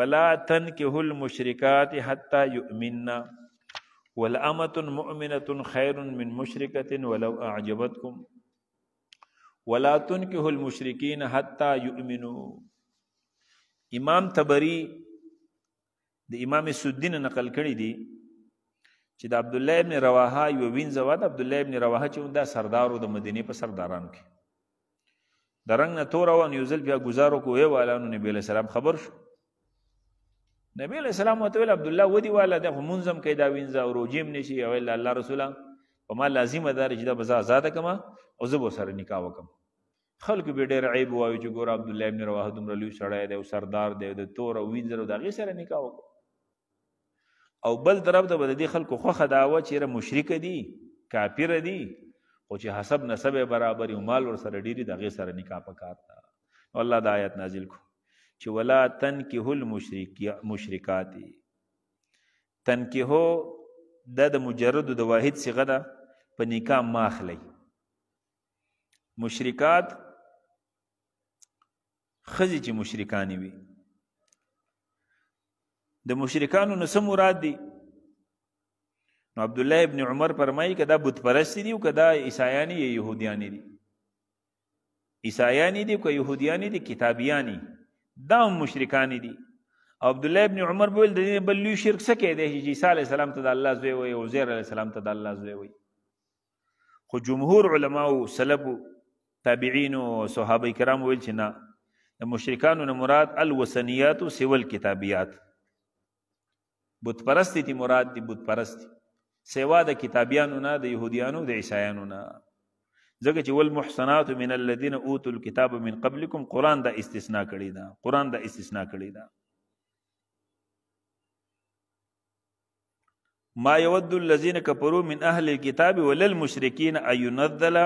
ولا تنكحوا المشركات حتى يؤمنن والامت مؤمنت خیر من مشرکت ولو اعجبتکم ولا تنکه المشرکین حتا یؤمنو امام تبری د امام سدین نقل کړی دی چې د عبد الله ابن رواحه یو وینځو د عبد الله ابن رواحه چې دا سردارو د مدینه په سرداران کې درنګ نه تور او نیوزل بیا گزارو کوې والانو نبی له سلام خبر شو نبی علیہ السلام وته ویل عبد الله ودی والا د منظم کیدا وینځه او روجیم نشي او الله رسول په ما لازمه دار چې د بزا آزاد کما او زب سره نکاح وکم خلق به ډیر عیب وایي چې ګور عبد الله ابن رواحه دومره لوی سړی دی او سردار دی د تور او وینځره دغه سره نکاح وکم او بل طرف ته بددي خلکو خوخه داوه چې مشرک دي کافر دي او چې حسب نسب برابر او مال ور سره ډیری دغه سره نکاح پکار تا الله د آیت نازل کو چې ولا تنکه المشرک مشرکات تنکه د د مجرد د واحد صيغه ده په نکاح ماخلی مشرکات خزي چې مشرکان وي د مشرکانو نو سم مراد دي نو عبد الله ابن عمر فرمایي کدا بت پرستی دي او کدا عیسایانی یا يهودیانی دي عیسایانی دي او یهودیانی دي کتابیانی دي دا هم مشرکان دي عبد الله ابن عمر بول د دې بل لوی شرک څه کې دی چې عیسی علی السلام ته د الله زوی وي او زیر علی السلام ته د الله زوی وي خو جمهور علما او سلف تابعین او صحابه کرام ویل چې نه د مشرکانو نه مراد الوثنیات او سیول کتابیات بت پرستی تی مراد دی بت پرستی سیوا د کتابیانو نه د يهوديانو د عیسایانو نه ځکه چې ول محسنات من الذين اوتوا الكتاب من قبلكم قران دا استثناء کړی دا قران دا استثناء کړی دا ما يود الذين كفروا من اهل الكتاب وللمشركين ان ينزل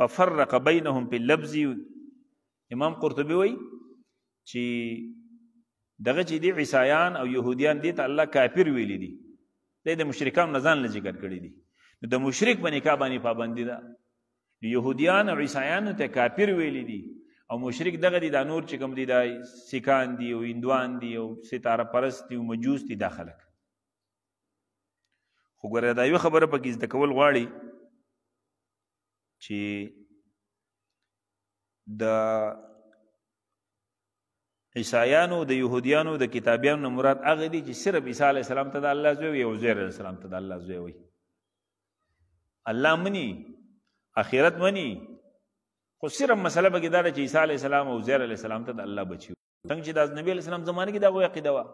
ففرق بينهم باللبز امام قرطبي وای چې دغه چې دی عیسایان او يهوديان دي ته الله کافر ویل دي د مشرکان نه ځان لږ ذکر کړی دي د مشرک باندې کا باندې پابندي ده يهوديان او عیسایان ته کافر ویلي دي او مشرک دغه دي د نور چې کوم دي د سکان دي او هندوان دي او ستاره پرست دي او مجوس دي داخله خو ګوره دا یو خبره پکې زده کول غواړي چې د عیسایانو د يهوديانو د کتابیانو مراد هغه دي چې صرف عیسی علی السلام ته د الله زوی او عزیر علی السلام ته د الله زوی وي الله منی اخرت مني خو صرف مسله به کې دا چې عیسی علی السلام او عزیر علی السلام ته د الله بچي څنګه چې د نبی علی السلام زمانه کې دا وې عقیده وا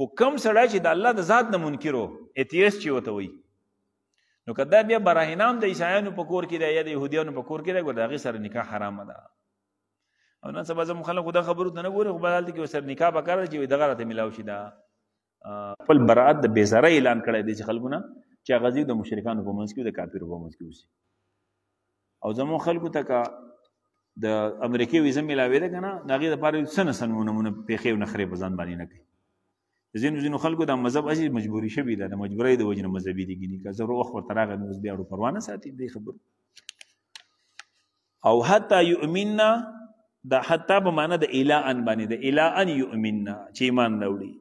خو کم سړی چې د الله د ذات نه منکرو اتیس چې وته وي نو کدا بیا براهنام د عیسایانو په کور کې دی یا د يهودانو په کور کې دی ګور دغه سره نکاح حرام ده او نن سبا زموږ خلک خدا خبرو ته نه ګوري خو بلالته کې سره نکاح وکړ چې دغه راته ملاو شي دا خپل برات د بیزاره اعلان کړی دی چې خلکونه چې غزي د مشرکانو په منځ کې د کافرو په منځ کې وسی او زمو خلکو ته د امریکای ویزه ملاوي ده کنه داغه د پاره سن سن نمونه پیخې نه خري بزن باندې نه کوي ځین ځین خلکو د مذهب اجي مجبوری شوی ده د مجبورۍ د وجنه مذهبي دي ګني که زرو وخت ترغه نو بیا ورو پروانه ساتي دی خبر او حتا یؤمننا د حتا په معنی د الا ان باندې د الا ان یؤمننا چې ایمان راوړي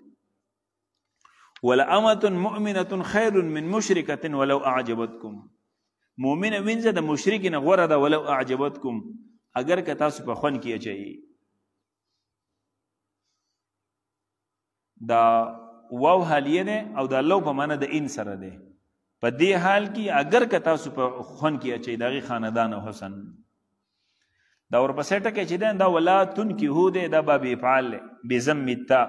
ولا امه مؤمنه خير من مشركه ولو اعجبتكم مؤمن وینځه د مشرک نه غوره ده ولو اعجبتکم اگر که تاسو په خون کې اچي دا واو حالیه ده او د لو په معنی د ان سره ده په دې حال کې اگر که تاسو په خون کې اچي دغه خاندان او حسن دا ورپسې ټکه چې ده دا ولا تن کې هو ده د باب افعال بزم متا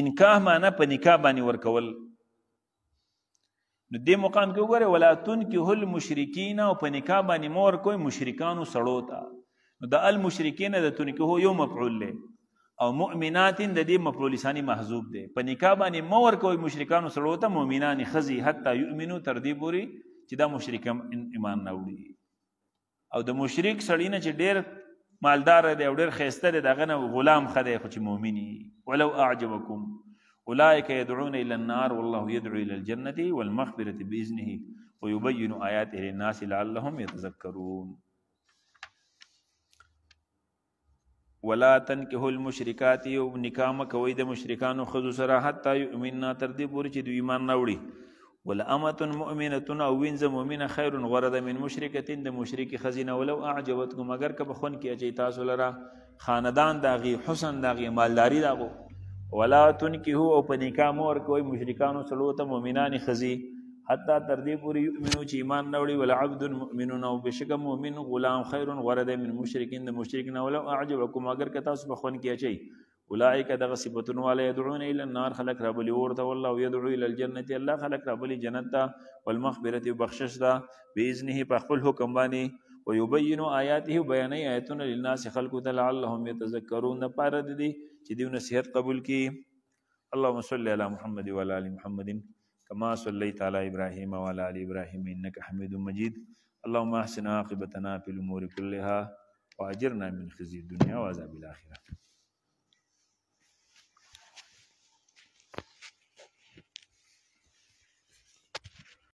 انکاح معنی په نکاح باندې ورکول نو دې مقام کې وګوره ولا تنکه المشرکین او په نکاح باندې مور کوئی مشرکانو سړو تا نو د المشرکین د تنکه یو مفعول له او مؤمنات د دې مفعول لسانی محذوب دی په نکاح باندې مور کوئی مشرکانو سړو تا مؤمنان خزي حتی یؤمنو تر دې پوري چې دا مشرکم ایمان نوړي او د مشرک سړی نه چې ډیر مالدار دی او ډیر خیسته دی دغه غلام خدای خو چې مؤمنی ولو اعجبکم اولئک يدعون الى النار والله يدعو الى الجنه والمغفره باذنه ويبين اياته للناس لعلهم يتذكرون ولا تنكحوا المشركات نکام کوي د مشرکانو خذو سره حتا يؤمننا تر دې پورې چې دوی ایمان راوړي ولامه مؤمنه او وینځ مؤمنه خیر غره د من مشرکتین د مشرک خزینه ولو اعجبتكم اگر که بخون کې اچي تاسو لره خاندان داغي حسن داغي مالداری داغو ولا تنکحو او په نکاح مور کوي مشرکانو سره ته مؤمنان خزي حتا تر دې پورې یؤمنو چې ایمان نوړي ول عبد مؤمنون او بشک مؤمن غلام خیر غرد من مشرکین د مشرکین ولو اعجبکم اگر که تاسو په خون کې اچي اولئک دغه صفاتون والے يدعون الى النار خلق رب الورت والله يدعو الى الجنه الله خلق رب الجنه والمغفرة بخشش دا باذنه په خپل حکم باندې ويبين آياته بیان آیاتنا للناس خلق لعلهم يتذكرون پار د دې چې دیو نصیحت قبول کړي اللهم صل علی محمد وعلى ال محمد كما صليت على ابراهيم وعلى ال ابراهيم انك حميد مجيد اللهم احسن عاقبتنا في الامور كلها واجرنا من خزي الدنيا وعذاب الاخره